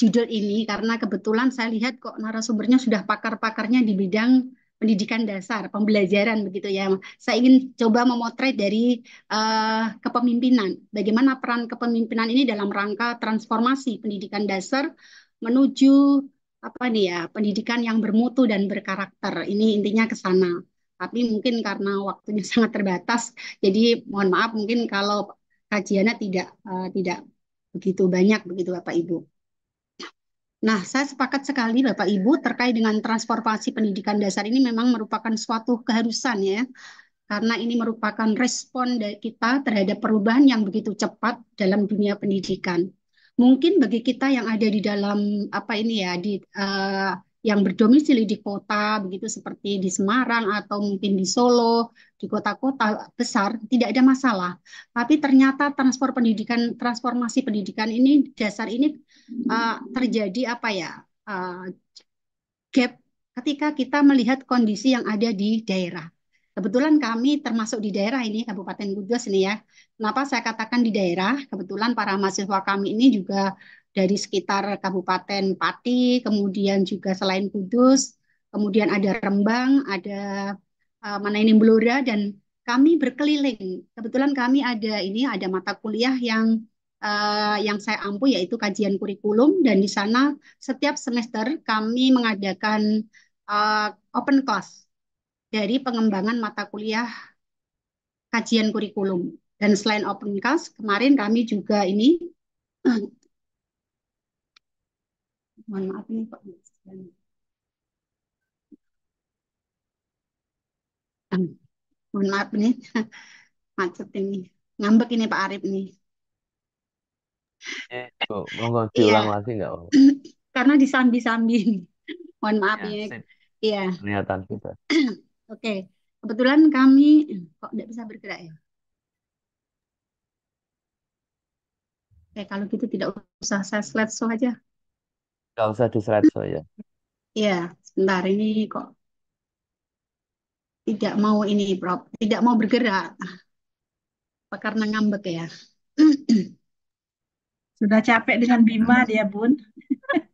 judul ini karena kebetulan saya lihat kok narasumbernya sudah pakar-pakarnya di bidang pendidikan dasar, pembelajaran begitu ya. Saya ingin coba memotret dari uh, kepemimpinan, bagaimana peran kepemimpinan ini dalam rangka transformasi pendidikan dasar menuju apa nih ya, pendidikan yang bermutu dan berkarakter. Ini intinya ke sana. Tapi mungkin karena waktunya sangat terbatas, jadi mohon maaf mungkin kalau kajiannya tidak uh, tidak begitu banyak begitu Bapak Ibu. Nah, saya sepakat sekali Bapak Ibu terkait dengan transformasi pendidikan dasar ini memang merupakan suatu keharusan ya. Karena ini merupakan respon dari kita terhadap perubahan yang begitu cepat dalam dunia pendidikan. Mungkin bagi kita yang ada di dalam apa ini ya di uh, yang berdomisili di kota begitu seperti di Semarang atau mungkin di Solo di kota-kota besar tidak ada masalah tapi ternyata transfer pendidikan transformasi pendidikan ini dasar ini uh, terjadi apa ya uh, gap ketika kita melihat kondisi yang ada di daerah Kebetulan kami termasuk di daerah ini, Kabupaten Kudus ini ya. Kenapa saya katakan di daerah? Kebetulan para mahasiswa kami ini juga dari sekitar Kabupaten Pati, kemudian juga selain Kudus, kemudian ada Rembang, ada uh, mana ini Blora dan kami berkeliling. Kebetulan kami ada ini ada mata kuliah yang uh, yang saya ampu yaitu kajian kurikulum dan di sana setiap semester kami mengadakan uh, open class dari pengembangan mata kuliah kajian kurikulum. Dan selain open class, kemarin kami juga ini Mohon maaf ini Pak. Mohon maaf nih macet ini. Ngambek ini Pak Arif nih. Eh, kok monggo iya. diulang iya. lagi nggak Karena disambi-sambi. Mohon maaf ya. ya. Iya. Kelihatan kita. Oke. Kebetulan kami kok tidak bisa bergerak ya? Oke, eh, kalau gitu tidak usah saya slide show aja. Gak usah di Sredso ya. Iya, sebentar ini kok tidak mau ini, Prof. Tidak mau bergerak. Apa karena ngambek ya? Sudah capek dengan Bima dia, Bun.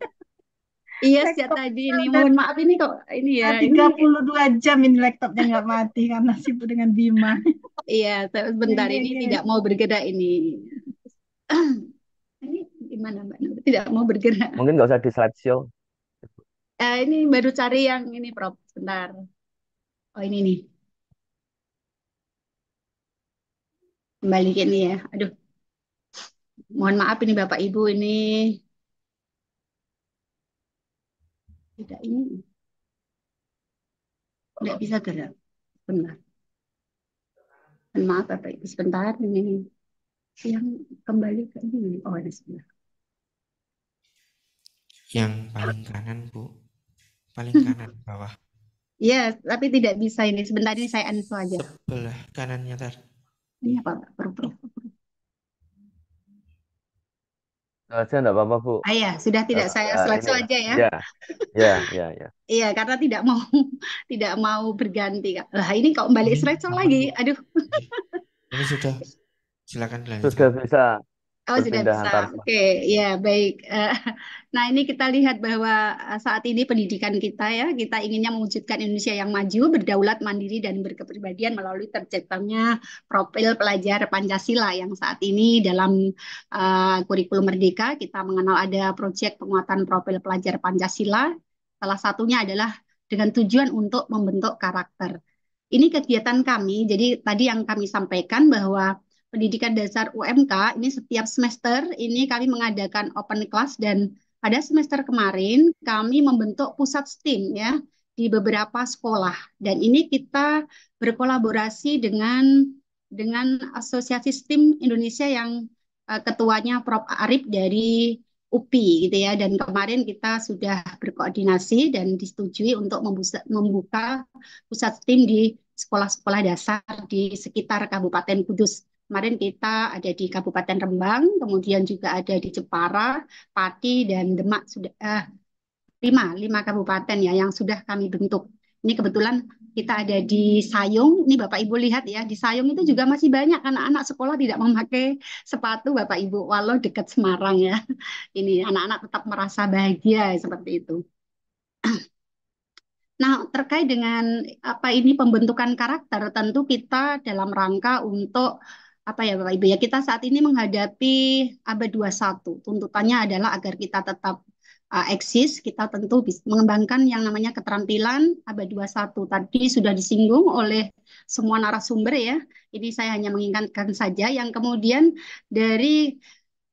Iya, sejak tadi ini. Mohon maaf ini kok. Ini ya. 32 jam ini laptopnya nggak mati karena sibuk dengan Bima. Iya, sebentar iya, iya, ini iya. tidak mau bergerak ini. ini gimana Mbak Nur? Tidak mau bergerak. Mungkin nggak usah di slideshow. Eh, ini baru cari yang ini Prof. sebentar Oh ini nih. Kembali ke ini ya. Aduh. Mohon maaf ini Bapak Ibu ini. Tidak ini. Tidak bisa gerak. Benar. Mohon maaf Bapak Ibu sebentar ini yang kembali ke ini. Oh, ini sebelah yang paling kanan bu paling hmm. kanan bawah Iya, tapi tidak bisa ini. Sebentar ini saya anu aja. Sebelah kanannya tadi. Ini iya, apa? Perlu, perlu, perlu. apa-apa, Bu. Ah, ya, sudah tidak uh, saya ah, selesai aja ya. ya. ya, ya iya, iya, iya. Iya, ya, karena tidak mau tidak mau berganti. Lah, ini kok balik hmm. slideshow lagi. Aduh. Ini sudah. Silakan lanjut. Sudah bisa Oh, sudah bisa. Oke, okay. ya baik. Eh, nah, ini kita lihat bahwa eh, saat ini pendidikan kita ya, kita inginnya mewujudkan Indonesia yang maju, berdaulat, mandiri, dan berkepribadian melalui terciptanya profil pelajar Pancasila yang saat ini dalam uh, kurikulum Merdeka kita mengenal ada proyek penguatan profil pelajar Pancasila. Salah satunya adalah dengan tujuan untuk membentuk karakter. Ini kegiatan kami. Jadi tadi yang kami sampaikan bahwa pendidikan dasar UMK ini setiap semester ini kami mengadakan open class dan pada semester kemarin kami membentuk pusat STEAM ya di beberapa sekolah dan ini kita berkolaborasi dengan dengan Asosiasi STEAM Indonesia yang uh, ketuanya Prof Arif dari UPI gitu ya dan kemarin kita sudah berkoordinasi dan disetujui untuk membuka, membuka pusat STEAM di sekolah-sekolah dasar di sekitar Kabupaten Kudus. Kemarin kita ada di Kabupaten Rembang, kemudian juga ada di Jepara, Pati, dan Demak. Sudah eh, lima, lima kabupaten ya yang sudah kami bentuk. Ini kebetulan kita ada di Sayung. Ini Bapak Ibu lihat ya, di Sayung itu juga masih banyak kan, anak-anak sekolah tidak memakai sepatu Bapak Ibu, walau dekat Semarang ya. Ini anak-anak tetap merasa bahagia seperti itu. Nah, terkait dengan apa ini pembentukan karakter, tentu kita dalam rangka untuk apa ya Bapak Ibu ya kita saat ini menghadapi abad 21 tuntutannya adalah agar kita tetap uh, eksis kita tentu bisa mengembangkan yang namanya keterampilan abad 21 tadi sudah disinggung oleh semua narasumber ya ini saya hanya mengingatkan saja yang kemudian dari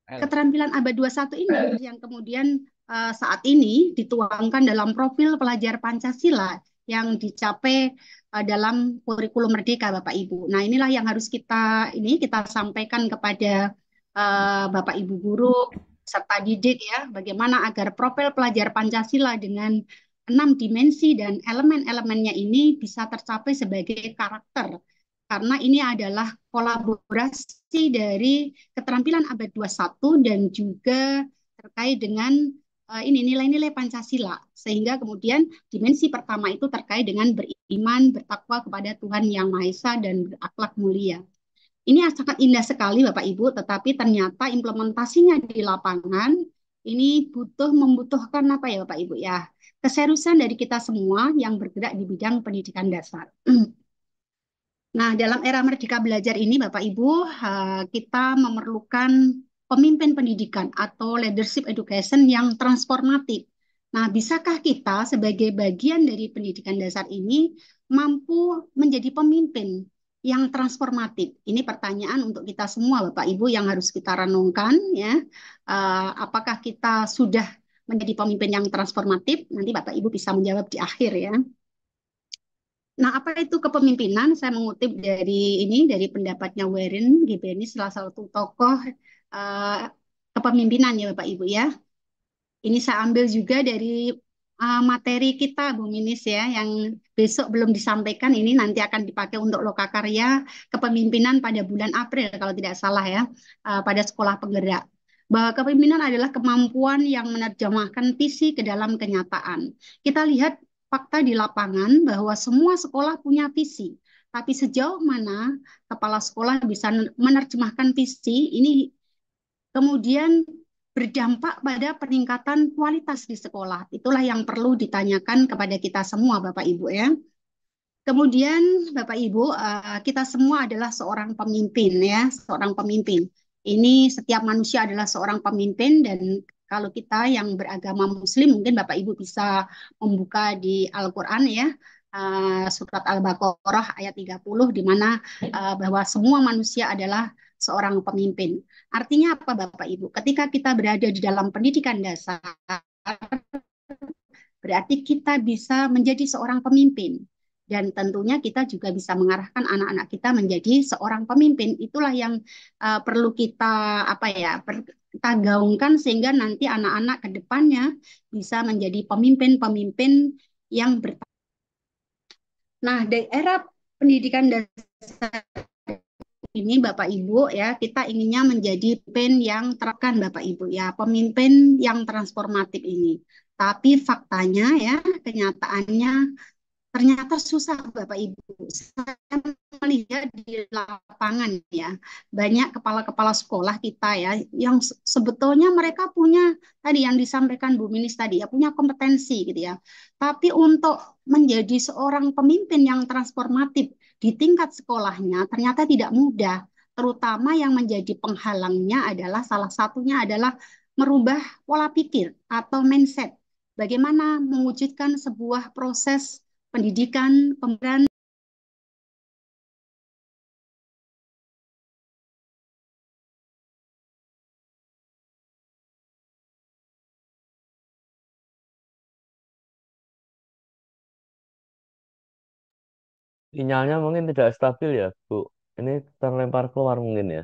keterampilan abad 21 ini yang kemudian uh, saat ini dituangkan dalam profil pelajar Pancasila yang dicapai Eh, dalam kurikulum merdeka Bapak Ibu. Nah, inilah yang harus kita ini kita sampaikan kepada uh, Bapak Ibu guru serta didik ya, bagaimana agar profil pelajar Pancasila dengan enam dimensi dan elemen-elemennya ini bisa tercapai sebagai karakter karena ini adalah kolaborasi dari keterampilan abad 21 dan juga terkait dengan Eh, ini nilai-nilai Pancasila sehingga kemudian dimensi pertama itu terkait dengan beriman, bertakwa kepada Tuhan Yang Maha Esa dan berakhlak mulia. Ini sangat indah sekali Bapak Ibu, tetapi ternyata implementasinya di lapangan ini butuh membutuhkan apa ya Bapak Ibu ya? Keseriusan dari kita semua yang bergerak di bidang pendidikan dasar. nah, dalam era merdeka belajar ini Bapak Ibu, eh, kita memerlukan pemimpin pendidikan atau leadership education yang transformatif. Nah, bisakah kita sebagai bagian dari pendidikan dasar ini mampu menjadi pemimpin yang transformatif? Ini pertanyaan untuk kita semua, Bapak Ibu, yang harus kita renungkan. Ya, eh, apakah kita sudah menjadi pemimpin yang transformatif? Nanti Bapak Ibu bisa menjawab di akhir ya. Nah, apa itu kepemimpinan? Saya mengutip dari ini dari pendapatnya Warren G. salah satu tokoh uh, eh, kepemimpinan ya Bapak Ibu ya. Ini saya ambil juga dari uh, materi kita Bu Minis ya yang besok belum disampaikan ini nanti akan dipakai untuk lokakarya kepemimpinan pada bulan April kalau tidak salah ya uh, pada sekolah penggerak bahwa kepemimpinan adalah kemampuan yang menerjemahkan visi ke dalam kenyataan. Kita lihat fakta di lapangan bahwa semua sekolah punya visi, tapi sejauh mana kepala sekolah bisa menerjemahkan visi ini kemudian berdampak pada peningkatan kualitas di sekolah. Itulah yang perlu ditanyakan kepada kita semua, Bapak Ibu ya. Kemudian Bapak Ibu, eh, kita semua adalah seorang pemimpin ya, seorang pemimpin. Ini setiap manusia adalah seorang pemimpin dan kalau kita yang beragama muslim mungkin Bapak Ibu bisa membuka di Al-Qur'an ya. Uh, surat Al-Baqarah ayat 30 di mana uh, bahwa semua manusia adalah seorang pemimpin. Artinya apa Bapak Ibu? Ketika kita berada di dalam pendidikan dasar, berarti kita bisa menjadi seorang pemimpin. Dan tentunya kita juga bisa mengarahkan anak-anak kita menjadi seorang pemimpin. Itulah yang uh, perlu kita apa ya per, kita gaungkan sehingga nanti anak-anak ke depannya bisa menjadi pemimpin-pemimpin yang bertanggung. Nah, daerah pendidikan dasar ini Bapak Ibu ya, kita inginnya menjadi pen yang terapkan Bapak Ibu ya, pemimpin yang transformatif ini. Tapi faktanya ya, kenyataannya ternyata susah Bapak Ibu. Saya melihat di lapangan ya, banyak kepala-kepala sekolah kita ya yang sebetulnya mereka punya tadi yang disampaikan Bu Minis tadi ya punya kompetensi gitu ya. Tapi untuk menjadi seorang pemimpin yang transformatif di tingkat sekolahnya ternyata tidak mudah, terutama yang menjadi penghalangnya adalah salah satunya adalah merubah pola pikir atau mindset. Bagaimana mewujudkan sebuah proses pendidikan pemberian Sinyalnya mungkin tidak stabil ya, Bu. Ini terlempar keluar mungkin ya.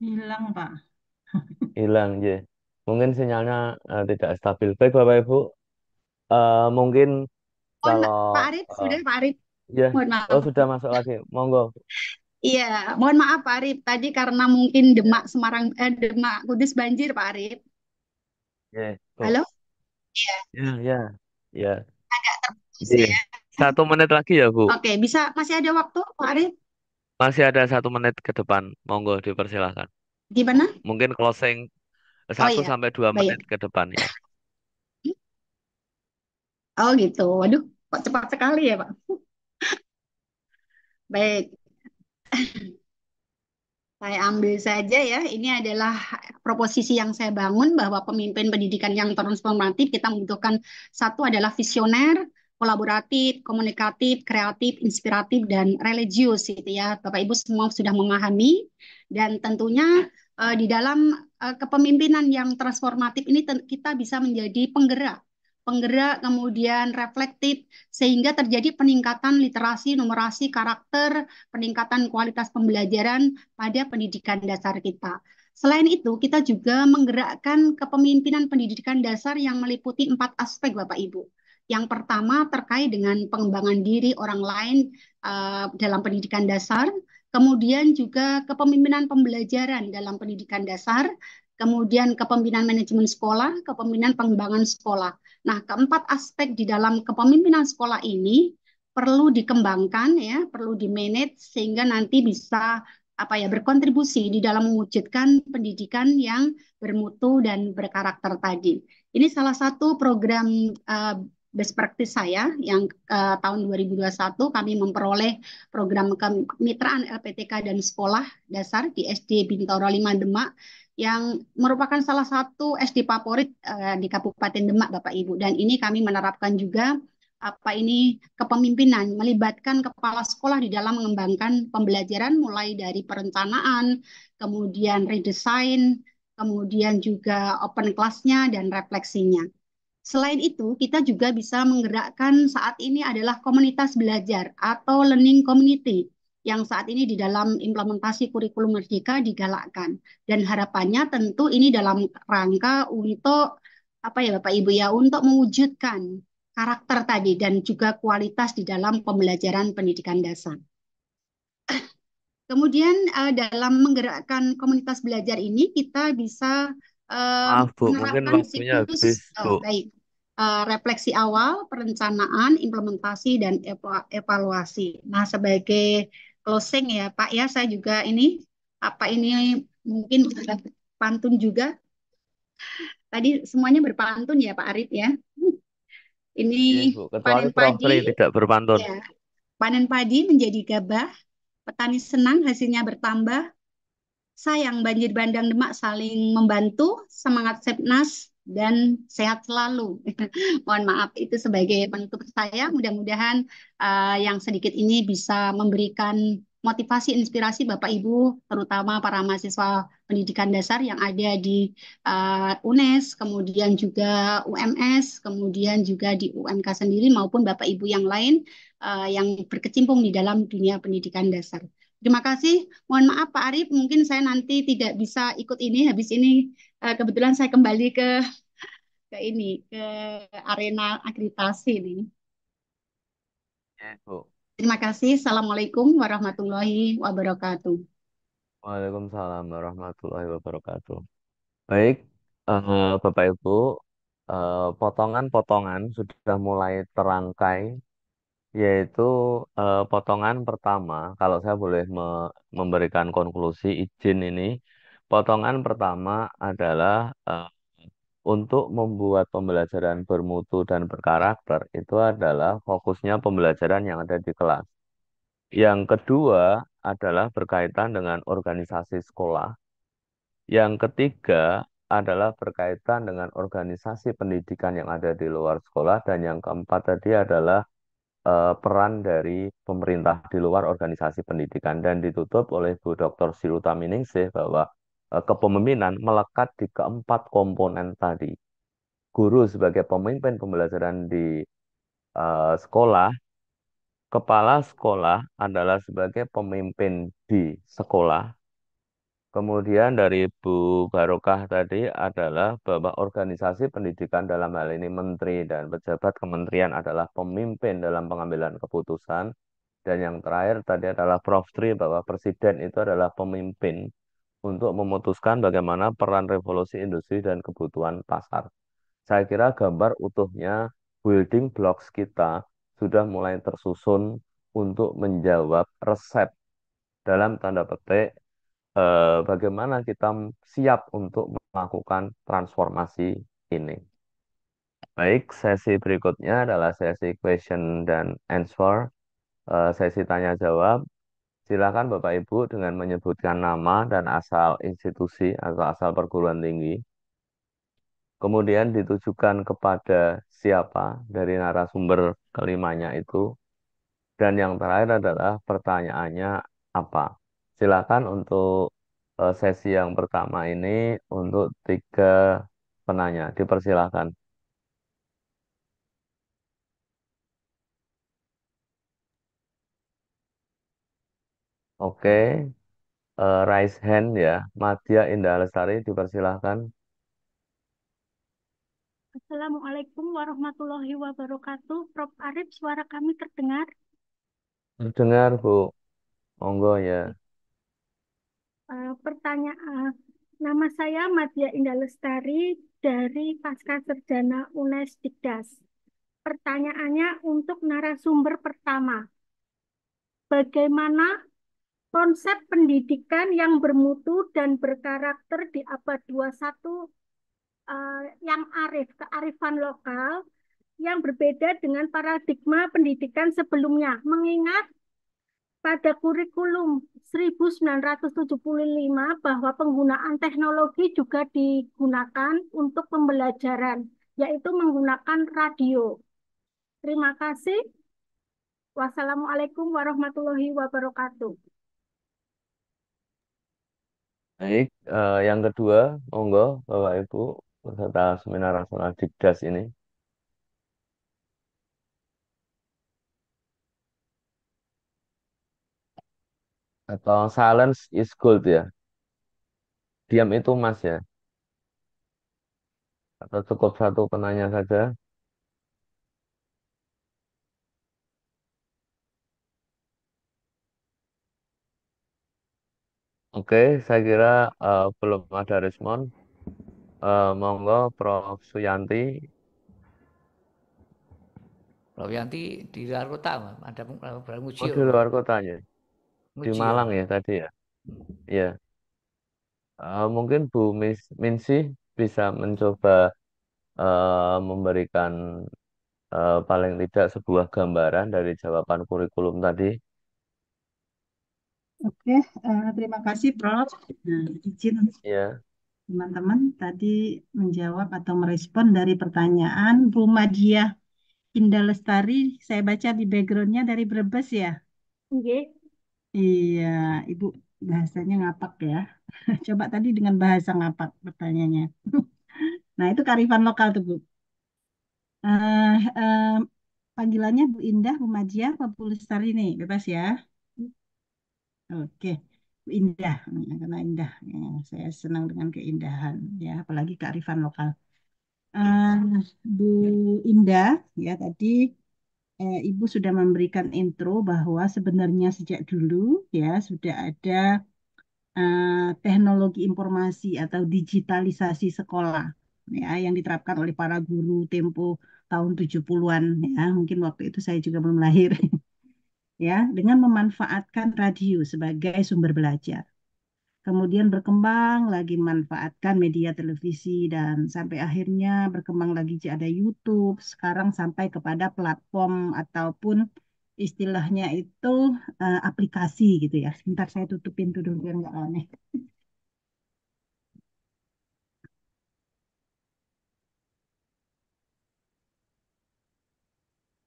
Hilang, Pak. Hilang, ya. Mungkin sinyalnya uh, tidak stabil. Baik, Bapak Ibu. Uh, mungkin Oh, kalau Pak Arif, Uh, eh, sudah Pak Arif. ya, Mohon maaf. oh sudah masuk lagi. Monggo. Iya, mohon maaf Pak Arif. Tadi karena mungkin Demak Semarang eh, Demak Kudus banjir Pak Arif. Ya, Halo? Iya, Ya, ya, ya. agak terputus Iya. ya. Satu menit lagi ya, Bu. Oke, bisa masih ada waktu, Pak Arief? Masih ada satu menit ke depan. Monggo dipersilahkan. Gimana? Mungkin closing satu oh iya. sampai dua menit ke depan ya. Oh gitu. Waduh, kok cepat sekali ya, Pak. Baik. Saya ambil saja ya, ini adalah proposisi yang saya bangun bahwa pemimpin pendidikan yang transformatif kita membutuhkan satu adalah visioner, kolaboratif, komunikatif, kreatif, inspiratif, dan religius gitu ya. Bapak Ibu semua sudah memahami dan tentunya uh, di dalam uh, kepemimpinan yang transformatif ini kita bisa menjadi penggerak penggerak, kemudian reflektif, sehingga terjadi peningkatan literasi, numerasi, karakter, peningkatan kualitas pembelajaran pada pendidikan dasar kita. Selain itu, kita juga menggerakkan kepemimpinan pendidikan dasar yang meliputi empat aspek, Bapak Ibu. Yang pertama terkait dengan pengembangan diri orang lain uh, dalam pendidikan dasar, kemudian juga kepemimpinan pembelajaran dalam pendidikan dasar, kemudian kepemimpinan manajemen sekolah, kepemimpinan pengembangan sekolah. Nah, keempat aspek di dalam kepemimpinan sekolah ini perlu dikembangkan ya, perlu di-manage sehingga nanti bisa apa ya berkontribusi di dalam mewujudkan pendidikan yang bermutu dan berkarakter tadi. Ini salah satu program uh, best practice saya yang uh, tahun 2021 kami memperoleh program kemitraan LPTK dan sekolah dasar di SD Bintoro 5 Demak yang merupakan salah satu SD favorit uh, di Kabupaten Demak Bapak Ibu dan ini kami menerapkan juga apa ini kepemimpinan melibatkan kepala sekolah di dalam mengembangkan pembelajaran mulai dari perencanaan kemudian redesign kemudian juga open class-nya dan refleksinya. Selain itu, kita juga bisa menggerakkan saat ini adalah komunitas belajar atau learning community yang saat ini di dalam implementasi kurikulum merdeka digalakkan. Dan harapannya tentu ini dalam rangka untuk apa ya Bapak Ibu ya untuk mewujudkan karakter tadi dan juga kualitas di dalam pembelajaran pendidikan dasar. Kemudian eh, dalam menggerakkan komunitas belajar ini kita bisa Maaf, Bu, mungkin menerapkan waktunya siklus habis, Bu. Oh, baik Uh, refleksi awal, perencanaan, implementasi, dan evaluasi. Nah, sebagai closing ya, Pak ya, saya juga ini apa ini mungkin pantun juga. Tadi semuanya berpantun ya, Pak Arif ya. Ini ya, panen padi tidak berpantun. Ya, panen padi menjadi gabah, petani senang hasilnya bertambah, Sayang banjir bandang Demak saling membantu, semangat Sepnas dan sehat selalu. Mohon maaf itu sebagai penutup saya. Mudah-mudahan uh, yang sedikit ini bisa memberikan motivasi, inspirasi Bapak Ibu, terutama para mahasiswa pendidikan dasar yang ada di uh, UNES, kemudian juga UMS, kemudian juga di UMK sendiri maupun Bapak Ibu yang lain uh, yang berkecimpung di dalam dunia pendidikan dasar. Terima kasih. Mohon maaf Pak Arif, mungkin saya nanti tidak bisa ikut ini. Habis ini eh, kebetulan saya kembali ke ke ini ke arena akreditasi ini. Ya, Terima kasih. Assalamualaikum warahmatullahi wabarakatuh. Waalaikumsalam warahmatullahi wabarakatuh. Baik, uh, Bapak Ibu, eh, potongan-potongan uh, sudah mulai terangkai yaitu eh, potongan pertama, kalau saya boleh me- memberikan konklusi izin ini, potongan pertama adalah eh, untuk membuat pembelajaran bermutu dan berkarakter itu adalah fokusnya pembelajaran yang ada di kelas. Yang kedua adalah berkaitan dengan organisasi sekolah. Yang ketiga adalah berkaitan dengan organisasi pendidikan yang ada di luar sekolah. Dan yang keempat tadi adalah uh, peran dari pemerintah di luar organisasi pendidikan dan ditutup oleh Bu Dr. Siruta Miningsih bahwa uh, kepemimpinan melekat di keempat komponen tadi. Guru sebagai pemimpin pembelajaran di uh, sekolah, kepala sekolah adalah sebagai pemimpin di sekolah Kemudian dari Bu Barokah tadi adalah bahwa organisasi pendidikan dalam hal ini menteri dan pejabat kementerian adalah pemimpin dalam pengambilan keputusan. Dan yang terakhir tadi adalah Prof. Tri bahwa presiden itu adalah pemimpin untuk memutuskan bagaimana peran revolusi industri dan kebutuhan pasar. Saya kira gambar utuhnya building blocks kita sudah mulai tersusun untuk menjawab resep dalam tanda petik eh, bagaimana kita siap untuk melakukan transformasi ini. Baik, sesi berikutnya adalah sesi question dan answer, eh, sesi tanya jawab. Silakan Bapak Ibu dengan menyebutkan nama dan asal institusi atau asal perguruan tinggi. Kemudian ditujukan kepada siapa dari narasumber kelimanya itu. Dan yang terakhir adalah pertanyaannya apa. Silakan untuk eh, sesi yang pertama ini untuk tiga penanya. Dipersilakan. Oke, uh, raise hand ya. Madya Indah Lestari, dipersilakan. Assalamualaikum warahmatullahi wabarakatuh. Prof. Arif, suara kami terdengar. Terdengar Bu. Monggo ya. Eh, pertanyaan, nama saya Madya Indah Lestari dari Pasca Serjana UNES Dikdas. Pertanyaannya untuk narasumber pertama. Bagaimana konsep pendidikan yang bermutu dan berkarakter di abad 21 uh, eh, yang arif, kearifan lokal yang berbeda dengan paradigma pendidikan sebelumnya. Mengingat pada kurikulum 1975 bahwa penggunaan teknologi juga digunakan untuk pembelajaran, yaitu menggunakan radio. Terima kasih. Wassalamualaikum warahmatullahi wabarakatuh. Baik, uh, yang kedua, monggo Bapak Ibu peserta seminar nasional Dikdas ini Atau silence is gold ya. Diam itu emas ya. Atau cukup satu penanya saja. Oke, saya kira uh, belum ada respon. Uh, monggo Prof. Suyanti. Prof. Yanti di luar kota, ada eh, museum. Oh, di luar kotanya. Oh, di iya. Malang ya tadi ya. Iya. Uh, mungkin Bu Mis Minsi bisa mencoba uh, memberikan uh, paling tidak sebuah gambaran dari jawaban kurikulum tadi. Oke, uh, terima kasih Prof. Nah, izin iya. teman-teman tadi menjawab atau merespon dari pertanyaan Rumadiah Indah Lestari. Saya baca di backgroundnya dari Brebes ya. Okay. Iya, Ibu bahasanya ngapak ya. Coba tadi dengan bahasa ngapak pertanyaannya. Nah, itu karifan lokal tuh, Bu. Eh, eh, panggilannya Bu Indah, Bu Majia, Pak Bu Lestari nih? Bebas ya. Oke. Bu Indah, karena indah. Ya, saya senang dengan keindahan, ya, apalagi kearifan lokal. Eh, Bu Indah, ya tadi Eh, ibu sudah memberikan intro bahwa sebenarnya sejak dulu ya sudah ada eh, teknologi informasi atau digitalisasi sekolah ya yang diterapkan oleh para guru tempo tahun 70-an ya mungkin waktu itu saya juga belum lahir ya dengan memanfaatkan radio sebagai sumber belajar kemudian berkembang lagi manfaatkan media televisi dan sampai akhirnya berkembang lagi ada YouTube sekarang sampai kepada platform ataupun istilahnya itu uh, aplikasi gitu ya. Sebentar saya tutup pintu dulu biar nggak aneh.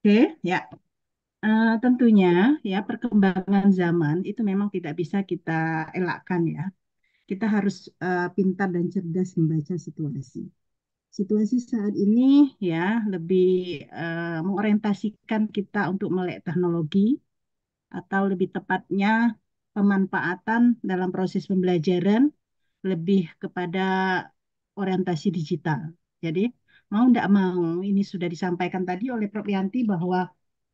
Oke, okay, ya. Uh, tentunya ya perkembangan zaman itu memang tidak bisa kita elakkan ya. Kita harus uh, pintar dan cerdas membaca situasi. Situasi saat ini ya lebih uh, mengorientasikan kita untuk melek teknologi atau lebih tepatnya pemanfaatan dalam proses pembelajaran lebih kepada orientasi digital. Jadi mau tidak mau ini sudah disampaikan tadi oleh Prof Yanti bahwa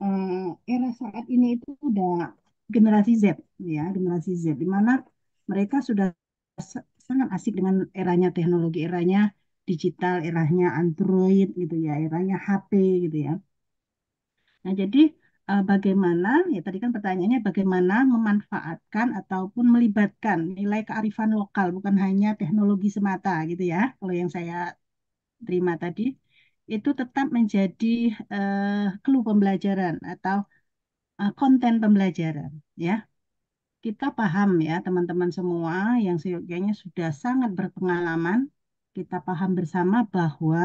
Eh, era saat ini itu udah generasi Z ya generasi Z di mana mereka sudah sangat asik dengan eranya teknologi eranya digital eranya Android gitu ya eranya HP gitu ya nah jadi eh, bagaimana ya tadi kan pertanyaannya bagaimana memanfaatkan ataupun melibatkan nilai kearifan lokal bukan hanya teknologi semata gitu ya kalau yang saya terima tadi itu tetap menjadi eh, clue pembelajaran atau eh, konten pembelajaran ya kita paham ya teman-teman semua yang seyogianya sudah sangat berpengalaman kita paham bersama bahwa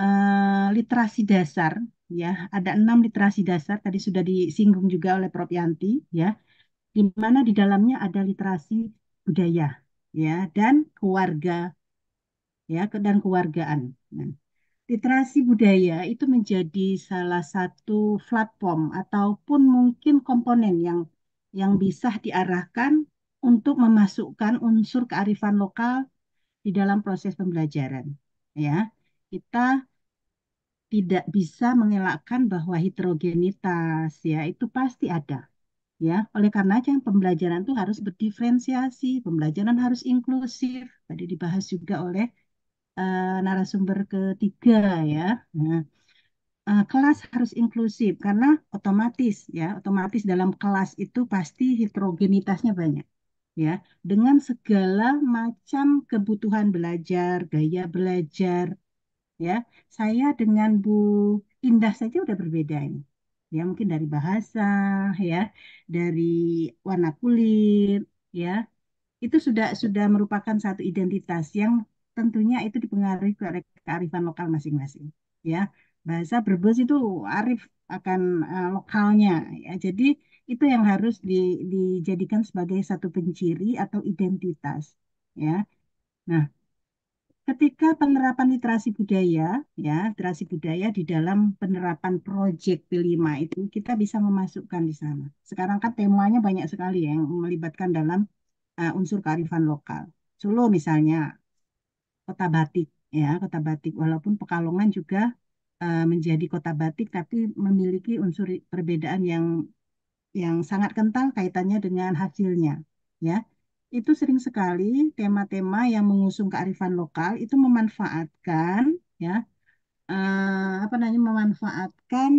uh, literasi dasar ya ada enam literasi dasar tadi sudah disinggung juga oleh Prof Yanti ya di mana di dalamnya ada literasi budaya ya dan keluarga ya dan kewargaan. Nah, literasi budaya itu menjadi salah satu platform ataupun mungkin komponen yang yang bisa diarahkan untuk memasukkan unsur kearifan lokal di dalam proses pembelajaran ya kita tidak bisa mengelakkan bahwa heterogenitas ya itu pasti ada ya oleh karena itu pembelajaran itu harus berdiferensiasi pembelajaran harus inklusif tadi dibahas juga oleh uh, narasumber ketiga ya. Nah, uh, kelas harus inklusif karena otomatis ya, otomatis dalam kelas itu pasti heterogenitasnya banyak ya, dengan segala macam kebutuhan belajar, gaya belajar ya. Saya dengan Bu Indah saja udah berbeda ini. Ya, mungkin dari bahasa ya, dari warna kulit ya. Itu sudah sudah merupakan satu identitas yang tentunya itu dipengaruhi oleh kearifan lokal masing-masing ya bahasa Brebes itu arif akan uh, lokalnya ya jadi itu yang harus di, dijadikan sebagai satu penciri atau identitas ya nah ketika penerapan literasi budaya ya literasi budaya di dalam penerapan proyek P5 itu kita bisa memasukkan di sana sekarang kan temanya banyak sekali yang melibatkan dalam uh, unsur kearifan lokal Solo misalnya kota batik ya kota batik walaupun Pekalongan juga uh, menjadi kota batik tapi memiliki unsur perbedaan yang yang sangat kental kaitannya dengan hasilnya ya itu sering sekali tema-tema yang mengusung kearifan lokal itu memanfaatkan ya uh, apa namanya memanfaatkan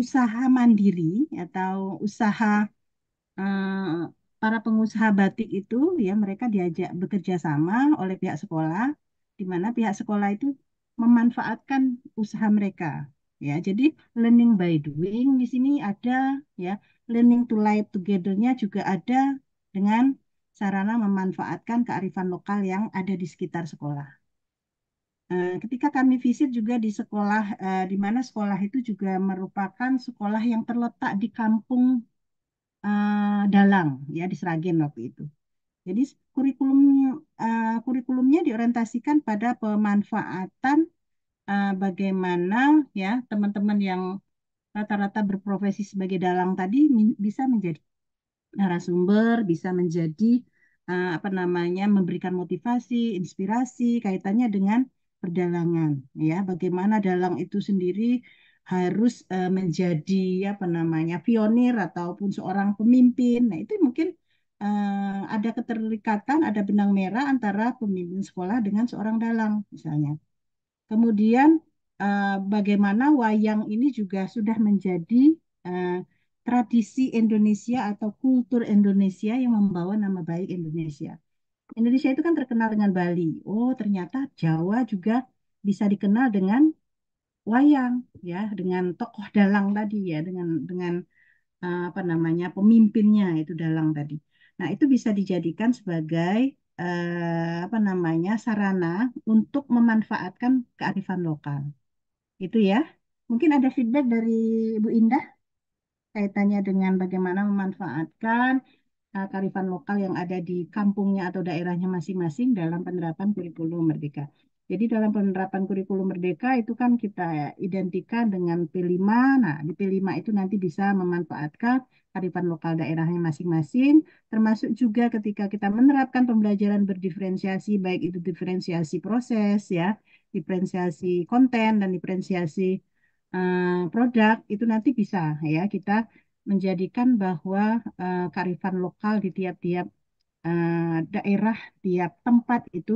usaha mandiri atau usaha uh, para pengusaha batik itu ya mereka diajak bekerja sama oleh pihak sekolah di mana pihak sekolah itu memanfaatkan usaha mereka ya jadi learning by doing di sini ada ya learning to live togethernya juga ada dengan sarana memanfaatkan kearifan lokal yang ada di sekitar sekolah eh, ketika kami visit juga di sekolah eh, di mana sekolah itu juga merupakan sekolah yang terletak di kampung uh, Dalang ya di Sragen waktu itu. Jadi kurikulum uh, kurikulumnya diorientasikan pada pemanfaatan uh, bagaimana ya teman-teman yang rata-rata berprofesi sebagai dalang tadi bisa menjadi narasumber, bisa menjadi uh, apa namanya memberikan motivasi, inspirasi kaitannya dengan perdalangan ya. Bagaimana dalang itu sendiri harus eh, menjadi apa namanya pionir ataupun seorang pemimpin. Nah, itu mungkin eh, ada keterikatan, ada benang merah antara pemimpin sekolah dengan seorang dalang misalnya. Kemudian eh, bagaimana wayang ini juga sudah menjadi tradisi Indonesia atau kultur Indonesia yang membawa nama baik Indonesia. Indonesia itu kan terkenal dengan Bali. Oh, ternyata Jawa juga bisa dikenal dengan wayang ya dengan tokoh dalang tadi ya dengan dengan eh, apa namanya pemimpinnya itu dalang tadi. Nah, itu bisa dijadikan sebagai eh, apa namanya sarana untuk memanfaatkan kearifan lokal. Itu ya. Mungkin ada feedback dari Bu Indah kaitannya dengan bagaimana memanfaatkan eh, kearifan lokal yang ada di kampungnya atau daerahnya masing-masing dalam penerapan kurikulum merdeka. Jadi dalam penerapan kurikulum merdeka itu kan kita identikan dengan P5. Nah, di P5 itu nanti bisa memanfaatkan karifan lokal daerahnya masing-masing, termasuk juga ketika kita menerapkan pembelajaran berdiferensiasi, baik itu diferensiasi proses, ya, diferensiasi konten, dan diferensiasi uh, produk, itu nanti bisa ya kita menjadikan bahwa uh, kearifan lokal di tiap-tiap uh, daerah, tiap tempat itu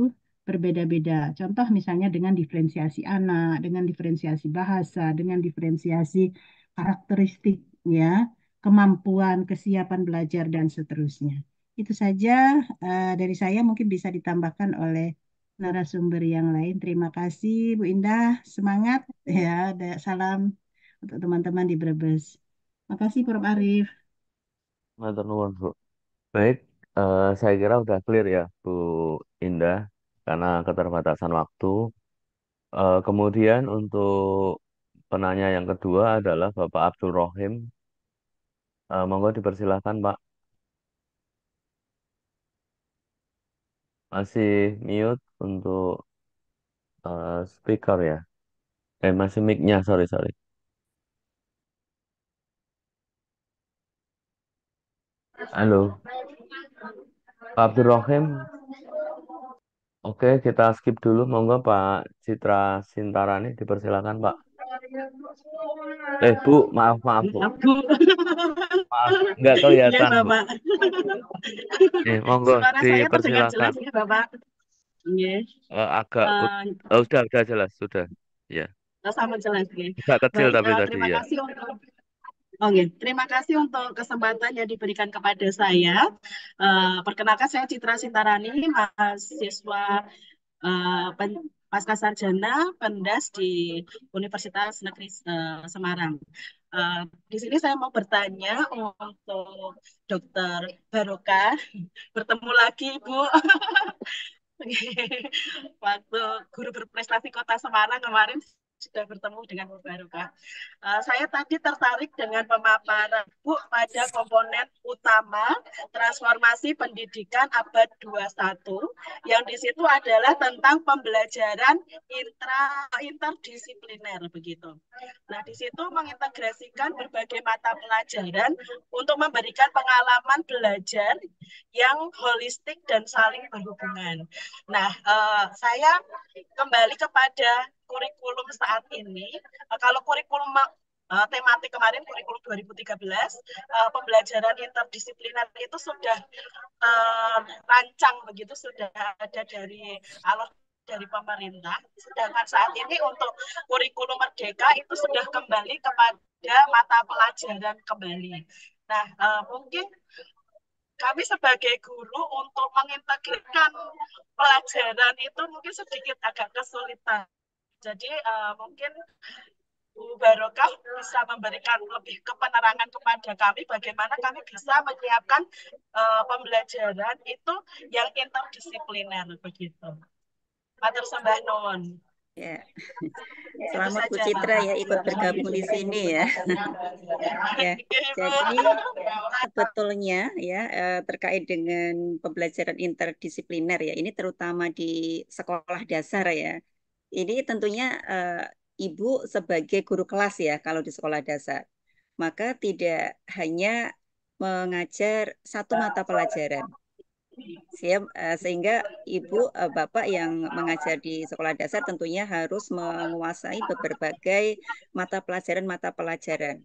berbeda-beda. Contoh misalnya dengan diferensiasi anak, dengan diferensiasi bahasa, dengan diferensiasi karakteristik ya, kemampuan, kesiapan belajar dan seterusnya. Itu saja uh, dari saya mungkin bisa ditambahkan oleh narasumber yang lain. Terima kasih Bu Indah, semangat ya. Salam untuk teman-teman di Brebes. Makasih Prof Arif. Baik, uh, saya kira sudah clear ya, Bu Indah karena keterbatasan waktu. Uh, kemudian untuk penanya yang kedua adalah Bapak Abdul Rohim. Uh, monggo dipersilahkan, Pak. Masih mute untuk uh, speaker ya. Eh, masih mic-nya, sorry, sorry. Halo, Pak Abdul Rohim. Oke, kita skip dulu. Monggo Pak Citra Sintarani dipersilakan, Pak. Eh, Bu, maaf, maaf, Bu. Maaf, enggak kelihatan, ya, Bu. Eh, monggo Suara dipersilakan. Saya jelas ya, Bapak. Iya. Eh, agak uh, oh, sudah sudah jelas sudah ya yeah. sama jelas ya agak kecil Baik, tapi eh, tadi ya terima iya. kasih untuk Oke, okay. terima kasih untuk kesempatan yang diberikan kepada saya. Uh, perkenalkan saya Citra Sintarani, mahasiswa uh, pen, pasca sarjana pendas di Universitas Negeri uh, Semarang. Uh, di sini saya mau bertanya untuk Dokter Baroka, bertemu lagi Bu. Waktu guru berprestasi Kota Semarang kemarin sudah bertemu dengan Bu Baruka. Uh, eh, saya tadi tertarik dengan pemaparan Bu pada komponen utama transformasi pendidikan abad 21 yang di situ adalah tentang pembelajaran intra interdisipliner begitu. Nah, di situ mengintegrasikan berbagai mata pelajaran untuk memberikan pengalaman belajar yang holistik dan saling berhubungan. Nah, eh, saya kembali kepada kurikulum saat ini. Eh, kalau kurikulum uh, tematik kemarin kurikulum 2013 uh, eh, pembelajaran interdisipliner itu sudah uh, rancang begitu sudah ada dari alur dari pemerintah. Sedangkan saat ini untuk kurikulum merdeka itu sudah kembali kepada mata pelajaran kembali. Nah, uh, mungkin kami sebagai guru untuk mengintegrasikan pelajaran itu mungkin sedikit agak kesulitan. Jadi uh, mungkin Bu Barokah bisa memberikan lebih kepenerangan kepada kami bagaimana kami bisa menyiapkan uh, pembelajaran itu yang interdisipliner begitu. Matur sembah nuwun. Ya. Selamat Bu Citra ya ikut bergabung di sini ya. ya. Jadi sebetulnya ya eh, terkait dengan pembelajaran interdisipliner ya ini terutama di sekolah dasar ya. Ini tentunya eh, ibu sebagai guru kelas ya kalau di sekolah dasar. Maka tidak hanya mengajar satu mata pelajaran. Siap, eh, sehingga ibu eh, bapak yang mengajar di sekolah dasar tentunya harus menguasai berbagai mata pelajaran mata pelajaran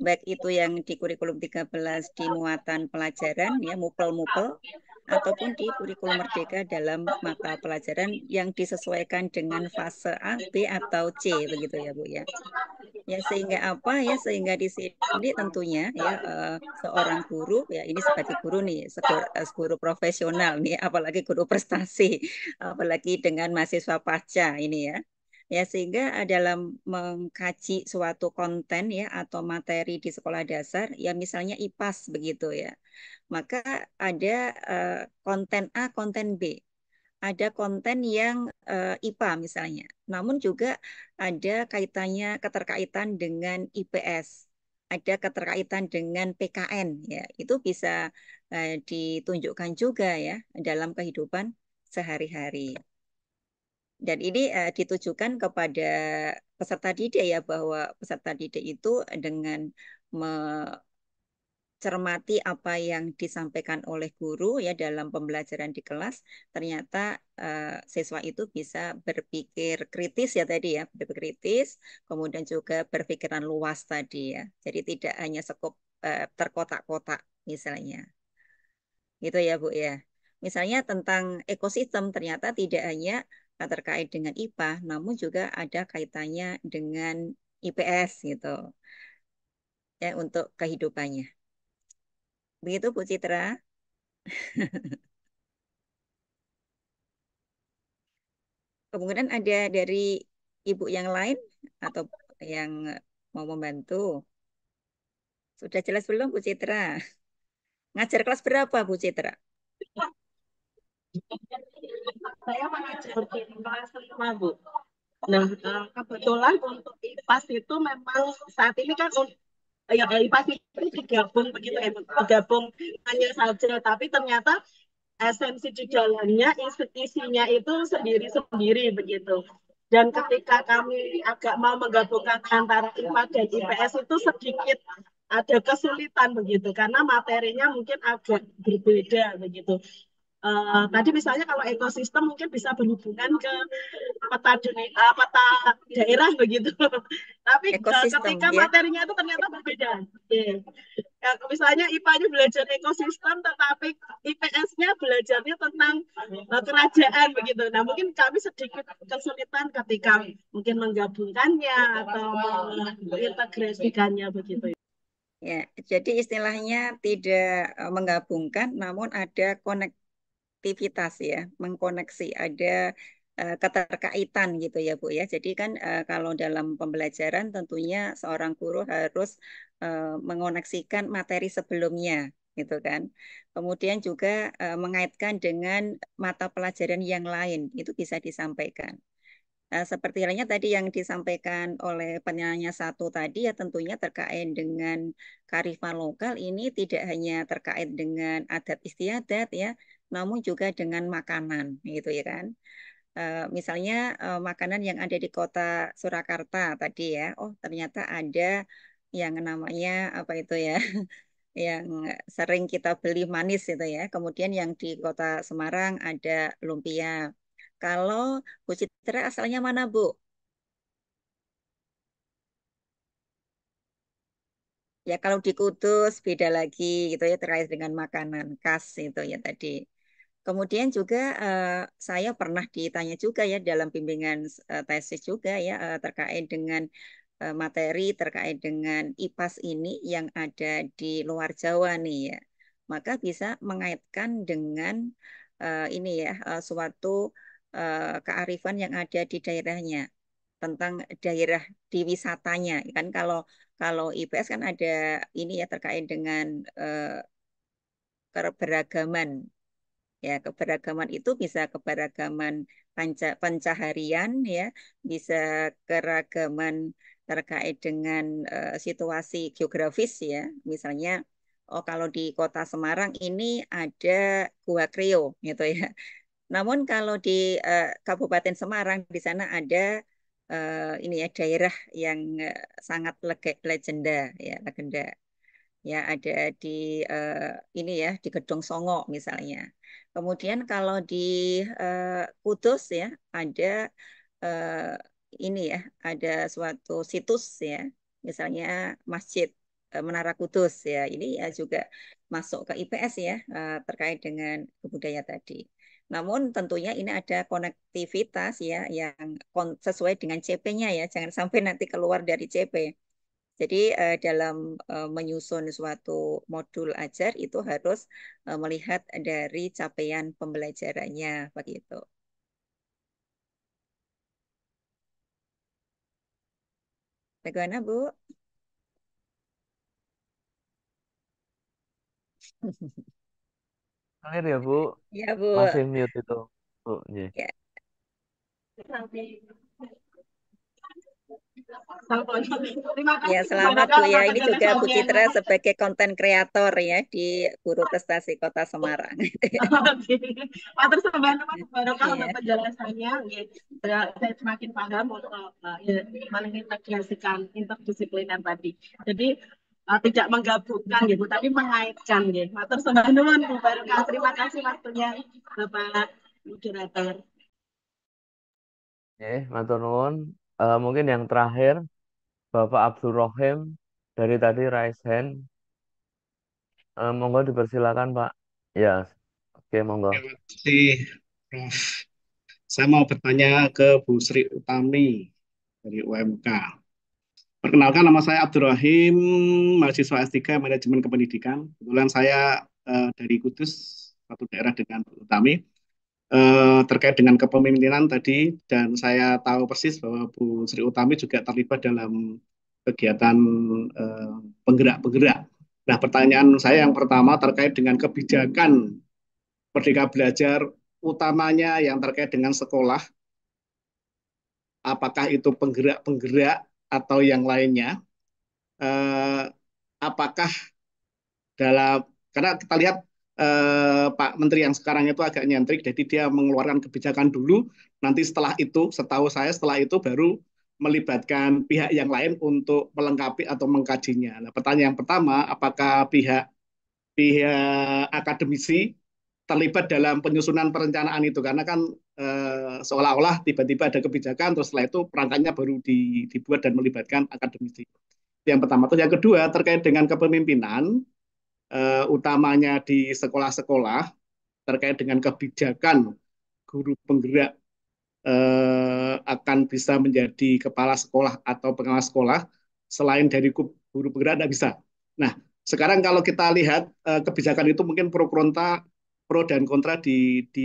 baik itu yang di kurikulum 13 di muatan pelajaran ya mupel-mupel ataupun di kurikulum merdeka dalam mata pelajaran yang disesuaikan dengan fase A, B atau C begitu ya Bu ya. Ya sehingga apa ya sehingga di sini tentunya ya eh, seorang guru ya ini sebagai guru nih eh, guru profesional nih apalagi guru prestasi apalagi dengan mahasiswa pasca ini ya ya sehingga dalam mengkaji suatu konten ya atau materi di sekolah dasar ya misalnya IPAS begitu ya maka ada eh, konten A, konten B. Ada konten yang eh, IPA misalnya, namun juga ada kaitannya keterkaitan dengan IPS, ada keterkaitan dengan PKN ya. Itu bisa eh, ditunjukkan juga ya dalam kehidupan sehari-hari. Dan ini uh, ditujukan kepada peserta didik ya bahwa peserta didik itu dengan cermati apa yang disampaikan oleh guru ya dalam pembelajaran di kelas ternyata eh, siswa itu bisa berpikir kritis ya tadi ya berpikir kritis kemudian juga berpikiran luas tadi ya jadi tidak hanya sekup eh, terkotak-kotak misalnya gitu ya bu ya misalnya tentang ekosistem ternyata tidak hanya eh, terkait dengan IPA namun juga ada kaitannya dengan IPS gitu ya untuk kehidupannya Begitu Bu Citra. Kemungkinan ada dari ibu yang lain atau yang mau membantu. Sudah jelas belum Bu Citra? Ngajar kelas berapa Bu Citra? Saya mengajar di kelas 5 Bu. Nah, eh, kebetulan untuk IPAS itu memang saat ini kan Ya, Elifas itu digabung begitu ya, digabung hanya saja, tapi ternyata esensi di institusinya itu sendiri-sendiri begitu. Dan ketika kami agak mau menggabungkan antara IPA dan IPS itu sedikit ada kesulitan begitu, karena materinya mungkin agak berbeda begitu. Uh, tadi misalnya kalau ekosistem mungkin bisa berhubungan ke peta dunia, uh, peta daerah begitu. Tapi eh, ekosistem, ketika ya? materinya itu ternyata berbeda. Yeah. Ya, misalnya IPA nya belajar ekosistem, tetapi IPS-nya belajarnya tentang uh, kerajaan begitu. Nah mungkin kami sedikit kesulitan ketika mungkin menggabungkannya atau mengintegrasikannya begitu. Ya, jadi istilahnya tidak menggabungkan, namun ada connect konektivitas ya, mengkoneksi ada eh, keterkaitan gitu ya Bu ya. Jadi kan eh, kalau dalam pembelajaran tentunya seorang guru harus eh, mengoneksikan materi sebelumnya gitu kan. Kemudian juga mengaitkan dengan mata pelajaran yang lain itu bisa disampaikan. seperti lainnya tadi yang disampaikan oleh penanya satu tadi ya tentunya terkait dengan karifan lokal ini tidak hanya terkait dengan adat istiadat ya, namun juga dengan makanan gitu ya kan. e, misalnya e, makanan yang ada di kota Surakarta tadi ya, oh ternyata ada yang namanya apa itu ya, yang sering kita beli manis itu ya. Kemudian yang di kota Semarang ada lumpia. Kalau Bu Citra asalnya mana Bu? Ya kalau di Kudus beda lagi gitu ya terkait dengan makanan khas itu ya tadi. Kemudian juga uh, saya pernah ditanya juga ya dalam bimbingan uh, tesis juga ya uh, terkait dengan uh, materi terkait dengan IPAS ini yang ada di luar Jawa nih ya. Maka bisa mengaitkan dengan uh, ini ya uh, suatu uh, kearifan yang ada di daerahnya tentang daerah di wisatanya kan kalau kalau IPS kan ada ini ya terkait dengan uh, keberagaman Ya, keberagaman itu bisa keberagaman panca, pencaharian ya, bisa keragaman terkait dengan uh, situasi geografis ya. Misalnya oh kalau di Kota Semarang ini ada Gua krio gitu ya. Namun kalau di uh, Kabupaten Semarang di sana ada uh, ini ya daerah yang uh, sangat legenda ya legenda ya ada di eh, ini ya di Gedong Songo misalnya. Kemudian kalau di eh, Kudus ya ada eh, ini ya ada suatu situs ya misalnya masjid eh, Menara Kudus ya ini ya juga masuk ke IPS ya eh, terkait dengan kebudayaan tadi. Namun tentunya ini ada konektivitas ya yang sesuai dengan CP-nya ya. Jangan sampai nanti keluar dari CP. Jadi eh, dalam eh, menyusun suatu modul ajar itu harus eh, melihat dari capaian pembelajarannya begitu. Bagaimana Bu? Clear ya Bu? Iya Bu. Masih mute itu Bu. Yeah. Ya. Iya. Gitu. Terima kasih. Ya, selamat Bu ya. Ini juga Bu Citra sebagai konten kreator ya di Guru Prestasi Kota Semarang. Matur sembahun Mas Barokah untuk iya. penjelasannya. Saya semakin paham untuk eh, eh, ya, mengintegrasikan interdisipliner tadi. Jadi uh, tidak menggabungkan gitu, tapi mengaitkan gitu. Matur nah, sembahun Bu Barokah. Terima kasih waktunya Bapak moderator. Eh, matur nuwun uh, mungkin yang terakhir, Bapak Abdul Rohim dari tadi raise hand. Uh, monggo dipersilakan, Pak. Ya, oke, monggo. Terima kasih, Prof. Saya mau bertanya ke Bu Sri Utami dari UMK. Perkenalkan nama saya Abdul Rohim, mahasiswa S3 Manajemen Kependidikan. Kebetulan saya uh, dari Kudus, satu daerah dengan Utami eh, terkait dengan kepemimpinan tadi dan saya tahu persis bahwa Bu Sri Utami juga terlibat dalam kegiatan penggerak eh, penggerak-penggerak. Nah, pertanyaan saya yang pertama terkait dengan kebijakan Merdeka Belajar utamanya yang terkait dengan sekolah. Apakah itu penggerak-penggerak atau yang lainnya? Eh, apakah dalam karena kita lihat eh, Pak Menteri yang sekarang itu agak nyentrik, jadi dia mengeluarkan kebijakan dulu, nanti setelah itu, setahu saya setelah itu baru melibatkan pihak yang lain untuk melengkapi atau mengkajinya. Nah, pertanyaan yang pertama, apakah pihak pihak akademisi terlibat dalam penyusunan perencanaan itu karena kan e, seolah-olah tiba-tiba ada kebijakan terus setelah itu perangkatnya baru di, dibuat dan melibatkan akademisi. Yang pertama terus yang kedua terkait dengan kepemimpinan Eh, utamanya di sekolah-sekolah terkait dengan kebijakan guru penggerak eh, akan bisa menjadi kepala sekolah atau pengawas sekolah selain dari guru penggerak tidak bisa. Nah, sekarang kalau kita lihat eh, kebijakan itu mungkin pro kontra pro dan kontra di di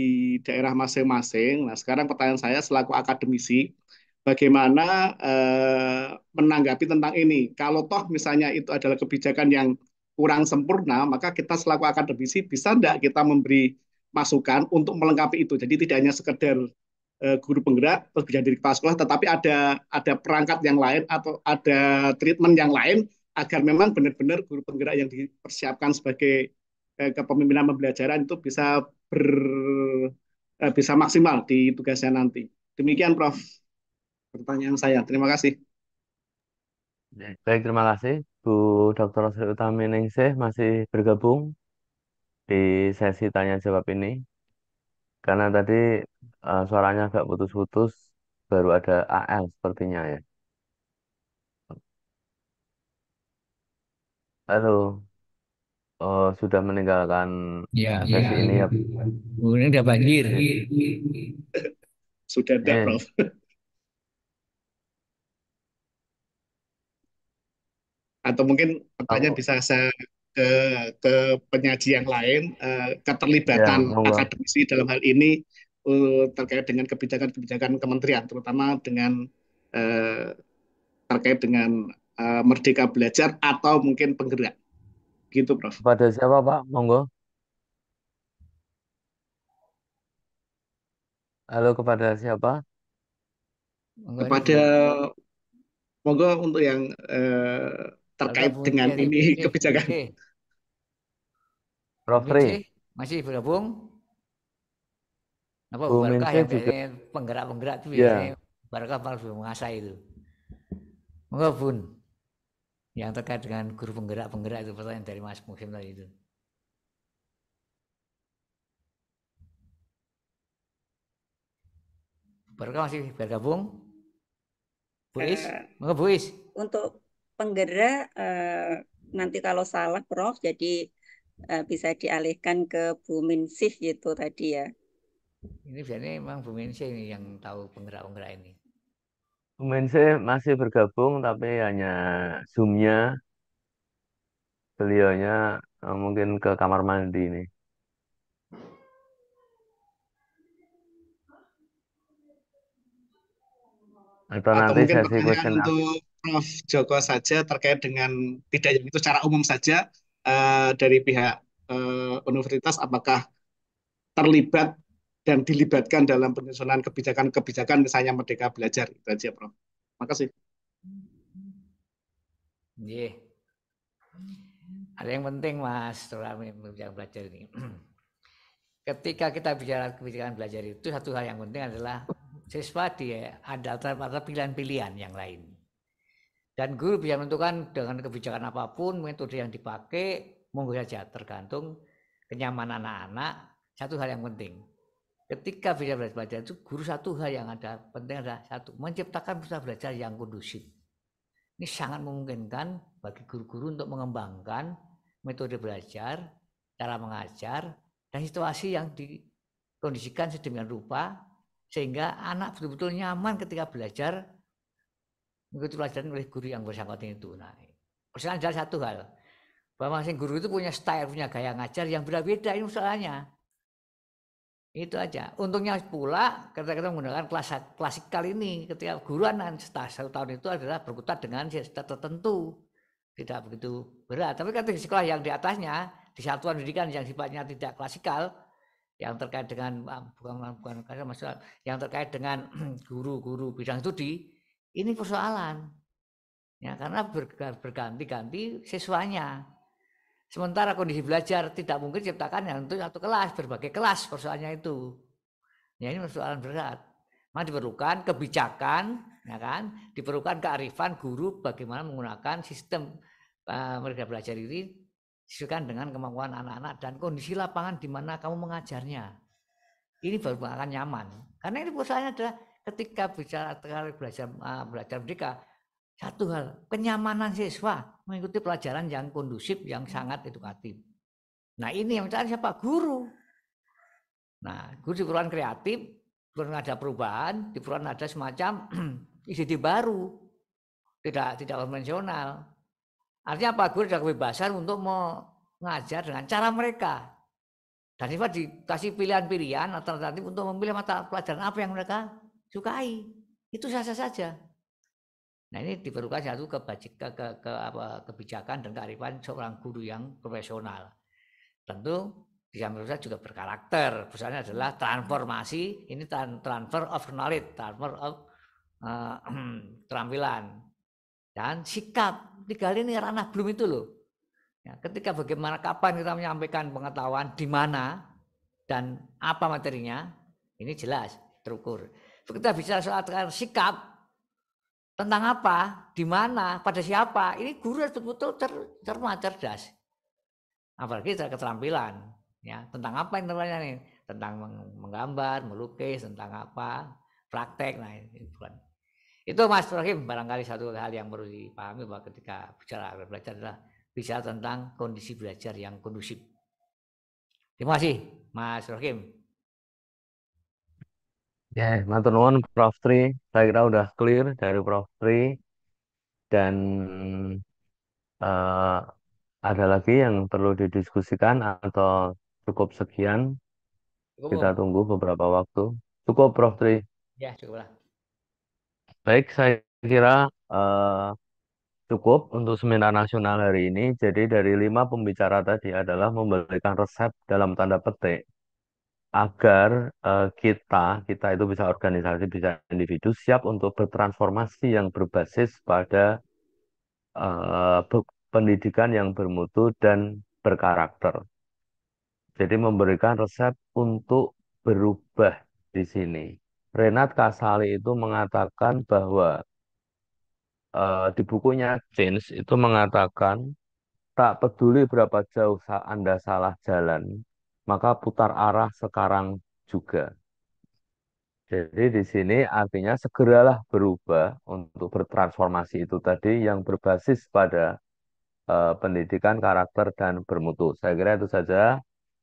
daerah masing-masing. Nah, sekarang pertanyaan saya selaku akademisi, bagaimana eh, menanggapi tentang ini? Kalau toh misalnya itu adalah kebijakan yang kurang sempurna, maka kita selaku akademisi bisa tidak kita memberi masukan untuk melengkapi itu. Jadi tidak hanya sekedar eh, guru penggerak terus diri kepala sekolah, tetapi ada ada perangkat yang lain atau ada treatment yang lain agar memang benar-benar guru penggerak yang dipersiapkan sebagai eh, kepemimpinan pembelajaran itu bisa ber eh, bisa maksimal di tugasnya nanti. Demikian Prof. Pertanyaan saya. Terima kasih. Baik, terima kasih. Bu Dr. Sri Ningsih masih bergabung di sesi tanya jawab ini karena tadi uh, suaranya agak putus-putus baru ada AL sepertinya ya. Halo, oh, sudah meninggalkan ya, sesi ya. ini ya. Mungkin udah banjir. Iya. Sudah ada, eh. Prof. atau mungkin pertanyaan oh. bisa saya ke ke penyaji yang lain uh, keterlibatan ya, akademisi dalam hal ini uh, terkait dengan kebijakan-kebijakan kementerian terutama dengan uh, terkait dengan uh, merdeka belajar atau mungkin penggerak gitu Prof. Pada siapa Pak? Monggo. Halo kepada siapa? kepada monggo untuk yang eh, terkait Bergabung dengan ini BC. kebijakan. BC. Prof. Ri. Masih bergabung? Apa Bu yang biasanya penggerak-penggerak itu ya. biasanya yeah. Barkah malah mengasah itu. Monggo Bun. Yang terkait dengan guru penggerak-penggerak itu pertanyaan dari Mas Muhim tadi itu. barakah masih bergabung? Bu Is? Eh, Monggo Bu Is. Untuk penggerak eh, nanti kalau salah Prof jadi eh, bisa dialihkan ke Bu Minsih gitu tadi ya. Ini biasanya emang Bu Minsih ini yang tahu penggerak-penggerak ini. Bu Minsih masih bergabung tapi hanya Zoom-nya beliaunya eh, mungkin ke kamar mandi ini. Atau, atau nanti sesi question untuk Prof Joko saja terkait dengan tidak itu secara umum saja uh, dari pihak uh, universitas apakah terlibat dan dilibatkan dalam penyusunan kebijakan-kebijakan misalnya Merdeka Belajar itu aja Prof. Makasih. Yeah. Ada yang penting Mas dalam kebijakan belajar ini. Ketika kita bicara kebijakan belajar itu satu hal yang penting adalah siswa dia ada antara pilihan-pilihan yang lain. Dan guru bisa menentukan dengan kebijakan apapun, metode yang dipakai, monggo saja tergantung kenyamanan anak-anak. Satu hal yang penting, ketika bisa belajar belajar itu guru satu hal yang ada penting adalah satu menciptakan pusat belajar yang kondusif. Ini sangat memungkinkan bagi guru-guru untuk mengembangkan metode belajar, cara mengajar, dan situasi yang dikondisikan sedemikian rupa sehingga anak betul-betul nyaman ketika belajar mengikuti pelajaran oleh guru yang bersangkutan itu. Nah, persoalan adalah satu hal bahwa masing guru itu punya style, punya gaya ngajar yang berbeda ini masalahnya. Itu aja. Untungnya pula ketika kita menggunakan kelas klasikal ini, ketika guru anak satu tahun itu adalah berkutat dengan sistem tertentu, tidak begitu berat. Tapi ketika sekolah yang di atasnya, di satuan pendidikan yang sifatnya tidak klasikal, yang terkait dengan ah, bukan bukan, bukan masalah, yang terkait dengan guru-guru bidang studi ini persoalan. Ya, karena berganti-ganti siswanya. Sementara kondisi belajar tidak mungkin ciptakan yang untuk satu kelas, berbagai kelas persoalannya itu. Ya ini persoalan berat. Maka diperlukan kebijakan, ya kan? Diperlukan kearifan guru bagaimana menggunakan sistem uh, mereka belajar ini sesuaikan dengan kemampuan anak-anak dan kondisi lapangan di mana kamu mengajarnya. Ini baru akan nyaman. Karena ini persoalannya adalah ketika bicara terkait belajar uh, belajar merdeka satu hal kenyamanan siswa mengikuti pelajaran yang kondusif yang sangat edukatif. Nah ini yang cari siapa guru. Nah guru di peruan kreatif peruan ada perubahan di peruan ada semacam ide baru tidak tidak konvensional. Artinya apa guru sudah kebebasan untuk mengajar dengan cara mereka. Dan siswa dikasih pilihan-pilihan alternatif untuk memilih mata pelajaran apa yang mereka sukai itu sah-sah saja nah ini diperlukan satu kebajik, ke, ke, ke, apa, kebijakan dan kearifan seorang guru yang profesional tentu di samping itu juga berkarakter misalnya adalah transformasi ini transfer of knowledge transfer of uh, keterampilan dan sikap tiga ini ranah belum itu loh ya, ketika bagaimana kapan kita menyampaikan pengetahuan di mana dan apa materinya ini jelas terukur kita bicara soal sikap tentang apa, di mana, pada siapa. Ini guru harus betul-betul cer cermat, cerdas. Apalagi secara keterampilan. Ya, tentang apa yang nih? Tentang menggambar, melukis, tentang apa, praktek. Nah, itu bukan. Itu Mas Rohim barangkali satu hal yang perlu dipahami bahwa ketika bicara belajar adalah bicara tentang kondisi belajar yang kondusif. Terima kasih Mas Rohim. Ya, matur nuwun Prof Tri. Saya kira udah clear dari Prof Tri dan uh, ada lagi yang perlu didiskusikan atau cukup sekian. Cukup, Kita tunggu beberapa waktu. Cukup Prof Tri. Ya, cukuplah. Baik, saya kira uh, cukup untuk seminar nasional hari ini. Jadi dari lima pembicara tadi adalah memberikan resep dalam tanda petik agar uh, kita kita itu bisa organisasi bisa individu siap untuk bertransformasi yang berbasis pada uh, pendidikan yang bermutu dan berkarakter. Jadi memberikan resep untuk berubah di sini. Renat Kasali itu mengatakan bahwa uh, di bukunya Change itu mengatakan tak peduli berapa jauh Anda salah jalan, maka putar arah sekarang juga. Jadi di sini artinya segeralah berubah untuk bertransformasi itu tadi yang berbasis pada uh, pendidikan karakter dan bermutu. Saya kira itu saja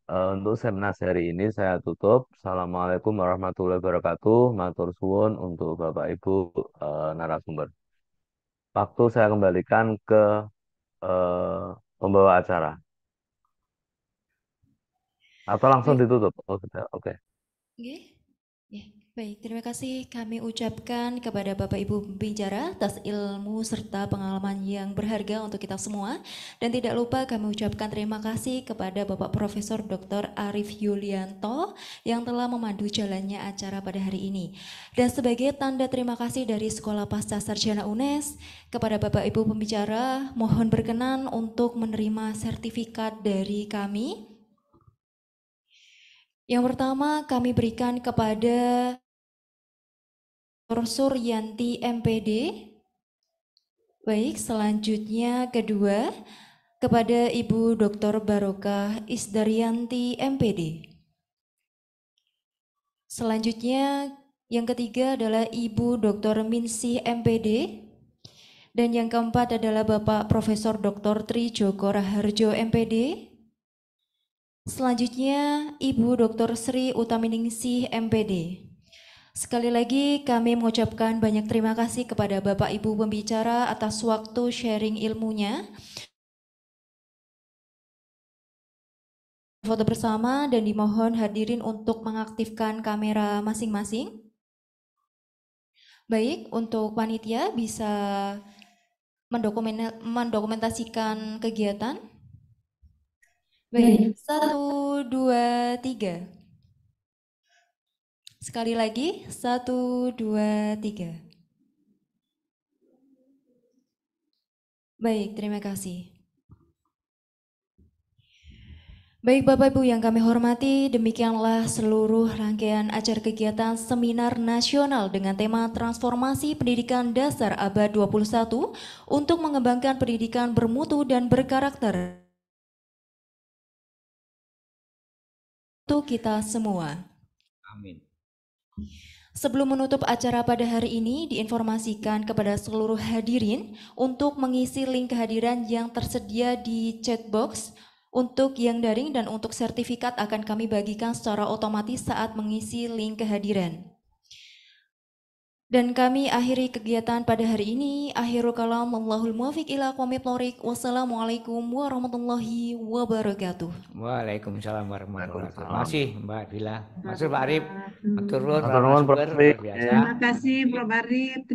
uh, untuk seminar hari ini saya tutup. Assalamualaikum warahmatullahi wabarakatuh. Matur suwun untuk Bapak Ibu uh, narasumber. Waktu saya kembalikan ke uh, pembawa acara. Atau langsung Baik. Iya. ditutup? Oh, gitu ya, Oke. Okay. Iya. Iya. Okay. Baik, terima kasih kami ucapkan kepada Bapak Ibu pembicara atas ilmu serta pengalaman yang berharga untuk kita semua. Dan tidak lupa kami ucapkan terima kasih kepada Bapak Profesor Dr. arief Yulianto yang telah memandu jalannya acara pada hari ini. Dan sebagai tanda terima kasih dari Sekolah Pasca Sarjana UNES kepada Bapak Ibu pembicara, mohon berkenan untuk menerima sertifikat dari kami yang pertama kami berikan kepada Dr. Suryanti MPD. Baik, selanjutnya kedua kepada Ibu Dr. Barokah Isdaryanti MPD. Selanjutnya yang ketiga adalah Ibu Dr. Minsi MPD dan yang keempat adalah Bapak Profesor Dr. Tri Joko Raharjo MPD. Selanjutnya, Ibu Dr. Sri Utaminingsi, MPD. Sekali lagi kami mengucapkan banyak terima kasih kepada Bapak Ibu pembicara atas waktu sharing ilmunya. Foto bersama dan dimohon hadirin untuk mengaktifkan kamera masing-masing. Baik, untuk panitia bisa mendokumentasikan kegiatan. Baik, satu, dua, tiga. Sekali lagi, satu, dua, tiga. Baik, terima kasih. Baik Bapak Ibu yang kami hormati, demikianlah seluruh rangkaian acara kegiatan seminar nasional dengan tema transformasi pendidikan dasar abad 21 untuk mengembangkan pendidikan bermutu dan berkarakter untuk kita semua. Amin. Sebelum menutup acara pada hari ini, diinformasikan kepada seluruh hadirin untuk mengisi link kehadiran yang tersedia di chatbox untuk yang daring dan untuk sertifikat akan kami bagikan secara otomatis saat mengisi link kehadiran. Dan kami akhiri kegiatan pada hari ini. Akhirul kalam, Allahul muwafiq ila qawmit Wassalamualaikum warahmatullahi wabarakatuh. Waalaikumsalam warahmatullahi wabarakatuh. Terima kasih Mbak Bila. Masih Pak Arif. Maturun. Maturun, Terima kasih Prof. Arif.